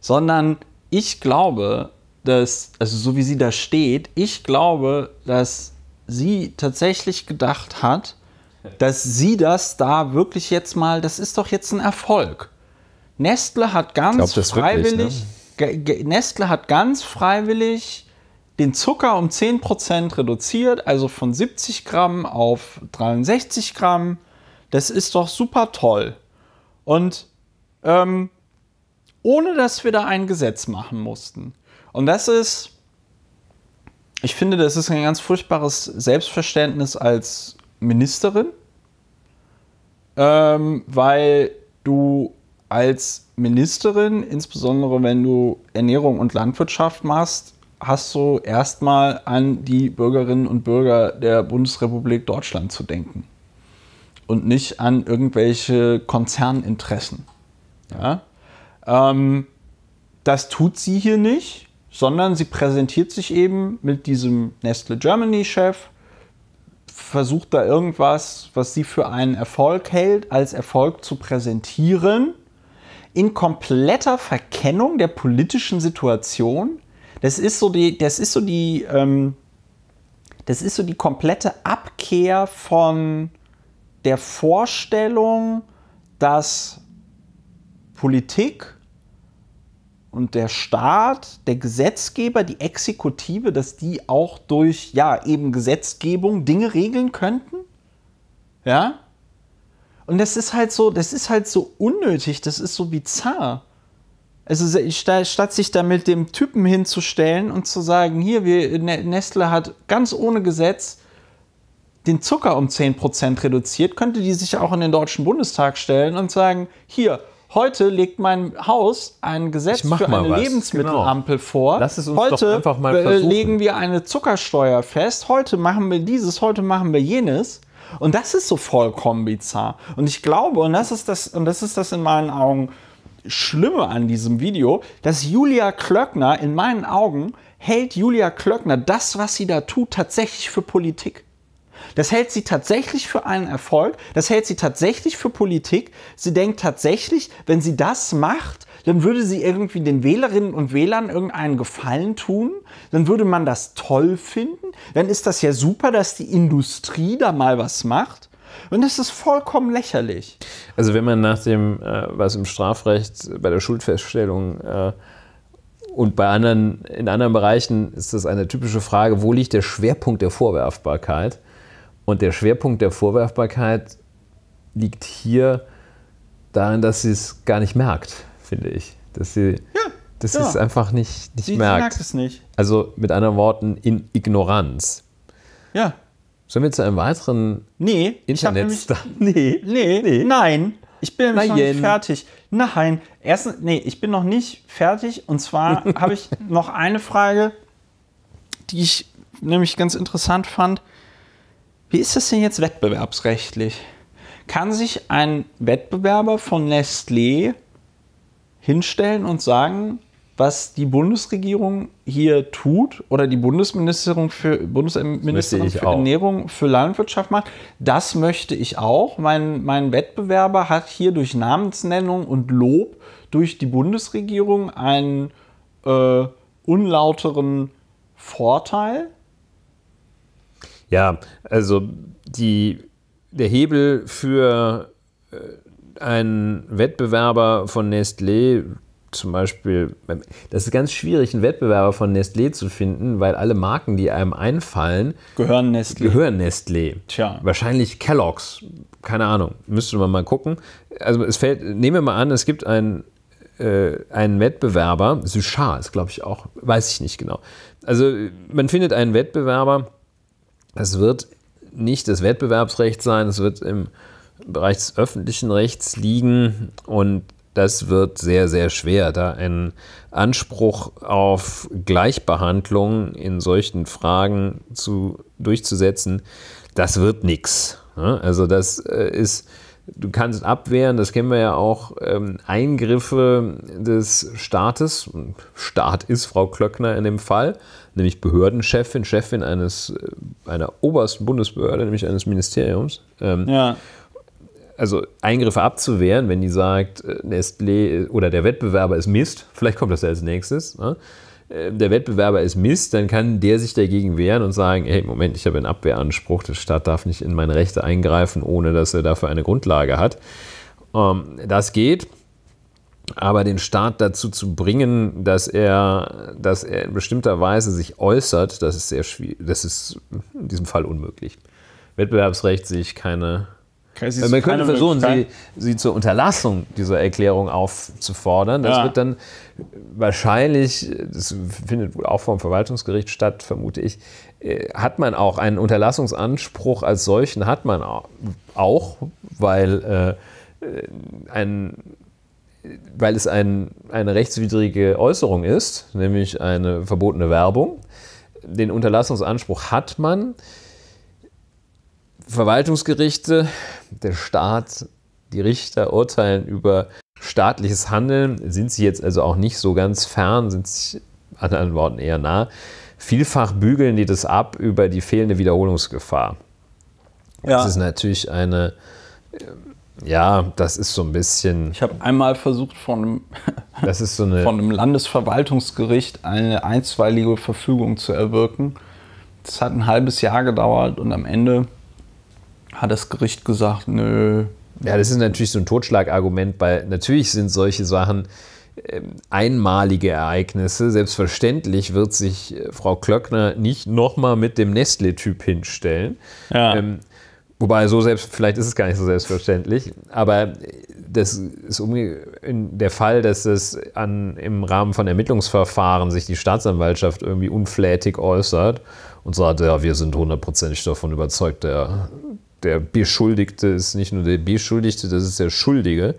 sondern ich glaube, dass, also so wie sie da steht, ich glaube, dass sie tatsächlich gedacht hat, dass sie das da wirklich jetzt mal, das ist doch jetzt ein Erfolg. Nestle hat ganz glaub, freiwillig, wirklich, ne? Nestle hat ganz freiwillig den Zucker um 10% reduziert, also von 70 Gramm auf 63 Gramm. Das ist doch super toll. Und ähm, ohne dass wir da ein Gesetz machen mussten. Und das ist, ich finde, das ist ein ganz furchtbares Selbstverständnis als Ministerin, ähm, weil du als Ministerin, insbesondere wenn du Ernährung und Landwirtschaft machst, hast du erstmal an die Bürgerinnen und Bürger der Bundesrepublik Deutschland zu denken und nicht an irgendwelche Konzerninteressen. Ja? Ähm, das tut sie hier nicht sondern sie präsentiert sich eben mit diesem Nestle Germany-Chef, versucht da irgendwas, was sie für einen Erfolg hält, als Erfolg zu präsentieren, in kompletter Verkennung der politischen Situation. Das ist so die, das ist so die, ähm, das ist so die komplette Abkehr von der Vorstellung, dass Politik und der Staat, der Gesetzgeber, die Exekutive, dass die auch durch ja eben Gesetzgebung Dinge regeln könnten? Ja? Und das ist halt so, das ist halt so unnötig, das ist so bizarr. Also statt sich da mit dem Typen hinzustellen und zu sagen, hier, wir, Nestle hat ganz ohne Gesetz den Zucker um 10% reduziert, könnte die sich auch in den Deutschen Bundestag stellen und sagen, hier, Heute legt mein Haus ein Gesetz für eine was. Lebensmittelampel genau. vor. Lass es uns heute doch einfach mal versuchen. legen wir eine Zuckersteuer fest. Heute machen wir dieses, heute machen wir jenes. Und das ist so vollkommen bizarr. Und ich glaube, und das ist das, und das ist das in meinen Augen Schlimme an diesem Video, dass Julia Klöckner in meinen Augen hält Julia Klöckner das, was sie da tut, tatsächlich für Politik. Das hält sie tatsächlich für einen Erfolg, das hält sie tatsächlich für Politik. Sie denkt tatsächlich, wenn sie das macht, dann würde sie irgendwie den Wählerinnen und Wählern irgendeinen Gefallen tun, dann würde man das toll finden, dann ist das ja super, dass die Industrie da mal was macht. Und das ist vollkommen lächerlich. Also wenn man nach dem, äh, was im Strafrecht äh, bei der Schuldfeststellung äh, und bei anderen, in anderen Bereichen ist das eine typische Frage, wo liegt der Schwerpunkt der Vorwerfbarkeit? Und der Schwerpunkt der Vorwerfbarkeit liegt hier darin, dass sie es gar nicht merkt, finde ich. Dass sie ja, ja. es einfach nicht, nicht sie, merkt. Sie merkt es nicht. Also mit anderen Worten, in Ignoranz. Ja. Sollen wir zu einem weiteren nee, Internetstar? Nee, nee, nee, nein. Ich bin nämlich noch nicht fertig. Nein, erstens, nee, ich bin noch nicht fertig. Und zwar habe ich noch eine Frage, die ich nämlich ganz interessant fand. Wie ist das denn jetzt wettbewerbsrechtlich? Kann sich ein Wettbewerber von Nestlé hinstellen und sagen, was die Bundesregierung hier tut oder die Bundesministerin für, Bundesministerin für Ernährung für Landwirtschaft macht, das möchte ich auch. Mein, mein Wettbewerber hat hier durch Namensnennung und Lob durch die Bundesregierung einen äh, unlauteren Vorteil. Ja, also die, der Hebel für äh, einen Wettbewerber von Nestlé, zum Beispiel, das ist ganz schwierig, einen Wettbewerber von Nestlé zu finden, weil alle Marken, die einem einfallen, gehören Nestlé. Gehören Nestlé. Tja. Wahrscheinlich Kellogg's, keine Ahnung, müsste man mal gucken. Also es fällt, nehmen wir mal an, es gibt einen, äh, einen Wettbewerber, Suchard ist glaube ich auch, weiß ich nicht genau. Also man findet einen Wettbewerber, es wird nicht das Wettbewerbsrecht sein, es wird im Bereich des öffentlichen Rechts liegen und das wird sehr, sehr schwer, da einen Anspruch auf Gleichbehandlung in solchen Fragen zu, durchzusetzen. Das wird nichts. Ne? Also das äh, ist, du kannst abwehren, das kennen wir ja auch, ähm, Eingriffe des Staates. Staat ist Frau Klöckner in dem Fall nämlich Behördenchefin, Chefin eines, äh, einer obersten Bundesbehörde, nämlich eines Ministeriums. Ähm, ja. Also Eingriffe abzuwehren, wenn die sagt, äh, Nestlé oder der Wettbewerber ist Mist, vielleicht kommt das ja als nächstes. Ne? Äh, der Wettbewerber ist Mist, dann kann der sich dagegen wehren und sagen, hey, Moment, ich habe einen Abwehranspruch, der Staat darf nicht in meine Rechte eingreifen, ohne dass er dafür eine Grundlage hat. Ähm, das geht aber den Staat dazu zu bringen, dass er, dass er in bestimmter Weise sich äußert, das ist sehr schwierig, das ist in diesem Fall unmöglich. Wettbewerbsrecht sehe ich keine. Also man könnte versuchen, sie, sie, zur Unterlassung dieser Erklärung aufzufordern. Das ja. wird dann wahrscheinlich, das findet wohl auch vom Verwaltungsgericht statt, vermute ich, äh, hat man auch einen Unterlassungsanspruch als solchen, hat man auch, weil äh, äh ein weil es ein, eine rechtswidrige Äußerung ist, nämlich eine verbotene Werbung. Den Unterlassungsanspruch hat man. Verwaltungsgerichte, der Staat, die Richter urteilen über staatliches Handeln, sind sie jetzt also auch nicht so ganz fern, sind sich anderen Worten eher nah. Vielfach bügeln die das ab über die fehlende Wiederholungsgefahr. Ja. Das ist natürlich eine ja, das ist so ein bisschen. Ich habe einmal versucht, von einem, das ist so eine von einem Landesverwaltungsgericht eine einstweilige Verfügung zu erwirken. Das hat ein halbes Jahr gedauert und am Ende hat das Gericht gesagt, nö. Ja, das ist natürlich so ein Totschlagargument, weil natürlich sind solche Sachen äh, einmalige Ereignisse. Selbstverständlich wird sich äh, Frau Klöckner nicht nochmal mit dem Nestle-Typ hinstellen. Ja. Ähm, Wobei, so selbst, vielleicht ist es gar nicht so selbstverständlich, aber das ist der Fall, dass es an, im Rahmen von Ermittlungsverfahren sich die Staatsanwaltschaft irgendwie unflätig äußert und sagt, ja, wir sind hundertprozentig davon überzeugt, der, der Beschuldigte ist nicht nur der Beschuldigte, das ist der Schuldige.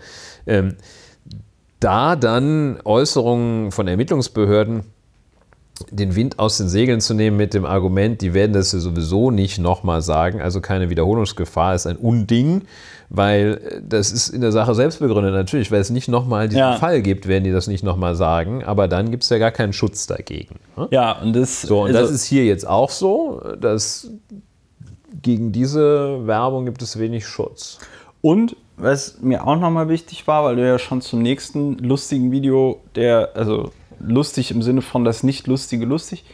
Ähm, da dann Äußerungen von Ermittlungsbehörden den Wind aus den Segeln zu nehmen mit dem Argument, die werden das ja sowieso nicht nochmal sagen, also keine Wiederholungsgefahr ist ein Unding, weil äh, das ist in der Sache selbst begründet. Natürlich, weil es nicht nochmal diesen ja. Fall gibt, werden die das nicht nochmal sagen, aber dann gibt es ja gar keinen Schutz dagegen. Ne? Ja, und das, so, und also, das ist hier jetzt auch so, dass gegen diese Werbung gibt es wenig Schutz. Und was mir auch nochmal wichtig war, weil du ja schon zum nächsten lustigen Video, der, also lustig im Sinne von das Nicht-Lustige lustig.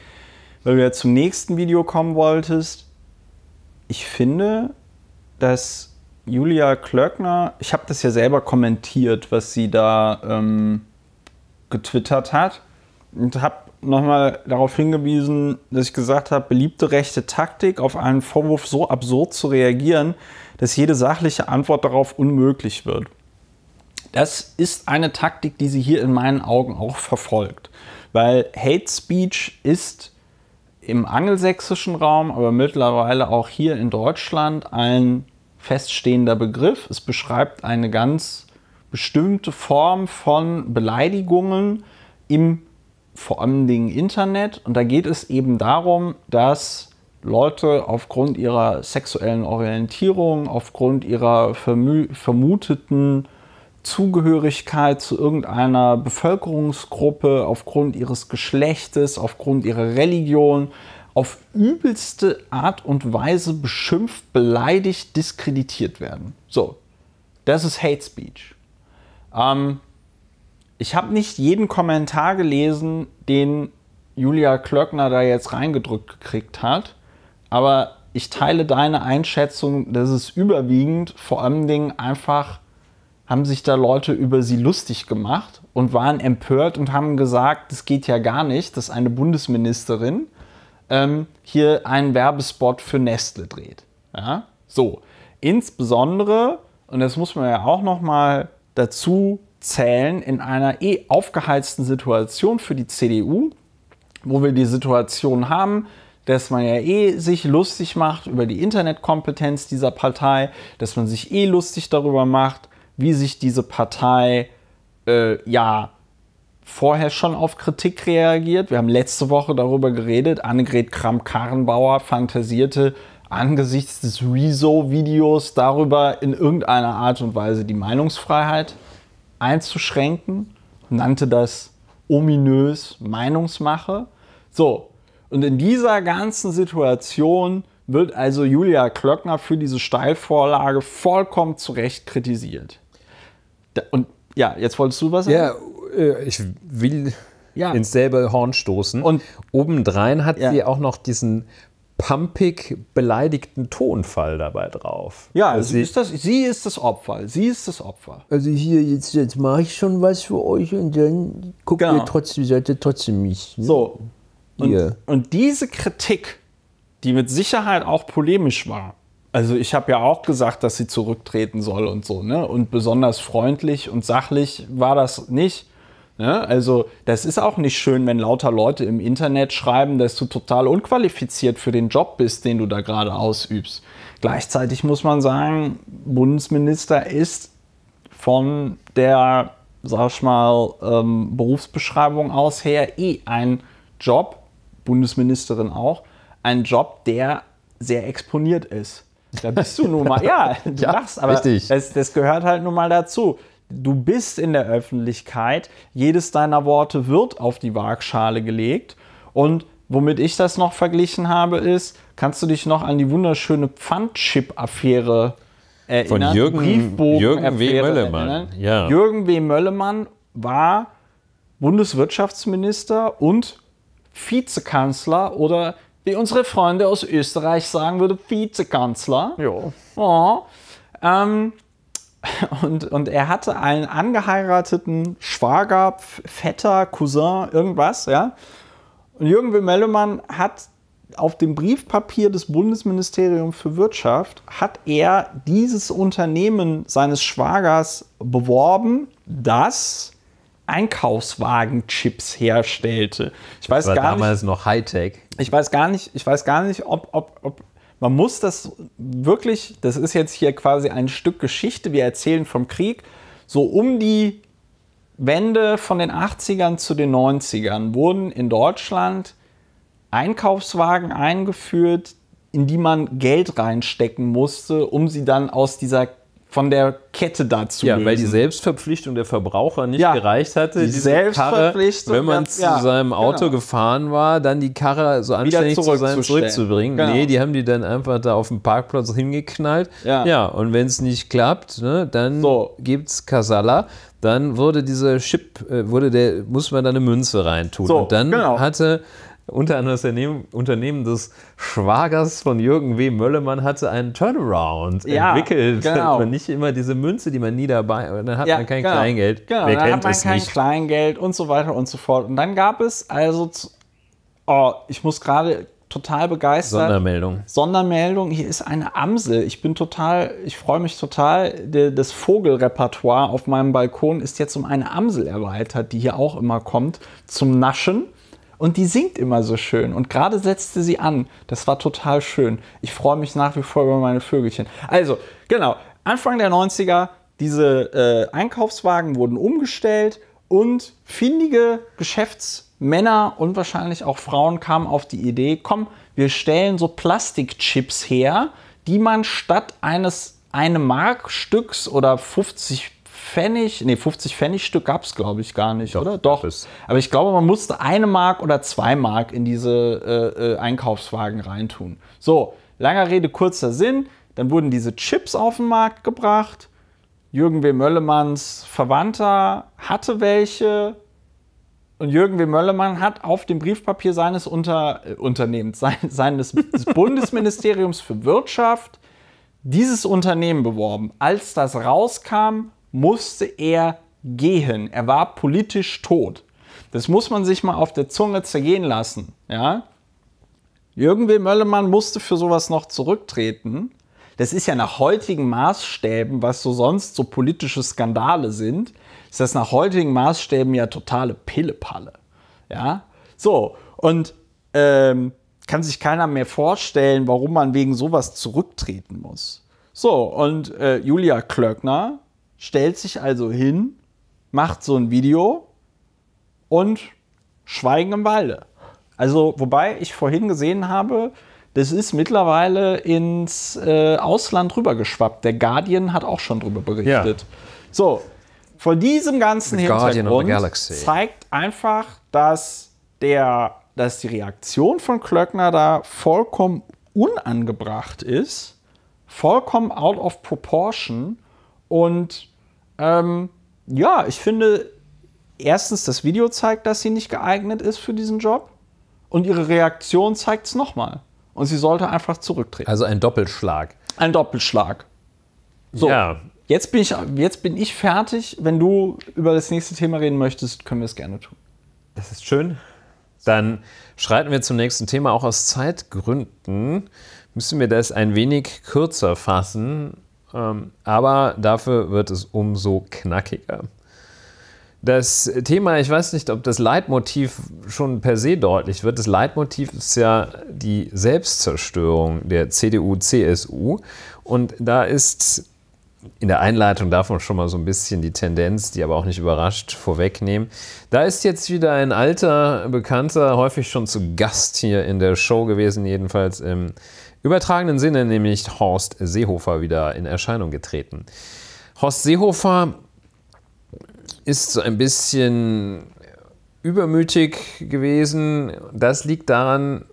Weil du ja zum nächsten Video kommen wolltest, ich finde, dass Julia Klöckner, ich habe das ja selber kommentiert, was sie da ähm, getwittert hat und habe nochmal darauf hingewiesen, dass ich gesagt habe, beliebte rechte Taktik, auf einen Vorwurf so absurd zu reagieren, dass jede sachliche Antwort darauf unmöglich wird. Das ist eine Taktik, die sie hier in meinen Augen auch verfolgt. Weil Hate Speech ist im angelsächsischen Raum, aber mittlerweile auch hier in Deutschland ein feststehender Begriff. Es beschreibt eine ganz bestimmte Form von Beleidigungen im vor allen Dingen Internet. Und da geht es eben darum, dass Leute aufgrund ihrer sexuellen Orientierung, aufgrund ihrer vermuteten Zugehörigkeit zu irgendeiner Bevölkerungsgruppe aufgrund ihres Geschlechtes, aufgrund ihrer Religion auf übelste Art und Weise beschimpft, beleidigt, diskreditiert werden. So, das ist Hate Speech. Ähm, ich habe nicht jeden Kommentar gelesen, den Julia Klöckner da jetzt reingedrückt gekriegt hat, aber ich teile deine Einschätzung, dass es überwiegend vor allen Dingen einfach haben sich da Leute über sie lustig gemacht und waren empört und haben gesagt, das geht ja gar nicht, dass eine Bundesministerin ähm, hier einen Werbespot für Nestle dreht. Ja? So, insbesondere, und das muss man ja auch noch mal dazu zählen, in einer eh aufgeheizten Situation für die CDU, wo wir die Situation haben, dass man ja eh sich lustig macht über die Internetkompetenz dieser Partei, dass man sich eh lustig darüber macht, wie sich diese Partei äh, ja vorher schon auf Kritik reagiert. Wir haben letzte Woche darüber geredet. Annegret Kramp-Karrenbauer fantasierte angesichts des Rezo-Videos darüber, in irgendeiner Art und Weise die Meinungsfreiheit einzuschränken, nannte das ominös Meinungsmache. So, und in dieser ganzen Situation wird also Julia Klöckner für diese Steilvorlage vollkommen zu Recht kritisiert und ja, jetzt wolltest du was? Ja, äh, ich will ja. ins selbe Horn stoßen. Und obendrein hat ja. sie auch noch diesen pumpig beleidigten Tonfall dabei drauf. Ja, also sie, ist das, sie ist das Opfer. Sie ist das Opfer. Also hier, jetzt, jetzt mache ich schon was für euch und dann guckt genau. ihr trotzdem, seid ihr trotzdem mich. Ne? So. Und, und diese Kritik, die mit Sicherheit auch polemisch war, also ich habe ja auch gesagt, dass sie zurücktreten soll und so, ne? Und besonders freundlich und sachlich war das nicht. Ne? Also das ist auch nicht schön, wenn lauter Leute im Internet schreiben, dass du total unqualifiziert für den Job bist, den du da gerade ausübst. Gleichzeitig muss man sagen, Bundesminister ist von der, sag ich mal, ähm, Berufsbeschreibung aus her eh ein Job, Bundesministerin auch, ein Job, der sehr exponiert ist. Da bist du nun mal, ja, du ja, lachst, aber das, das gehört halt nun mal dazu. Du bist in der Öffentlichkeit, jedes deiner Worte wird auf die Waagschale gelegt und Womit ich das noch verglichen habe, ist, kannst du dich noch an die wunderschöne Pfandchip-Affäre erinnern? Von Jürgen, Jürgen W. Möllemann. Ja. Jürgen W. Möllemann war Bundeswirtschaftsminister und Vizekanzler oder wie unsere Freunde aus Österreich sagen würden, Vizekanzler. Ja. Oh. Ähm, und, und er hatte einen angeheirateten Schwager, Vetter, Cousin, irgendwas, ja. Und Jürgen Wilmellemann hat auf dem Briefpapier des Bundesministeriums für Wirtschaft hat er dieses Unternehmen seines Schwagers beworben, das Einkaufswagenchips herstellte. Ich weiß war gar damals nicht, noch Hightech. Ich weiß gar nicht, ich weiß gar nicht, ob, ob, ob man muss das wirklich, das ist jetzt hier quasi ein Stück Geschichte, wir erzählen vom Krieg, so um die Wende von den 80ern zu den 90ern wurden in Deutschland Einkaufswagen eingeführt, in die man Geld reinstecken musste, um sie dann aus dieser von der Kette dazu. Ja, lösen. weil die Selbstverpflichtung der Verbraucher nicht ja, gereicht hatte. Die Selbstverpflichtung, Karre, wenn man zu seinem genau. Auto genau. gefahren war, dann die Karre so anständig zu seinem zurückzubringen. Genau. Nee, die haben die dann einfach da auf dem Parkplatz hingeknallt. Ja, ja und wenn es nicht klappt, ne, dann so. gibt es Kasala. Dann wurde dieser Chip, äh, wurde der, muss man da eine Münze reintun. So, und dann genau. hatte unter anderem das Unternehmen des Schwagers von Jürgen W. Möllemann hatte einen Turnaround ja, entwickelt. Genau. Hat man nicht immer diese Münze, die man nie dabei hat, dann hat ja, man kein genau. Kleingeld. Genau, Wer dann kennt hat man kein nicht? Kleingeld und so weiter und so fort. Und dann gab es also, oh, ich muss gerade total begeistert. Sondermeldung. Sondermeldung, hier ist eine Amsel. Ich bin total, ich freue mich total. Das Vogelrepertoire auf meinem Balkon ist jetzt um eine Amsel erweitert, die hier auch immer kommt, zum Naschen. Und die singt immer so schön. Und gerade setzte sie an. Das war total schön. Ich freue mich nach wie vor über meine Vögelchen. Also, genau. Anfang der 90er, diese äh, Einkaufswagen wurden umgestellt und findige Geschäftsmänner und wahrscheinlich auch Frauen kamen auf die Idee, komm, wir stellen so Plastikchips her, die man statt eines einem Markstücks oder 50 Pfennig, nee, 50 Pfennigstück gab es, glaube ich, gar nicht, Doch, oder? Doch. Aber ich glaube, man musste eine Mark oder zwei Mark in diese äh, äh, Einkaufswagen reintun. So, langer Rede, kurzer Sinn. Dann wurden diese Chips auf den Markt gebracht. Jürgen W. Möllemanns Verwandter hatte welche. Und Jürgen W. Möllemann hat auf dem Briefpapier seines Unter äh, Unternehmens, sein, seines Bundesministeriums für Wirtschaft, dieses Unternehmen beworben. Als das rauskam, musste er gehen. Er war politisch tot. Das muss man sich mal auf der Zunge zergehen lassen. Ja? Jürgen W. Möllemann musste für sowas noch zurücktreten. Das ist ja nach heutigen Maßstäben, was so sonst so politische Skandale sind, ist das nach heutigen Maßstäben ja totale Pillepalle. Ja? So, und ähm, kann sich keiner mehr vorstellen, warum man wegen sowas zurücktreten muss. So, und äh, Julia Klöckner stellt sich also hin, macht so ein Video und schweigen im Walde. Also, wobei ich vorhin gesehen habe, das ist mittlerweile ins äh, Ausland rübergeschwappt. Der Guardian hat auch schon drüber berichtet. Ja. So, vor diesem ganzen the Hintergrund zeigt einfach, dass, der, dass die Reaktion von Klöckner da vollkommen unangebracht ist, vollkommen out of proportion und ähm, ja, ich finde, erstens, das Video zeigt, dass sie nicht geeignet ist für diesen Job. Und ihre Reaktion zeigt es nochmal. Und sie sollte einfach zurücktreten. Also ein Doppelschlag. Ein Doppelschlag. So. Ja. Jetzt bin, ich, jetzt bin ich fertig. Wenn du über das nächste Thema reden möchtest, können wir es gerne tun. Das ist schön. Dann schreiten wir zum nächsten Thema. Auch aus Zeitgründen müssen wir das ein wenig kürzer fassen. Ähm, aber dafür wird es umso knackiger. Das Thema, ich weiß nicht, ob das Leitmotiv schon per se deutlich wird. Das Leitmotiv ist ja die Selbstzerstörung der CDU-CSU. Und da ist in der Einleitung darf man schon mal so ein bisschen die Tendenz, die aber auch nicht überrascht, vorwegnehmen. Da ist jetzt wieder ein alter Bekannter, häufig schon zu Gast hier in der Show gewesen, jedenfalls im übertragenen Sinne nämlich Horst Seehofer wieder in Erscheinung getreten. Horst Seehofer ist so ein bisschen übermütig gewesen. Das liegt daran,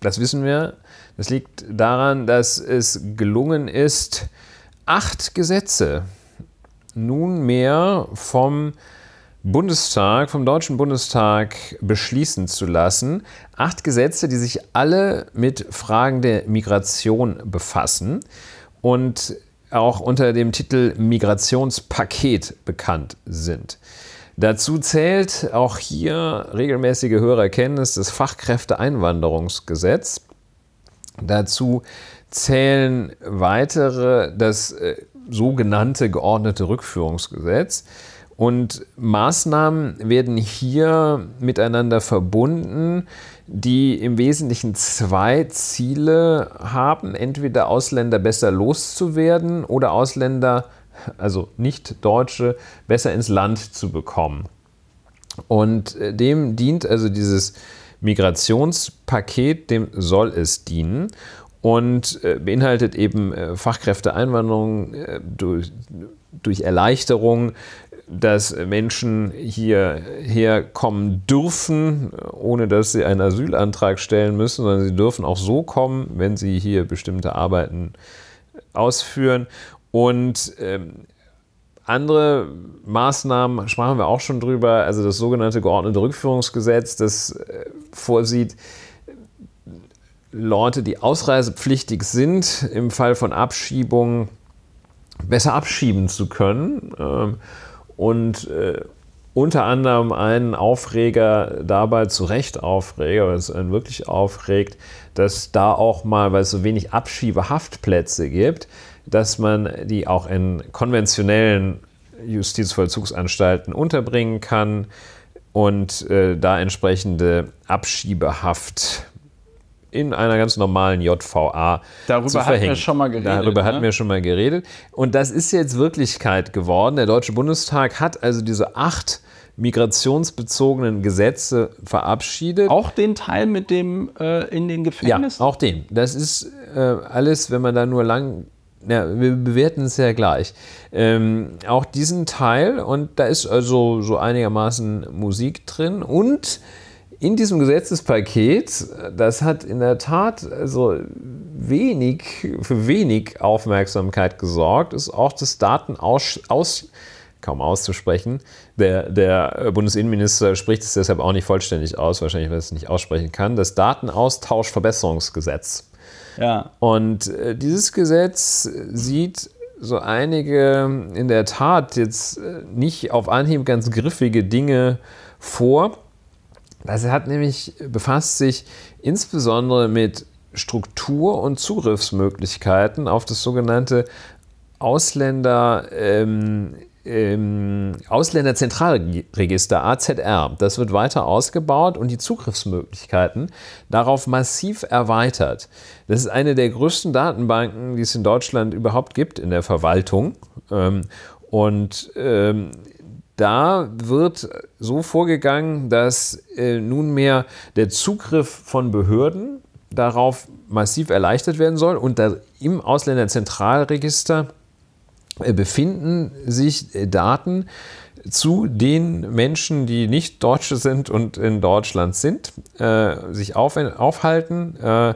das wissen wir, das liegt daran, dass es gelungen ist, acht Gesetze nunmehr vom Bundestag, vom Deutschen Bundestag beschließen zu lassen. Acht Gesetze, die sich alle mit Fragen der Migration befassen und auch unter dem Titel Migrationspaket bekannt sind. Dazu zählt auch hier regelmäßige Hörerkenntnis das Fachkräfteeinwanderungsgesetz. Dazu zählen weitere das äh, sogenannte geordnete Rückführungsgesetz. Und Maßnahmen werden hier miteinander verbunden, die im Wesentlichen zwei Ziele haben, entweder Ausländer besser loszuwerden oder Ausländer, also nicht Deutsche, besser ins Land zu bekommen. Und äh, dem dient also dieses Migrationspaket, dem soll es dienen und äh, beinhaltet eben äh, Fachkräfteeinwanderung durch, durch Erleichterung dass Menschen hierher kommen dürfen, ohne dass sie einen Asylantrag stellen müssen, sondern sie dürfen auch so kommen, wenn sie hier bestimmte Arbeiten ausführen. Und ähm, andere Maßnahmen sprachen wir auch schon drüber, also das sogenannte geordnete Rückführungsgesetz, das äh, vorsieht, Leute, die ausreisepflichtig sind, im Fall von Abschiebungen besser abschieben zu können. Ähm, und äh, unter anderem einen Aufreger dabei, zu Recht Aufreger, weil es einen wirklich aufregt, dass da auch mal, weil es so wenig Abschiebehaftplätze gibt, dass man die auch in konventionellen Justizvollzugsanstalten unterbringen kann und äh, da entsprechende Abschiebehaftplätze in einer ganz normalen JVA Darüber zu verhängen. hatten wir schon mal geredet. Darüber ne? hatten wir schon mal geredet. Und das ist jetzt Wirklichkeit geworden. Der Deutsche Bundestag hat also diese acht migrationsbezogenen Gesetze verabschiedet. Auch den Teil mit dem äh, in den Gefängnissen? Ja, auch den. Das ist äh, alles, wenn man da nur lang ja, wir bewerten es ja gleich. Ähm, auch diesen Teil und da ist also so einigermaßen Musik drin und in diesem Gesetzespaket, das hat in der Tat also wenig, für wenig Aufmerksamkeit gesorgt, ist auch das Datenaus, aus, kaum auszusprechen, der, der Bundesinnenminister spricht es deshalb auch nicht vollständig aus, wahrscheinlich, weil er es nicht aussprechen kann, das Datenaustauschverbesserungsgesetz. Ja. Und äh, dieses Gesetz sieht so einige in der Tat jetzt äh, nicht auf Anhieb ganz griffige Dinge vor das hat nämlich äh, befasst sich insbesondere mit Struktur und Zugriffsmöglichkeiten auf das sogenannte Ausländer, ähm, ähm, Ausländerzentralregister AZR. Das wird weiter ausgebaut und die Zugriffsmöglichkeiten darauf massiv erweitert. Das ist eine der größten Datenbanken, die es in Deutschland überhaupt gibt in der Verwaltung. Ähm, und ähm, da wird so vorgegangen, dass äh, nunmehr der Zugriff von Behörden darauf massiv erleichtert werden soll und im Ausländerzentralregister äh, befinden sich äh, Daten zu den Menschen, die nicht Deutsche sind und in Deutschland sind, äh, sich auf, aufhalten äh,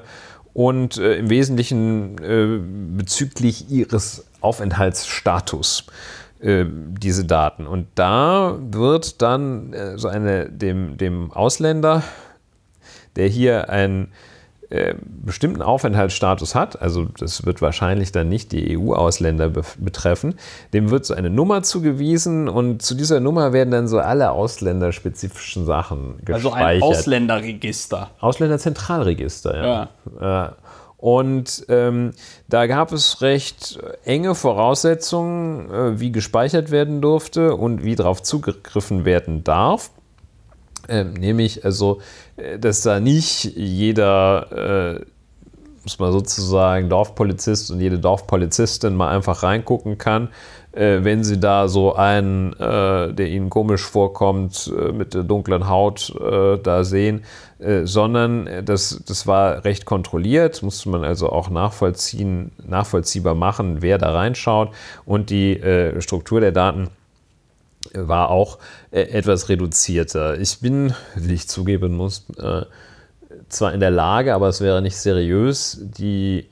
und äh, im Wesentlichen äh, bezüglich ihres Aufenthaltsstatus. Äh, diese Daten. Und da wird dann äh, so eine, dem, dem Ausländer, der hier einen äh, bestimmten Aufenthaltsstatus hat, also das wird wahrscheinlich dann nicht die EU-Ausländer betreffen, dem wird so eine Nummer zugewiesen und zu dieser Nummer werden dann so alle ausländerspezifischen Sachen gespeichert. Also ein Ausländerregister. Ausländerzentralregister, ja. ja. Und ähm, da gab es recht enge Voraussetzungen, äh, wie gespeichert werden durfte und wie darauf zugegriffen werden darf. Ähm, nämlich also, äh, dass da nicht jeder äh, muss man sozusagen Dorfpolizist und jede Dorfpolizistin mal einfach reingucken kann, äh, wenn sie da so einen, äh, der ihnen komisch vorkommt, äh, mit der dunklen Haut äh, da sehen, äh, sondern das, das war recht kontrolliert, musste man also auch nachvollziehen, nachvollziehbar machen, wer da reinschaut und die äh, Struktur der Daten war auch etwas reduzierter. Ich bin, wie ich zugeben muss, zwar in der Lage, aber es wäre nicht seriös, die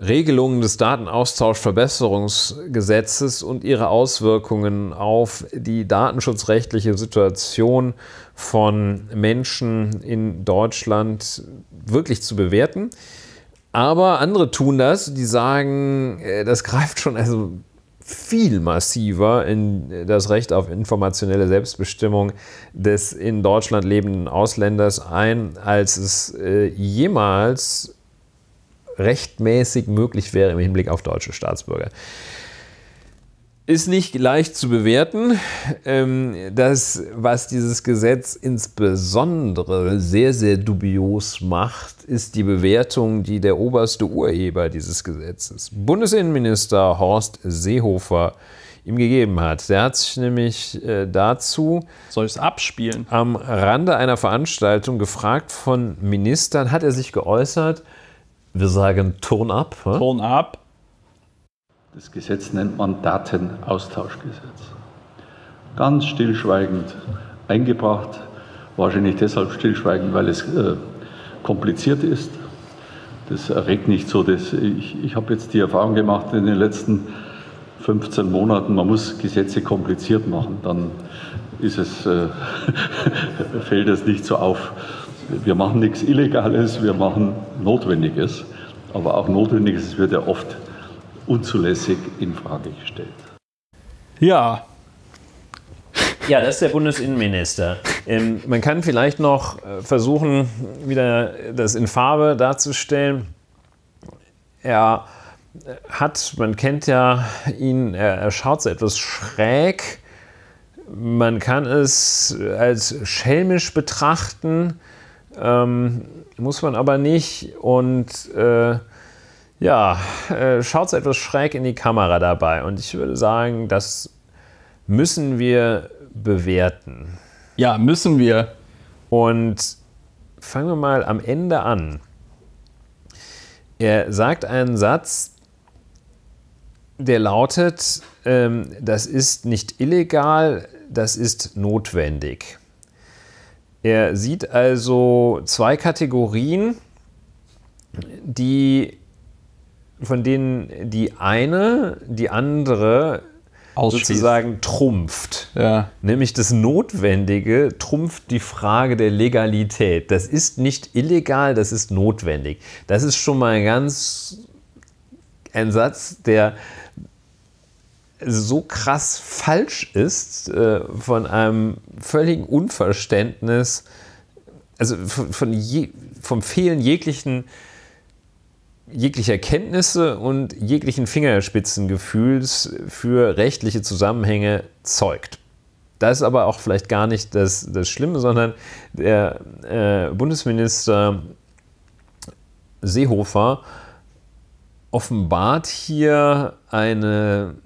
Regelungen des Datenaustauschverbesserungsgesetzes und ihre Auswirkungen auf die datenschutzrechtliche Situation von Menschen in Deutschland wirklich zu bewerten. Aber andere tun das, die sagen, äh, das greift schon, also viel massiver in das Recht auf informationelle Selbstbestimmung des in Deutschland lebenden Ausländers ein, als es äh, jemals rechtmäßig möglich wäre im Hinblick auf deutsche Staatsbürger ist nicht leicht zu bewerten. Ähm, das, was dieses Gesetz insbesondere sehr, sehr dubios macht, ist die Bewertung, die der oberste Urheber dieses Gesetzes, Bundesinnenminister Horst Seehofer, ihm gegeben hat. Der hat sich nämlich äh, dazu Soll abspielen? am Rande einer Veranstaltung gefragt von Ministern, hat er sich geäußert, wir sagen Turn ab. Turn ab das Gesetz nennt man Datenaustauschgesetz. Ganz stillschweigend eingebracht, wahrscheinlich deshalb stillschweigend, weil es äh, kompliziert ist. Das erregt nicht so, dass ich, ich habe jetzt die Erfahrung gemacht in den letzten 15 Monaten, man muss Gesetze kompliziert machen, dann ist es, äh, fällt es nicht so auf. Wir machen nichts Illegales, wir machen Notwendiges. Aber auch Notwendiges wird ja oft unzulässig infrage gestellt. Ja. Ja, das ist der Bundesinnenminister. Ähm, man kann vielleicht noch äh, versuchen, wieder das in Farbe darzustellen. Er äh, hat, man kennt ja ihn, er, er schaut so etwas schräg. Man kann es äh, als schelmisch betrachten, ähm, muss man aber nicht. Und äh, ja, äh, schaut so etwas schräg in die Kamera dabei. Und ich würde sagen, das müssen wir bewerten. Ja, müssen wir. Und fangen wir mal am Ende an. Er sagt einen Satz, der lautet, ähm, das ist nicht illegal, das ist notwendig. Er sieht also zwei Kategorien, die von denen die eine die andere sozusagen trumpft. Ja. Nämlich das Notwendige trumpft die Frage der Legalität. Das ist nicht illegal, das ist notwendig. Das ist schon mal ein ganz ein Satz, der so krass falsch ist äh, von einem völligen Unverständnis, also von je, vom Fehlen jeglichen jeglicher Kenntnisse und jeglichen Fingerspitzengefühls für rechtliche Zusammenhänge zeugt. Das ist aber auch vielleicht gar nicht das, das Schlimme, sondern der äh, Bundesminister Seehofer offenbart hier eine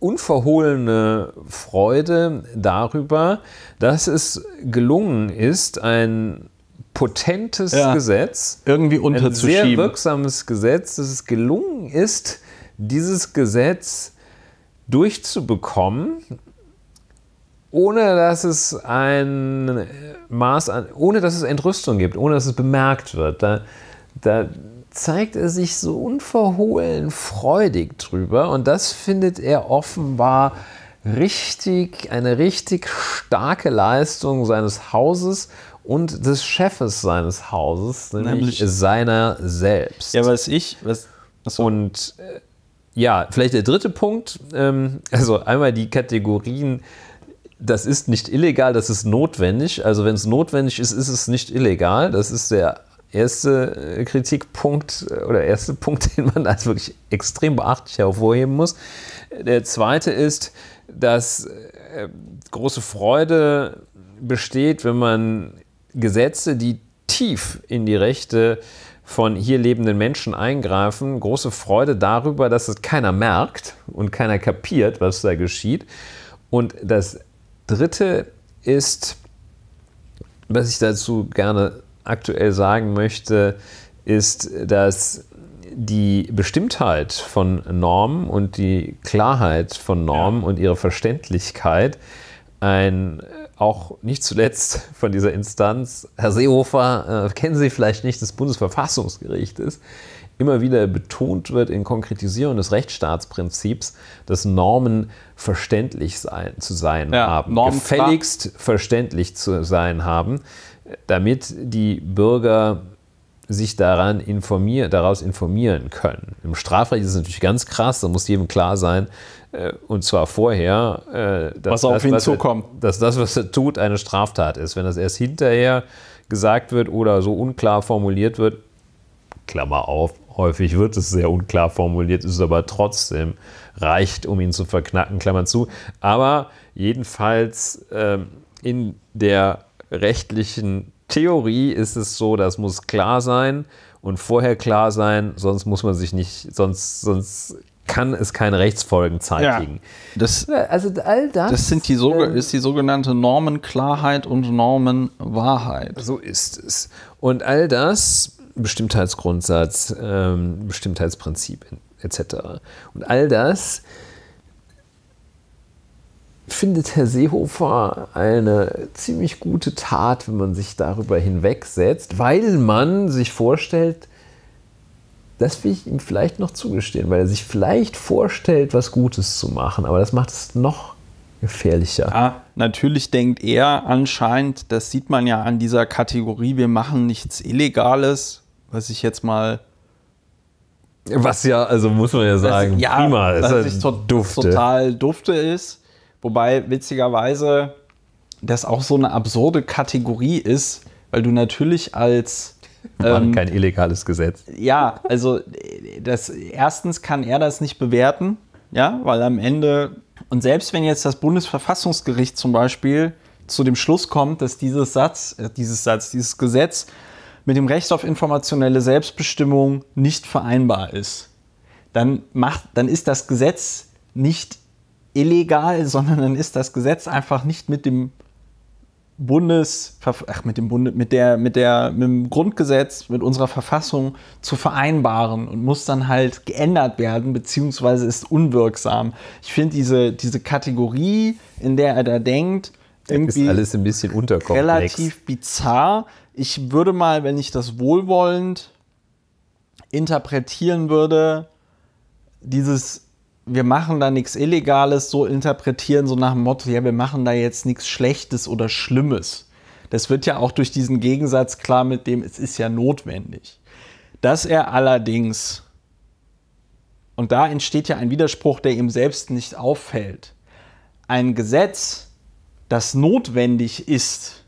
unverhohlene Freude darüber, dass es gelungen ist, ein potentes ja, Gesetz. Irgendwie unterzuschieben. Ein sehr wirksames Gesetz, dass es gelungen ist, dieses Gesetz durchzubekommen, ohne dass es ein Maß an, ohne dass es Entrüstung gibt, ohne dass es bemerkt wird. Da, da zeigt er sich so unverhohlen freudig drüber und das findet er offenbar richtig, eine richtig starke Leistung seines Hauses und des Chefes seines Hauses, nämlich, nämlich seiner selbst. Ja, was ich, was. Achso. Und äh, ja, vielleicht der dritte Punkt, ähm, also einmal die Kategorien, das ist nicht illegal, das ist notwendig. Also wenn es notwendig ist, ist es nicht illegal. Das ist der erste äh, Kritikpunkt äh, oder erste Punkt, den man als wirklich extrem beachtlich hervorheben muss. Der zweite ist, dass äh, große Freude besteht, wenn man Gesetze, die tief in die Rechte von hier lebenden Menschen eingreifen, große Freude darüber, dass es keiner merkt und keiner kapiert, was da geschieht. Und das Dritte ist, was ich dazu gerne aktuell sagen möchte, ist, dass die Bestimmtheit von Normen und die Klarheit von Normen und ihre Verständlichkeit ein äh, auch nicht zuletzt von dieser Instanz, Herr Seehofer, äh, kennen Sie vielleicht nicht, des Bundesverfassungsgerichtes, immer wieder betont wird in Konkretisierung des Rechtsstaatsprinzips, dass Normen verständlich sein, zu sein ja, haben, Normen gefälligst verständlich zu sein haben, damit die Bürger sich daran informier daraus informieren können. Im Strafrecht ist es natürlich ganz krass, da muss jedem klar sein, äh, und zwar vorher, äh, dass, was auf das, ihn was zukommt. Er, dass das, was er tut, eine Straftat ist. Wenn das erst hinterher gesagt wird oder so unklar formuliert wird, Klammer auf, häufig wird es sehr unklar formuliert, ist es aber trotzdem reicht, um ihn zu verknacken, Klammer zu. Aber jedenfalls ähm, in der rechtlichen Theorie ist es so, das muss klar sein und vorher klar sein, sonst muss man sich nicht, sonst, sonst kann es keine Rechtsfolgen zeitigen. Ja, das, äh, also all das, das sind die, ähm, ist die sogenannte Normenklarheit und Normenwahrheit. So ist es. Und all das, Bestimmtheitsgrundsatz, ähm, Bestimmtheitsprinzip etc. Und all das findet Herr Seehofer eine ziemlich gute Tat, wenn man sich darüber hinwegsetzt, weil man sich vorstellt, das will ich ihm vielleicht noch zugestehen, weil er sich vielleicht vorstellt, was Gutes zu machen, aber das macht es noch gefährlicher. Ja, ah, natürlich denkt er anscheinend, das sieht man ja an dieser Kategorie, wir machen nichts Illegales, was ich jetzt mal was ja, also muss man ja sagen, ja, prima. Was ich to dufte. total dufte ist. Wobei witzigerweise das auch so eine absurde Kategorie ist, weil du natürlich als ähm, kein illegales Gesetz. Ja, also das erstens kann er das nicht bewerten, ja, weil am Ende und selbst wenn jetzt das Bundesverfassungsgericht zum Beispiel zu dem Schluss kommt, dass dieses Satz, äh, dieses Satz, dieses Gesetz mit dem Recht auf informationelle Selbstbestimmung nicht vereinbar ist, dann macht, dann ist das Gesetz nicht illegal, sondern dann ist das Gesetz einfach nicht mit dem Bundes, ach, mit dem Bund, mit der, mit der, mit dem Grundgesetz, mit unserer Verfassung zu vereinbaren und muss dann halt geändert werden, beziehungsweise ist unwirksam. Ich finde diese, diese Kategorie, in der er da denkt, irgendwie ist alles ein bisschen unterkomplex. Relativ bizarr. Ich würde mal, wenn ich das wohlwollend interpretieren würde, dieses wir machen da nichts Illegales, so interpretieren, so nach dem Motto, ja, wir machen da jetzt nichts Schlechtes oder Schlimmes. Das wird ja auch durch diesen Gegensatz klar mit dem, es ist ja notwendig. Dass er allerdings, und da entsteht ja ein Widerspruch, der ihm selbst nicht auffällt, ein Gesetz, das notwendig ist,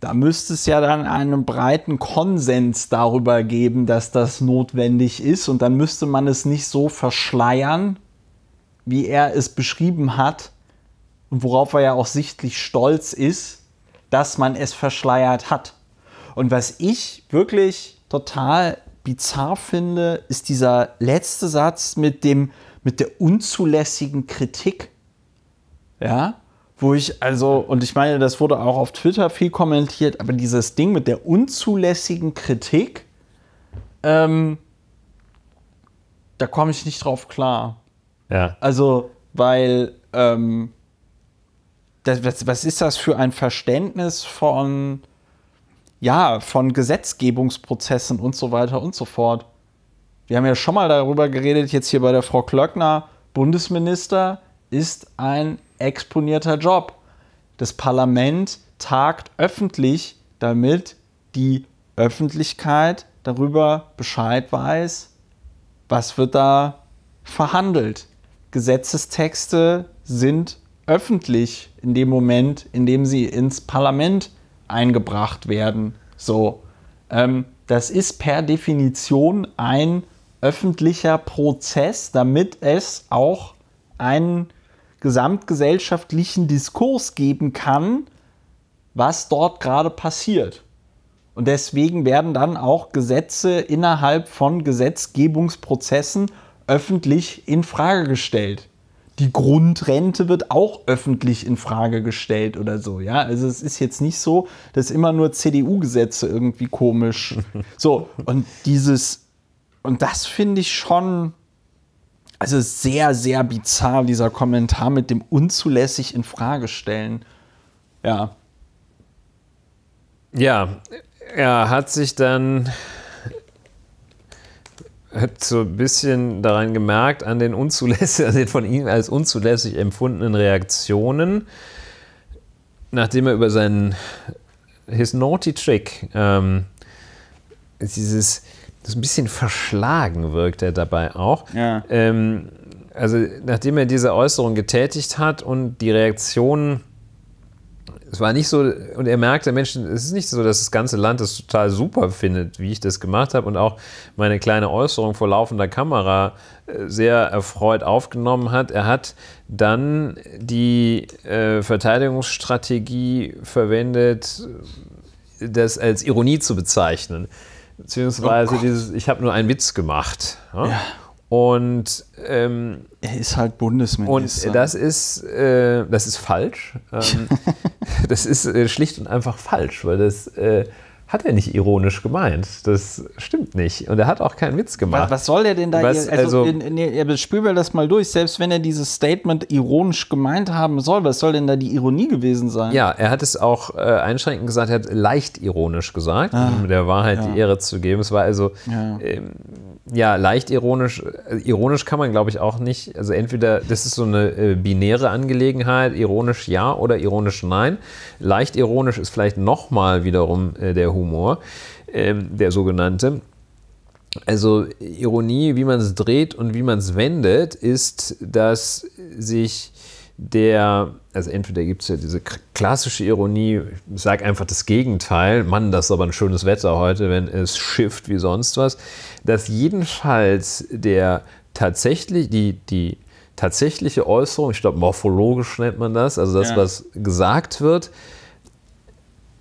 da müsste es ja dann einen breiten Konsens darüber geben, dass das notwendig ist. Und dann müsste man es nicht so verschleiern, wie er es beschrieben hat und worauf er ja auch sichtlich stolz ist, dass man es verschleiert hat. Und was ich wirklich total bizarr finde, ist dieser letzte Satz mit dem mit der unzulässigen Kritik. Ja? wo ich also, und ich meine, das wurde auch auf Twitter viel kommentiert, aber dieses Ding mit der unzulässigen Kritik, ähm, da komme ich nicht drauf klar. Ja. Also, weil, ähm, das, was, was ist das für ein Verständnis von, ja, von Gesetzgebungsprozessen und so weiter und so fort? Wir haben ja schon mal darüber geredet, jetzt hier bei der Frau Klöckner, Bundesminister ist ein exponierter Job. Das Parlament tagt öffentlich, damit die Öffentlichkeit darüber Bescheid weiß, was wird da verhandelt. Gesetzestexte sind öffentlich in dem Moment, in dem sie ins Parlament eingebracht werden. So, ähm, das ist per Definition ein öffentlicher Prozess, damit es auch einen gesamtgesellschaftlichen Diskurs geben kann, was dort gerade passiert. Und deswegen werden dann auch Gesetze innerhalb von Gesetzgebungsprozessen öffentlich in Frage gestellt. Die Grundrente wird auch öffentlich in Frage gestellt oder so, ja? Also es ist jetzt nicht so, dass immer nur CDU Gesetze irgendwie komisch. So, und dieses und das finde ich schon also sehr, sehr bizarr dieser Kommentar mit dem unzulässig in Frage stellen. Ja. Ja, er hat sich dann hat so ein bisschen daran gemerkt, an den unzulässig, an von ihm als unzulässig empfundenen Reaktionen, nachdem er über seinen his naughty trick ähm, dieses das ein bisschen verschlagen wirkt er dabei auch. Ja. Ähm, also nachdem er diese Äußerung getätigt hat und die Reaktion, es war nicht so, und er merkte, Menschen, es ist nicht so, dass das ganze Land es total super findet, wie ich das gemacht habe und auch meine kleine Äußerung vor laufender Kamera äh, sehr erfreut aufgenommen hat. Er hat dann die äh, Verteidigungsstrategie verwendet, das als Ironie zu bezeichnen. Beziehungsweise oh dieses, ich habe nur einen Witz gemacht. Ja? ja. Und ähm, er ist halt Bundesminister. Und das ist, äh, das ist falsch. Ähm, das ist äh, schlicht und einfach falsch, weil das äh, hat er nicht ironisch gemeint. Das stimmt nicht. Und er hat auch keinen Witz gemacht. Was, was soll er denn da? Was, ihr, also, also nee, mir das mal durch. Selbst wenn er dieses Statement ironisch gemeint haben soll, was soll denn da die Ironie gewesen sein? Ja, er hat es auch äh, einschränkend gesagt. Er hat leicht ironisch gesagt, ah, um der Wahrheit ja. die Ehre zu geben. Es war also ja. ähm, ja, leicht ironisch. Äh, ironisch kann man, glaube ich, auch nicht. Also entweder, das ist so eine äh, binäre Angelegenheit, ironisch ja oder ironisch nein. Leicht ironisch ist vielleicht nochmal wiederum äh, der Humor, ähm, der sogenannte. Also Ironie, wie man es dreht und wie man es wendet, ist, dass sich der, also entweder gibt es ja diese klassische Ironie, ich sage einfach das Gegenteil, Mann, das ist aber ein schönes Wetter heute, wenn es schifft wie sonst was, dass jedenfalls der tatsächlich, die, die tatsächliche Äußerung, ich glaube morphologisch nennt man das, also das, ja. was gesagt wird,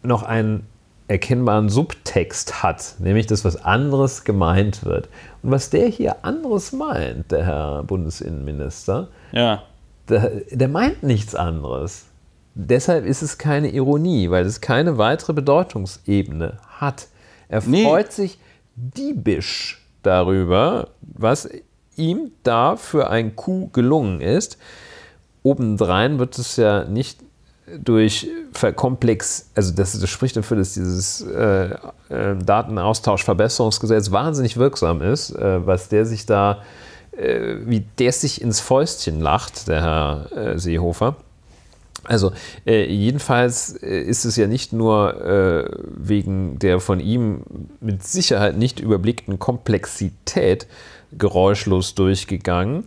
noch einen erkennbaren Subtext hat, nämlich das, was anderes gemeint wird. Und was der hier anderes meint, der Herr Bundesinnenminister, ja der, der meint nichts anderes. Deshalb ist es keine Ironie, weil es keine weitere Bedeutungsebene hat. Er nee. freut sich diebisch darüber, was ihm da für ein Coup gelungen ist. Obendrein wird es ja nicht durch Verkomplex, also das, das spricht dafür, dass dieses äh, äh Datenaustauschverbesserungsgesetz wahnsinnig wirksam ist, äh, was der sich da äh, wie der sich ins Fäustchen lacht, der Herr äh, Seehofer. Also äh, jedenfalls äh, ist es ja nicht nur äh, wegen der von ihm mit Sicherheit nicht überblickten Komplexität geräuschlos durchgegangen,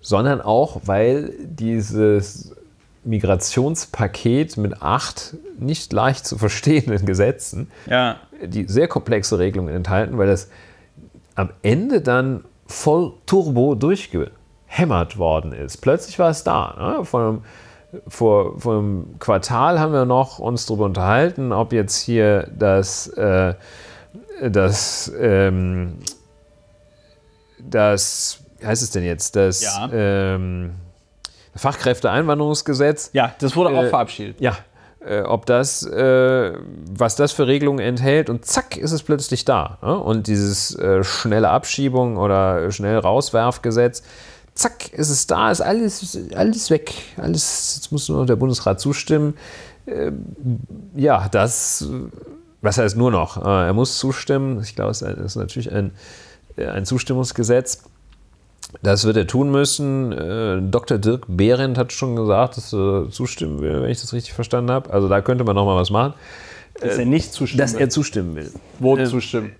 sondern auch, weil dieses Migrationspaket mit acht nicht leicht zu verstehenden Gesetzen, ja. die sehr komplexe Regelungen enthalten, weil das am Ende dann voll Turbo durchgehämmert worden ist. Plötzlich war es da. Ne? Vor, einem, vor, vor, einem, Quartal haben wir noch uns darüber unterhalten, ob jetzt hier das, äh, das, ähm, das, wie heißt es denn jetzt, das ja. ähm, Fachkräfteeinwanderungsgesetz. Ja, das wurde äh, auch verabschiedet. Ja, äh, ob das, äh, was das für Regelungen enthält und zack ist es plötzlich da. Ne? Und dieses äh, schnelle Abschiebung oder schnell Rauswerfgesetz, zack ist es da, ist alles, alles weg. Alles, jetzt muss nur noch der Bundesrat zustimmen. Ähm, ja, das, was heißt nur noch? Äh, er muss zustimmen. Ich glaube, es ist natürlich ein, äh, ein Zustimmungsgesetz. Das wird er tun müssen. Äh, Dr. Dirk Behrendt hat schon gesagt, dass er zustimmen will, wenn ich das richtig verstanden habe. Also da könnte man nochmal was machen. Dass er äh, nicht zustimmen Dass er zustimmen will. Wo äh, zustimmen?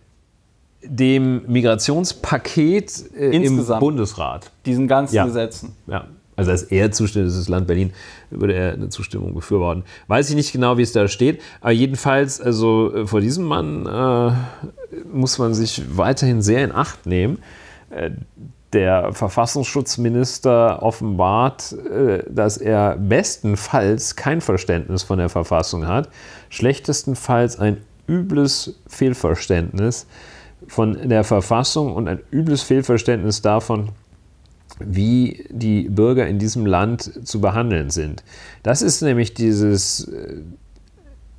Dem Migrationspaket äh, im Bundesrat. Diesen ganzen ja. Gesetzen. Ja. Also als er zustimmt, das ist, das Land Berlin, würde er eine Zustimmung befürworten. Weiß ich nicht genau, wie es da steht, aber jedenfalls, also vor diesem Mann äh, muss man sich weiterhin sehr in Acht nehmen. Äh, der Verfassungsschutzminister offenbart, äh, dass er bestenfalls kein Verständnis von der Verfassung hat, schlechtestenfalls ein übles Fehlverständnis von der Verfassung und ein übles Fehlverständnis davon, wie die Bürger in diesem Land zu behandeln sind. Das ist nämlich dieses, äh,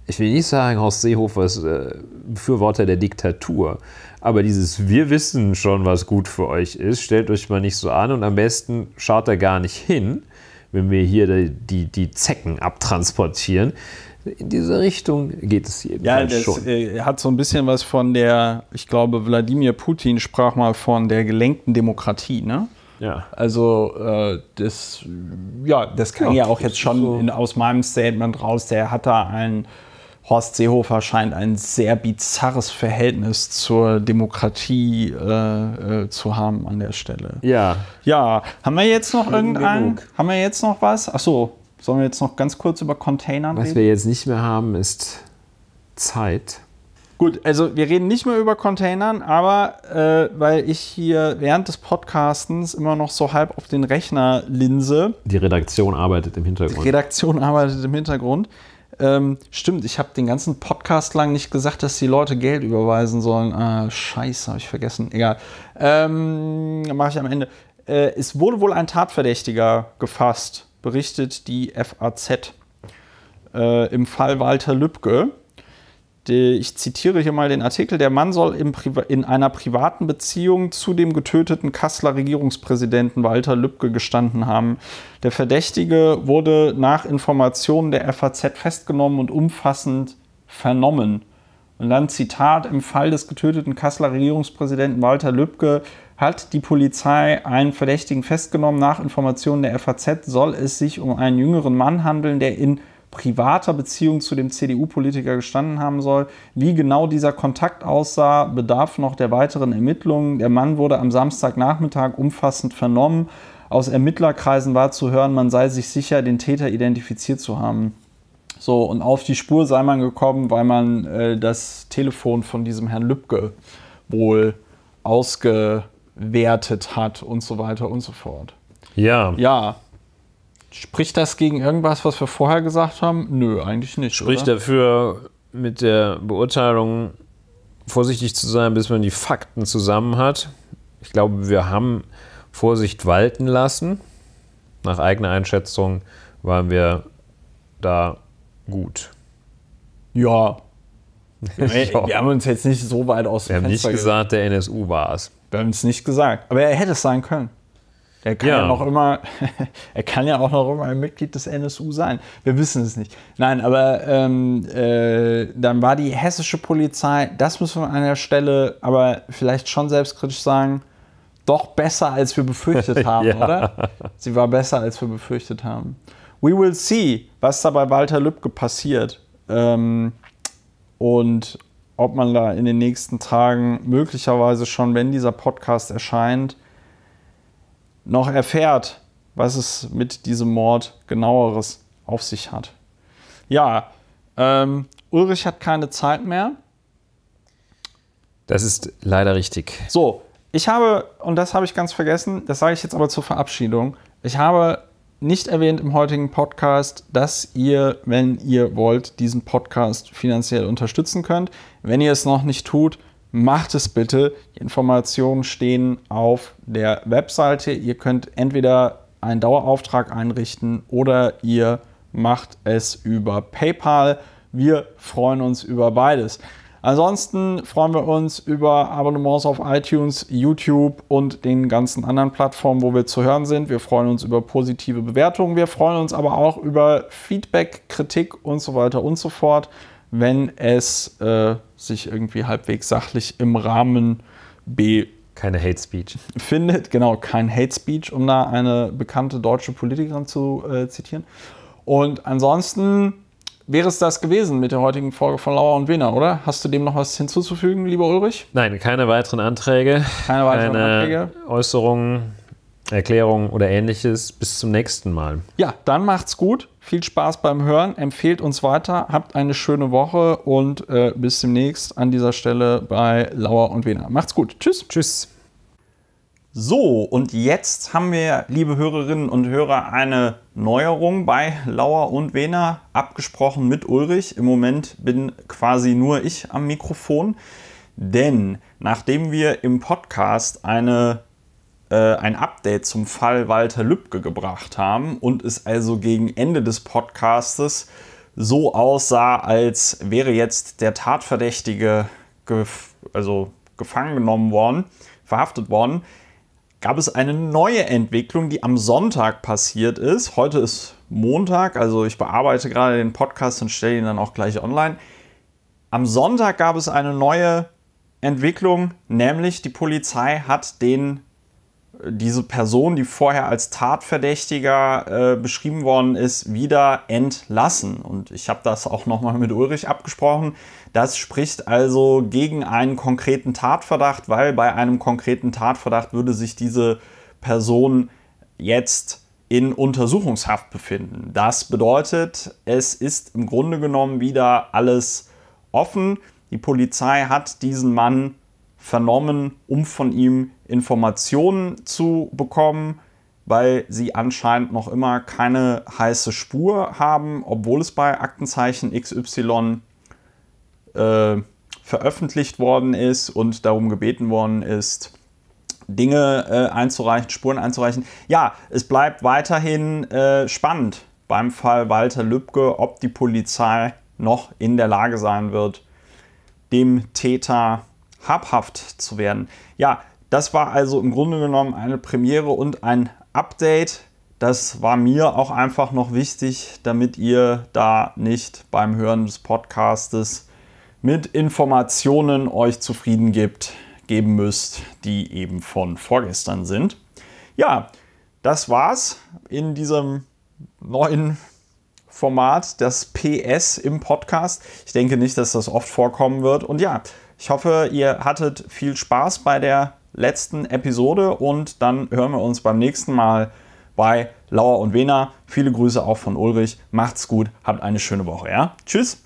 ich will nicht sagen, Horst Seehofer ist äh, Befürworter der Diktatur, aber dieses Wir wissen schon, was gut für euch ist, stellt euch mal nicht so an und am besten schaut da gar nicht hin, wenn wir hier die, die, die Zecken abtransportieren. In diese Richtung geht es jedenfalls ja, das, schon. Äh, hat so ein bisschen was von der, ich glaube, Wladimir Putin sprach mal von der gelenkten Demokratie, ne? Ja. Also äh, das, ja, das kann ja, ja auch jetzt schon so in, aus meinem Statement raus, der hat da einen Horst Seehofer scheint ein sehr bizarres Verhältnis zur Demokratie äh, äh, zu haben an der Stelle. Ja. Ja, haben wir jetzt noch irgendeinen? Haben wir jetzt noch was? Ach sollen wir jetzt noch ganz kurz über Container reden? Was wir jetzt nicht mehr haben, ist Zeit. Gut, also wir reden nicht mehr über Containern, aber äh, weil ich hier während des Podcastens immer noch so halb auf den Rechner linse. Die Redaktion arbeitet im Hintergrund. Die Redaktion arbeitet im Hintergrund. Ähm, stimmt, ich habe den ganzen Podcast lang nicht gesagt, dass die Leute Geld überweisen sollen. Ah, scheiße, habe ich vergessen. Egal. Ähm, Mache ich am Ende. Äh, es wurde wohl ein Tatverdächtiger gefasst, berichtet die FAZ. Äh, Im Fall Walter Lübcke. Äh, ich zitiere hier mal den Artikel, der Mann soll in einer privaten Beziehung zu dem getöteten Kasseler Regierungspräsidenten Walter Lübcke gestanden haben. Der Verdächtige wurde nach Informationen der FAZ festgenommen und umfassend vernommen. Und dann Zitat, im Fall des getöteten Kasseler Regierungspräsidenten Walter Lübcke hat die Polizei einen Verdächtigen festgenommen. Nach Informationen der FAZ soll es sich um einen jüngeren Mann handeln, der in privater Beziehung zu dem CDU-Politiker gestanden haben soll. Wie genau dieser Kontakt aussah, bedarf noch der weiteren Ermittlungen. Der Mann wurde am Samstagnachmittag umfassend vernommen. Aus Ermittlerkreisen war zu hören, man sei sich sicher, den Täter identifiziert zu haben. So, und auf die Spur sei man gekommen, weil man äh, das Telefon von diesem Herrn Lübcke wohl ausgewertet hat und so weiter und so fort. Ja. Ja, Spricht das gegen irgendwas, was wir vorher gesagt haben? Nö, eigentlich nicht. Spricht dafür, mit der Beurteilung vorsichtig zu sein, bis man die Fakten zusammen hat. Ich glaube, wir haben Vorsicht walten lassen. Nach eigener Einschätzung waren wir da gut. Ja. wir, wir haben uns jetzt nicht so weit aus dem Wir Fenster haben nicht gesagt, der NSU war es. Wir haben es nicht gesagt. Aber er hätte es sein können. Er kann ja, ja noch immer, er kann ja auch noch immer ein Mitglied des NSU sein. Wir wissen es nicht. Nein, aber ähm, äh, dann war die hessische Polizei, das müssen wir an der Stelle aber vielleicht schon selbstkritisch sagen, doch besser als wir befürchtet haben, ja. oder? Sie war besser als wir befürchtet haben. We will see, was da bei Walter Lübcke passiert. Ähm, und ob man da in den nächsten Tagen möglicherweise schon, wenn dieser Podcast erscheint, noch erfährt, was es mit diesem Mord genaueres auf sich hat. Ja, ähm, Ulrich hat keine Zeit mehr. Das ist leider richtig. So, ich habe, und das habe ich ganz vergessen, das sage ich jetzt aber zur Verabschiedung, ich habe nicht erwähnt im heutigen Podcast, dass ihr, wenn ihr wollt, diesen Podcast finanziell unterstützen könnt. Wenn ihr es noch nicht tut, macht es bitte. Die Informationen stehen auf der Webseite. Ihr könnt entweder einen Dauerauftrag einrichten oder ihr macht es über PayPal. Wir freuen uns über beides. Ansonsten freuen wir uns über Abonnements auf iTunes, YouTube und den ganzen anderen Plattformen, wo wir zu hören sind. Wir freuen uns über positive Bewertungen. Wir freuen uns aber auch über Feedback, Kritik und so weiter und so fort, wenn es äh, sich irgendwie halbwegs sachlich im Rahmen B. Keine Hate Speech. Findet, genau, kein Hate Speech, um da eine bekannte deutsche Politikerin zu äh, zitieren. Und ansonsten wäre es das gewesen mit der heutigen Folge von Lauer und Wiener, oder? Hast du dem noch was hinzuzufügen, lieber Ulrich? Nein, keine weiteren Anträge. Keine weiteren keine Anträge. Äußerungen Erklärungen oder ähnliches. Bis zum nächsten Mal. Ja, dann macht's gut. Viel Spaß beim Hören. Empfehlt uns weiter. Habt eine schöne Woche und äh, bis demnächst an dieser Stelle bei Lauer und Wena. Macht's gut. Tschüss. Tschüss. So, und jetzt haben wir, liebe Hörerinnen und Hörer, eine Neuerung bei Lauer und Wena, abgesprochen mit Ulrich. Im Moment bin quasi nur ich am Mikrofon, denn nachdem wir im Podcast eine äh, ein Update zum Fall Walter Lübcke gebracht haben und es also gegen Ende des Podcastes so aussah, als wäre jetzt der Tatverdächtige gef also gefangen genommen worden, verhaftet worden, gab es eine neue Entwicklung, die am Sonntag passiert ist. Heute ist Montag, also ich bearbeite gerade den Podcast und stelle ihn dann auch gleich online. Am Sonntag gab es eine neue Entwicklung, nämlich die Polizei hat den diese Person, die vorher als Tatverdächtiger äh, beschrieben worden ist, wieder entlassen. Und ich habe das auch nochmal mit Ulrich abgesprochen. Das spricht also gegen einen konkreten Tatverdacht, weil bei einem konkreten Tatverdacht würde sich diese Person jetzt in Untersuchungshaft befinden. Das bedeutet, es ist im Grunde genommen wieder alles offen. Die Polizei hat diesen Mann vernommen, um von ihm Informationen zu bekommen, weil sie anscheinend noch immer keine heiße Spur haben, obwohl es bei Aktenzeichen XY äh, veröffentlicht worden ist und darum gebeten worden ist, Dinge äh, einzureichen, Spuren einzureichen. Ja, es bleibt weiterhin äh, spannend beim Fall Walter Lübcke, ob die Polizei noch in der Lage sein wird, dem Täter habhaft zu werden. Ja, das war also im Grunde genommen eine Premiere und ein Update. Das war mir auch einfach noch wichtig, damit ihr da nicht beim Hören des Podcastes mit Informationen euch zufrieden gebt, geben müsst, die eben von vorgestern sind. Ja, das war's in diesem neuen Format, das PS im Podcast. Ich denke nicht, dass das oft vorkommen wird. Und ja, ich hoffe, ihr hattet viel Spaß bei der letzten Episode und dann hören wir uns beim nächsten Mal bei Lauer und Wena. Viele Grüße auch von Ulrich. Macht's gut, habt eine schöne Woche. Ja? Tschüss.